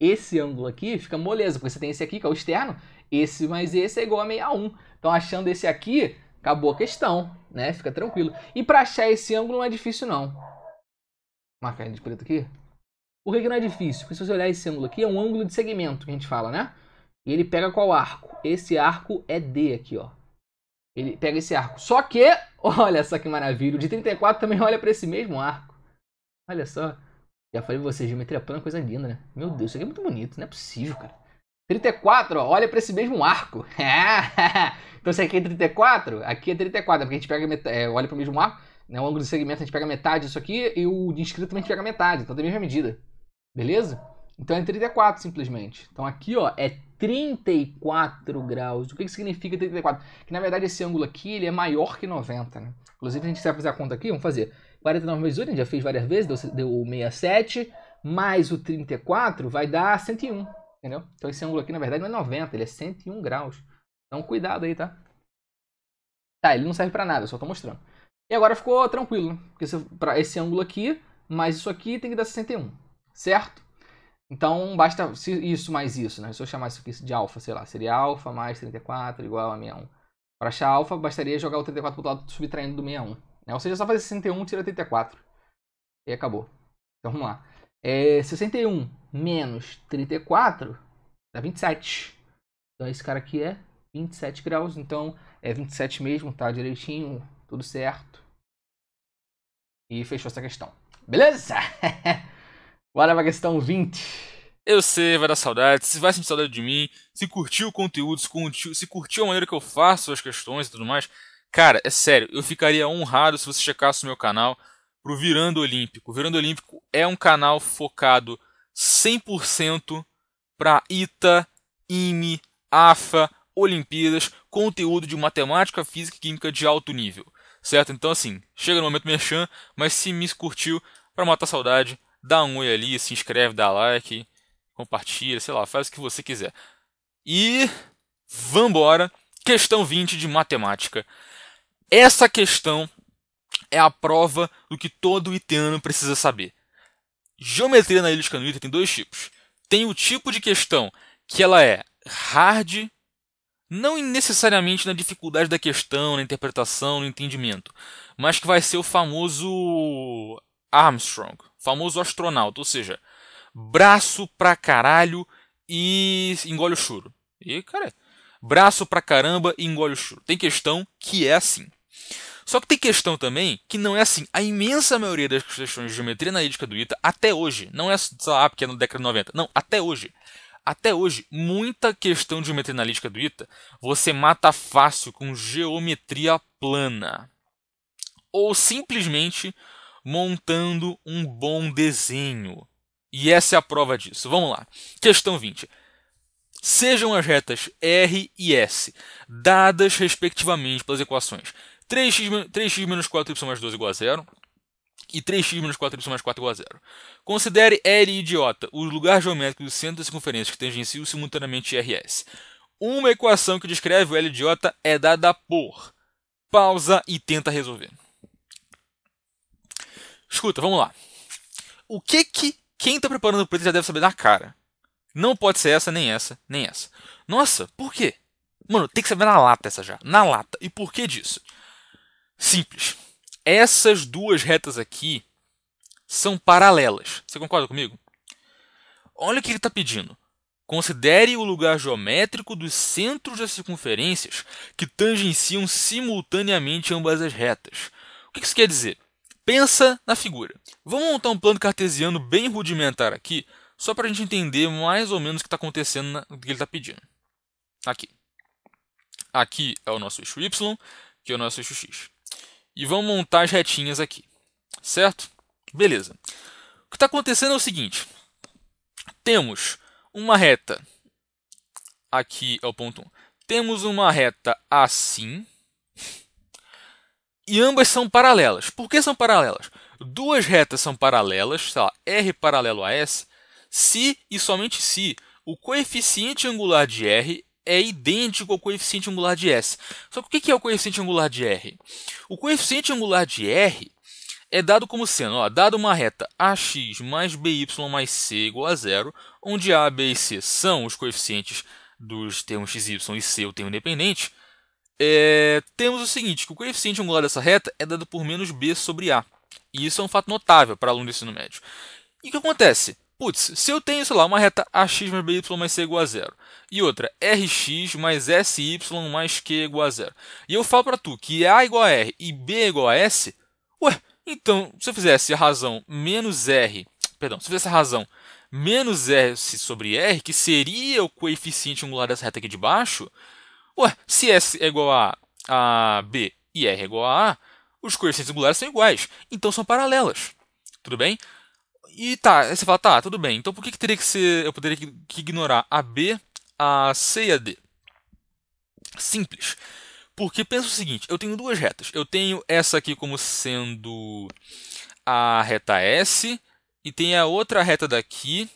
esse ângulo aqui, fica moleza, porque você tem esse aqui, que é o externo, esse mais esse é igual a 61. Então, achando esse aqui, acabou a questão, né? Fica tranquilo. E para achar esse ângulo não é difícil, não. Marcar de preto aqui. Por que, que não é difícil? Porque se você olhar esse ângulo aqui, é um ângulo de segmento que a gente fala, né? E ele pega qual arco? Esse arco é D aqui, ó. Ele pega esse arco. Só que, olha só que maravilha, o de 34 também olha para esse mesmo arco. Olha só. Já falei pra vocês, geometria plana é coisa linda, né? Meu Deus, isso aqui é muito bonito, não é possível, cara. 34, ó, olha para esse mesmo arco. então isso aqui é 34, aqui é 34, porque a gente pega metade, é, olha para o mesmo arco, né, o ângulo de segmento a gente pega metade disso aqui e o de inscrito também a gente pega metade, então da mesma medida. Beleza? Então é 34 simplesmente. Então aqui ó, é 34 graus. O que, que significa 34? Que na verdade esse ângulo aqui ele é maior que 90. Né? Inclusive a gente vai fazer a conta aqui, vamos fazer 49 vezes 8, a gente já fez várias vezes, deu, deu 67, mais o 34 vai dar 101, entendeu? Então esse ângulo aqui na verdade não é 90, ele é 101 graus. Então cuidado aí, tá? Tá, ele não serve pra nada, eu só tô mostrando. E agora ficou tranquilo, né? Porque esse ângulo aqui, mais isso aqui tem que dar 61 certo? Então, basta isso mais isso, né? Se eu chamasse isso aqui de alfa, sei lá, seria alfa mais 34 igual a 61. Para achar alfa, bastaria jogar o 34 para o lado subtraindo do 61. Né? Ou seja, só fazer 61, tira 34. E acabou. Então, vamos lá. É, 61 menos 34 dá 27. Então, esse cara aqui é 27 graus. Então, é 27 mesmo, tá direitinho, tudo certo. E fechou essa questão. Beleza? Bora pra questão 20. Eu sei, vai dar saudade, se vai sentir saudade de mim, se curtiu o conteúdo, se curtiu, se curtiu a maneira que eu faço as questões e tudo mais. Cara, é sério, eu ficaria honrado se você checasse o meu canal pro Virando Olímpico. O Virando Olímpico é um canal focado 100% pra ITA, IME, AFA, Olimpíadas, conteúdo de matemática, física e química de alto nível. Certo? Então assim, chega no momento merchan, mas se me curtiu, para matar saudade, dá um oi ali, se inscreve, dá like, compartilha, sei lá, faz o que você quiser. E vambora, questão 20 de matemática. Essa questão é a prova do que todo iteano precisa saber. Geometria analítica no ITA tem dois tipos. Tem o tipo de questão que ela é hard, não necessariamente na dificuldade da questão, na interpretação, no entendimento, mas que vai ser o famoso Armstrong, famoso astronauta, ou seja, braço pra caralho e engole o choro. E, cara, braço pra caramba e engole o choro. Tem questão que é assim. Só que tem questão também que não é assim. A imensa maioria das questões de geometria analítica do ITA, até hoje, não é só ah, porque é na década de 90, não, até hoje. Até hoje, muita questão de geometria analítica do ITA você mata fácil com geometria plana. Ou simplesmente montando um bom desenho. E essa é a prova disso. Vamos lá. Questão 20. Sejam as retas R e S dadas respectivamente pelas equações 3x, 3x menos 4y mais 12 igual a zero e 3x menos 4y mais 4 igual a zero. Considere L e idiota o lugar geométrico do centro da circunferência que tangenciam simultaneamente R e S. Uma equação que descreve o L idiota é dada por. Pausa e tenta resolver. Escuta, vamos lá. O que que quem está preparando o preto já deve saber da cara? Não pode ser essa, nem essa, nem essa. Nossa, por quê? Mano, tem que saber na lata essa já. Na lata. E por que disso? Simples. Essas duas retas aqui são paralelas. Você concorda comigo? Olha o que ele está pedindo. Considere o lugar geométrico dos centros das circunferências que tangenciam simultaneamente ambas as retas. O que isso quer dizer? Pensa na figura. Vamos montar um plano cartesiano bem rudimentar aqui, só para a gente entender mais ou menos o que está acontecendo, o que ele está pedindo. Aqui. Aqui é o nosso eixo y, que é o nosso eixo x. E vamos montar as retinhas aqui, certo? Beleza. O que está acontecendo é o seguinte. Temos uma reta, aqui é o ponto 1. Temos uma reta assim, e ambas são paralelas. Por que são paralelas? Duas retas são paralelas, sei lá, R paralelo a S, se e somente se o coeficiente angular de R é idêntico ao coeficiente angular de S. Só que o que é o coeficiente angular de R? O coeficiente angular de R é dado como sendo, ó, dado uma reta ax mais by mais c igual a zero, onde a, b e c são os coeficientes dos termos x, y e c, o termo independente, é, temos o seguinte, que o coeficiente angular dessa reta é dado por menos b sobre a. E isso é um fato notável para aluno do ensino médio. E o que acontece? Putz, se eu tenho, sei lá, uma reta ax mais by mais c igual a zero e outra rx mais sy mais q igual a zero, e eu falo para tu que é a igual a r e b é igual a s, ué, então se eu fizesse a razão menos r, perdão, se eu fizesse a razão menos s sobre r, que seria o coeficiente angular dessa reta aqui de baixo, Ué, se S é, é igual a, a B e R é igual a A, os coeficientes angulares são iguais, então são paralelas. Tudo bem? E tá, aí você fala, tá, tudo bem, então por que, que teria que ser. Eu poderia que ignorar a B, a C e a D? Simples. Porque pensa o seguinte, eu tenho duas retas. Eu tenho essa aqui como sendo a reta S, e tem a outra reta daqui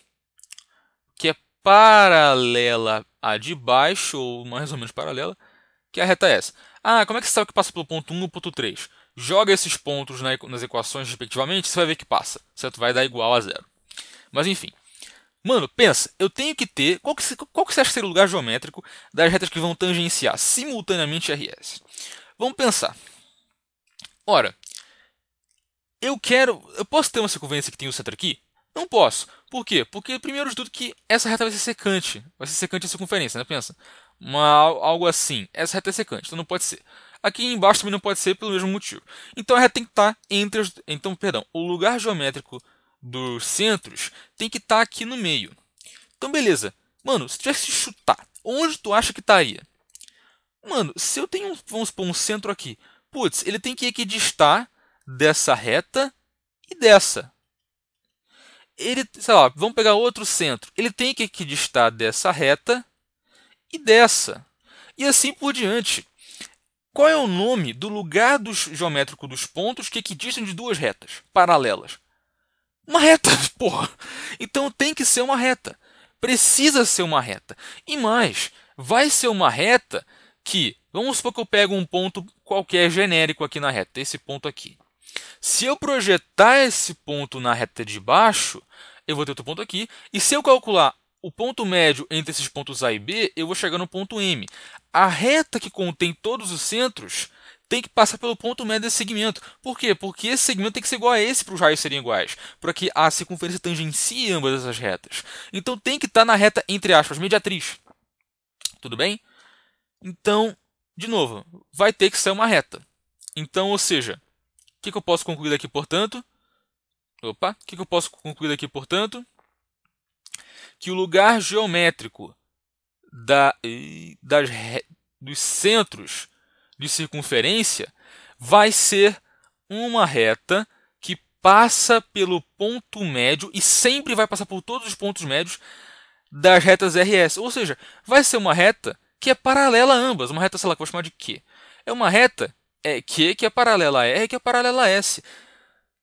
que é paralela a de baixo, ou mais ou menos paralela, que é a reta é S. Ah, como é que você sabe que passa pelo ponto 1 e ponto 3? Joga esses pontos nas equações respectivamente, você vai ver que passa, certo? Vai dar igual a zero. Mas enfim. Mano, pensa, eu tenho que ter. Qual que, qual que você acha que seria o lugar geométrico das retas que vão tangenciar simultaneamente RS? Vamos pensar. Ora, eu quero. Eu posso ter uma circunferência que tem o centro aqui? Não posso. Por quê? Porque, primeiro de tudo, que essa reta vai ser secante. Vai ser secante a circunferência, né? Pensa. Uma, algo assim. Essa reta é secante, então não pode ser. Aqui embaixo também não pode ser pelo mesmo motivo. Então a reta tem que estar tá entre as. Então, perdão, o lugar geométrico dos centros tem que estar tá aqui no meio. Então, beleza. Mano, se tivesse que chutar, onde tu acha que estaria? Mano, se eu tenho, vamos supor, um centro aqui, putz, ele tem que equidistar dessa reta e dessa ele, sei lá, vamos pegar outro centro. Ele tem que equidistar dessa reta e dessa. E assim por diante. Qual é o nome do lugar geométrico dos pontos que equidistam de duas retas paralelas? Uma reta, porra! Então tem que ser uma reta. Precisa ser uma reta. E mais, vai ser uma reta que, vamos supor que eu pego um ponto qualquer genérico aqui na reta, esse ponto aqui. Se eu projetar esse ponto na reta de baixo, eu vou ter outro ponto aqui. E se eu calcular o ponto médio entre esses pontos A e B, eu vou chegar no ponto M. A reta que contém todos os centros tem que passar pelo ponto médio desse segmento. Por quê? Porque esse segmento tem que ser igual a esse para os raios serem iguais, para que a circunferência tangencie ambas essas retas. Então tem que estar na reta, entre aspas, mediatriz. Tudo bem? Então, de novo, vai ter que ser uma reta. Então, ou seja, que, que eu posso concluir daqui, portanto? Opa, o que, que eu posso concluir daqui, portanto? Que o lugar geométrico da, das, dos centros de circunferência vai ser uma reta que passa pelo ponto médio e sempre vai passar por todos os pontos médios das retas RS. Ou seja, vai ser uma reta que é paralela a ambas. Uma reta, sei lá, que eu vou chamar de quê É uma reta é Q é que é paralela a R é que é paralela a S.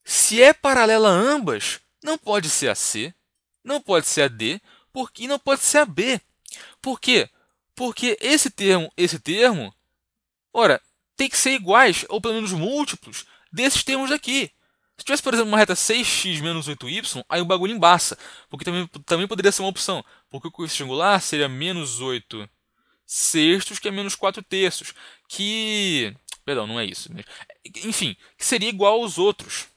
Se é paralela a ambas, não pode ser a C, não pode ser a D porque, e não pode ser a B. Por quê? Porque esse termo, esse termo, ora, tem que ser iguais, ou pelo menos múltiplos, desses termos aqui Se tivesse, por exemplo, uma reta 6x menos 8y, aí o bagulho embaça, porque também, também poderia ser uma opção, porque o coeficiente angular seria menos 8 sextos, que é menos 4 terços, que Perdão, não é isso. Enfim, que seria igual aos outros.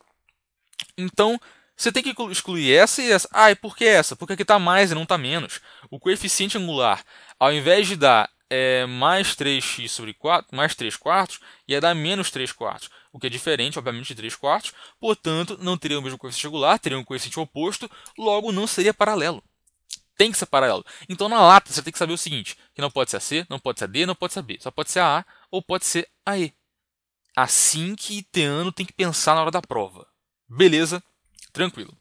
Então, você tem que excluir essa e essa. Ah, e por que essa? Porque aqui está mais e não está menos. O coeficiente angular, ao invés de dar é, mais 3x sobre 4, mais 3 quartos, ia dar menos 3 quartos. O que é diferente, obviamente, de 3 quartos. Portanto, não teria o mesmo coeficiente angular, teria um coeficiente oposto, logo não seria paralelo. Tem que ser paralelo. Então, na lata, você tem que saber o seguinte, que não pode ser a C, não pode ser a D, não pode ser a B. Só pode ser a A ou pode ser a E assim que Iteano tem que pensar na hora da prova. Beleza, tranquilo.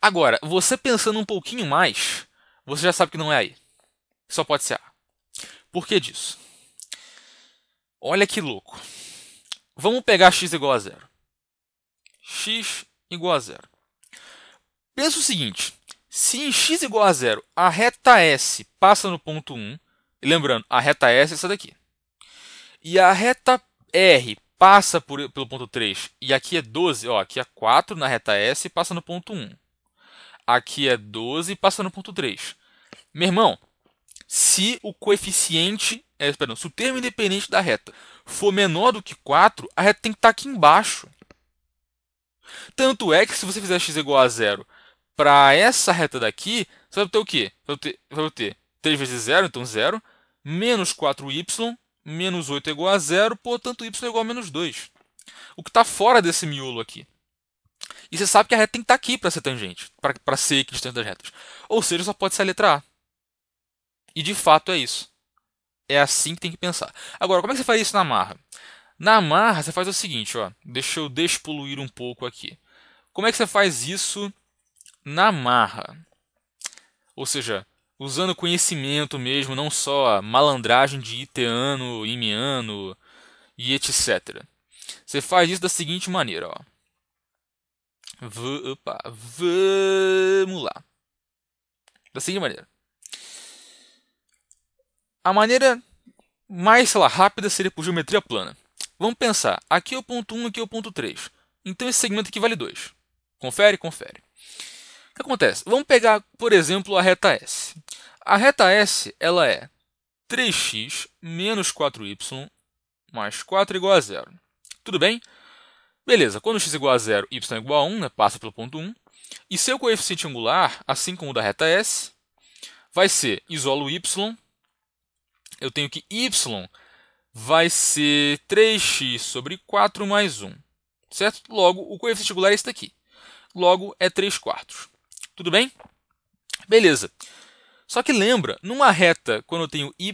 Agora, você pensando um pouquinho mais, você já sabe que não é aí. Só pode ser A. Por que disso? Olha que louco. Vamos pegar x igual a zero. x igual a zero. Pensa o seguinte: se em x igual a zero a reta S passa no ponto 1, lembrando, a reta S é essa daqui, e a reta R passa por, pelo ponto 3 e aqui é 12, ó, aqui é 4 na reta S e passa no ponto 1. Aqui é 12 e passa no ponto 3. Meu irmão, se o coeficiente, é, perdão, se o termo independente da reta for menor do que 4, a reta tem que estar tá aqui embaixo. Tanto é que se você fizer x igual a zero para essa reta daqui, você vai ter o quê? Vai ter, vai ter 3 vezes 0, então 0, menos 4y menos 8 é igual a zero, portanto, y é igual a menos 2. O que está fora desse miolo aqui. E você sabe que a reta tem que estar tá aqui para ser tangente, para ser equidistante das retas. Ou seja, só pode ser a letra A. E de fato é isso. É assim que tem que pensar. Agora, como é que você faz isso na marra? Na marra, você faz o seguinte, ó. deixa eu despoluir um pouco aqui. Como é que você faz isso na marra? Ou seja, usando conhecimento mesmo, não só malandragem de iteano, imiano e etc. Você faz isso da seguinte maneira, ó. V, opa, vamos lá. Da seguinte maneira. A maneira mais, sei lá, rápida seria por geometria plana. Vamos pensar, aqui é o ponto 1, aqui é o ponto 3. Então esse segmento aqui vale 2. Confere, confere. O que acontece? Vamos pegar, por exemplo, a reta S. A reta S ela é 3x menos 4y mais 4 igual a zero. Tudo bem? Beleza, quando x igual a zero, y é igual a 1, né, passa pelo ponto 1. E seu coeficiente angular, assim como o da reta S, vai ser, isolo y, eu tenho que y vai ser 3x sobre 4 mais 1. Certo? Logo, o coeficiente angular é esse daqui. Logo, é 3 quartos. Tudo bem? Beleza. Só que lembra, numa reta, quando eu tenho y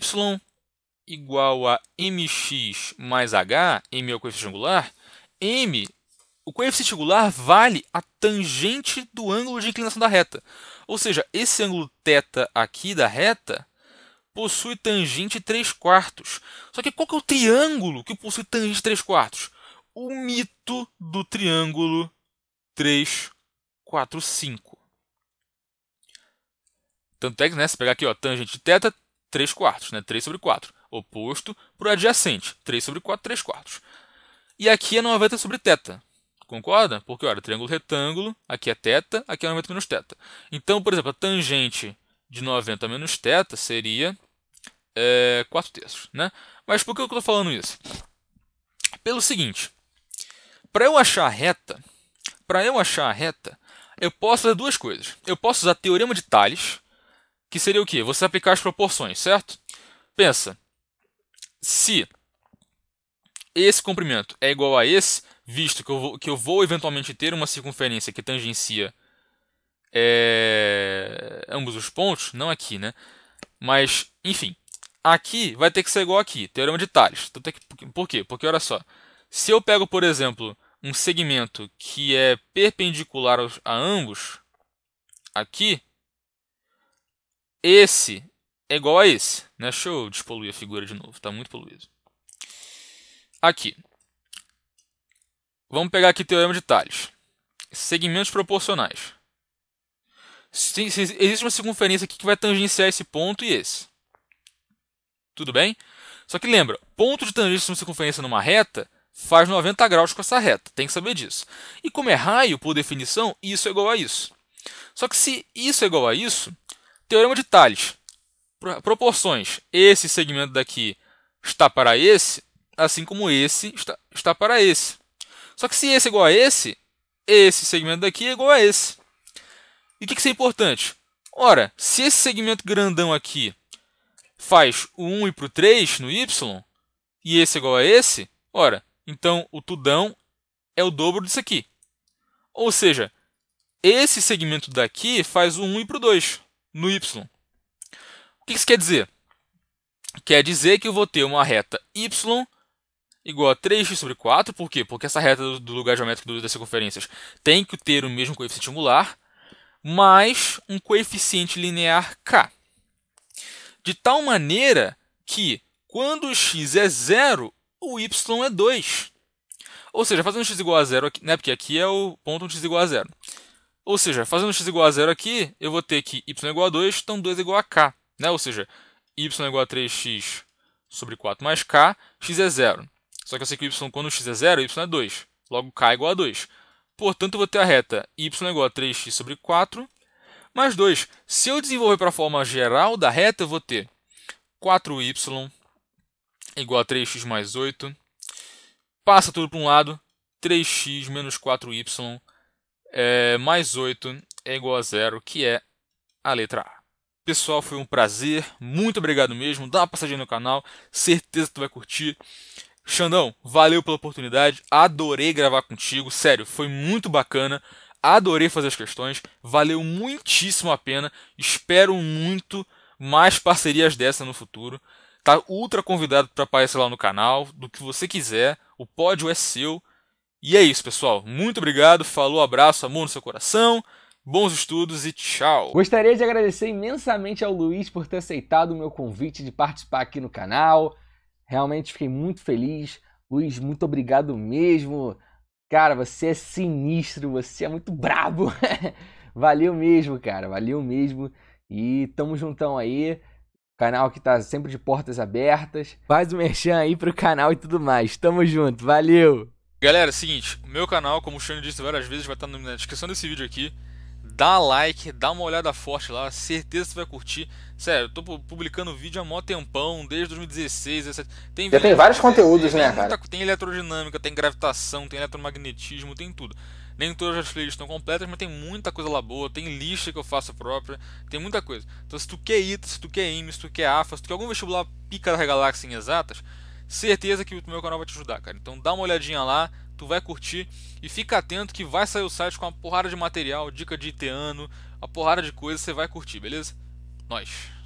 igual a mx mais h, m é o coeficiente angular, m, o coeficiente angular vale a tangente do ângulo de inclinação da reta. Ou seja, esse ângulo θ aqui da reta possui tangente 3 quartos. Só que qual que é o triângulo que possui tangente 3 quartos? O mito do triângulo 3, 4, 5. Tanto é que, né, se pegar aqui, ó, tangente de θ, 3 quartos, né, 3 sobre 4. Oposto para o adjacente, 3 sobre 4, 3 quartos. E aqui é 90 sobre θ. Concorda? Porque, olha, triângulo retângulo, aqui é θ, aqui é 90 menos θ. Então, por exemplo, a tangente de 90 menos θ seria é, 4 terços. Né? Mas por que eu estou falando isso? Pelo seguinte, para eu achar a reta, para eu achar a reta, eu posso fazer duas coisas. Eu posso usar teorema de Tales, que seria o quê? Você aplicar as proporções, certo? Pensa, se esse comprimento é igual a esse, visto que eu vou, que eu vou eventualmente ter uma circunferência que tangencia é, ambos os pontos, não aqui, né? Mas, enfim, aqui vai ter que ser igual aqui, teorema de Tales. Então, que, por quê? Porque, olha só, se eu pego, por exemplo, um segmento que é perpendicular a ambos, aqui, esse é igual a esse. Né? Deixa eu despoluir a figura de novo, está muito poluído. Aqui. Vamos pegar aqui o teorema de Tales. Segmentos proporcionais. Existe uma circunferência aqui que vai tangenciar esse ponto e esse. Tudo bem? Só que lembra, ponto de tangência de uma circunferência numa reta faz 90 graus com essa reta. Tem que saber disso. E como é raio, por definição, isso é igual a isso. Só que se isso é igual a isso, Teorema de Tales, Proporções. Esse segmento daqui está para esse, assim como esse está, está para esse. Só que se esse é igual a esse, esse segmento daqui é igual a esse. E o que, que é importante? Ora, se esse segmento grandão aqui faz o 1 ir para o 3 no y, e esse é igual a esse, ora, então o tudão é o dobro disso aqui. Ou seja, esse segmento daqui faz o 1 ir para o 2 no y. O que isso quer dizer? Quer dizer que eu vou ter uma reta y igual a 3x sobre 4, por quê? Porque essa reta do lugar geométrico das circunferências tem que ter o mesmo coeficiente angular, mais um coeficiente linear k. De tal maneira que, quando x é zero o y é 2. Ou seja, fazendo x igual a zero né, porque aqui é o ponto onde x igual a zero ou seja, fazendo x igual a zero aqui, eu vou ter que y igual a 2, então 2 é igual a k. Né? Ou seja, y é igual a 3x sobre 4 mais k, x é zero. Só que eu sei que y, quando x é zero, y é 2. Logo, k é igual a 2. Portanto, eu vou ter a reta y é igual a 3x sobre 4 mais 2. Se eu desenvolver para a forma geral da reta, eu vou ter 4y igual a 3x mais 8. Passa tudo para um lado, 3x menos 4y é, mais 8 é igual a zero, que é a letra A. Pessoal, foi um prazer. Muito obrigado mesmo. Dá uma passadinha no canal. Certeza que tu vai curtir. Xandão, valeu pela oportunidade. Adorei gravar contigo. Sério, foi muito bacana. Adorei fazer as questões. Valeu muitíssimo a pena. Espero muito mais parcerias dessa no futuro. Tá ultra convidado para aparecer lá no canal, do que você quiser. O pódio é seu. E é isso, pessoal. Muito obrigado, falou, abraço, amor no seu coração. Bons estudos e tchau! Gostaria de agradecer imensamente ao Luiz por ter aceitado o meu convite de participar aqui no canal. Realmente fiquei muito feliz. Luiz, muito obrigado mesmo. Cara, você é sinistro, você é muito brabo. valeu mesmo, cara, valeu mesmo. E tamo juntão aí. Canal que tá sempre de portas abertas. Faz o um merchan aí pro canal e tudo mais. Tamo junto, valeu! Galera, é o seguinte, o meu canal, como o Shane disse várias vezes, vai estar na descrição desse vídeo aqui. Dá like, dá uma olhada forte lá, certeza que vai curtir. Sério, eu tô publicando vídeo há mó tempão, desde 2016, etc. Tem Já tem vários conteúdos, tem, né, cara? Tem, tem eletrodinâmica, tem gravitação, tem eletromagnetismo, tem tudo. Nem todas as playlists estão completas, mas tem muita coisa lá boa, tem lista que eu faço própria, tem muita coisa. Então se tu quer ITA, se tu quer IME, se tu quer AFA, se tu quer algum vestibular pica da galáxia em exatas, certeza que o meu canal vai te ajudar, cara. Então dá uma olhadinha lá, tu vai curtir e fica atento que vai sair o site com uma porrada de material, dica de iteano, uma porrada de coisa, você vai curtir, beleza? Nós.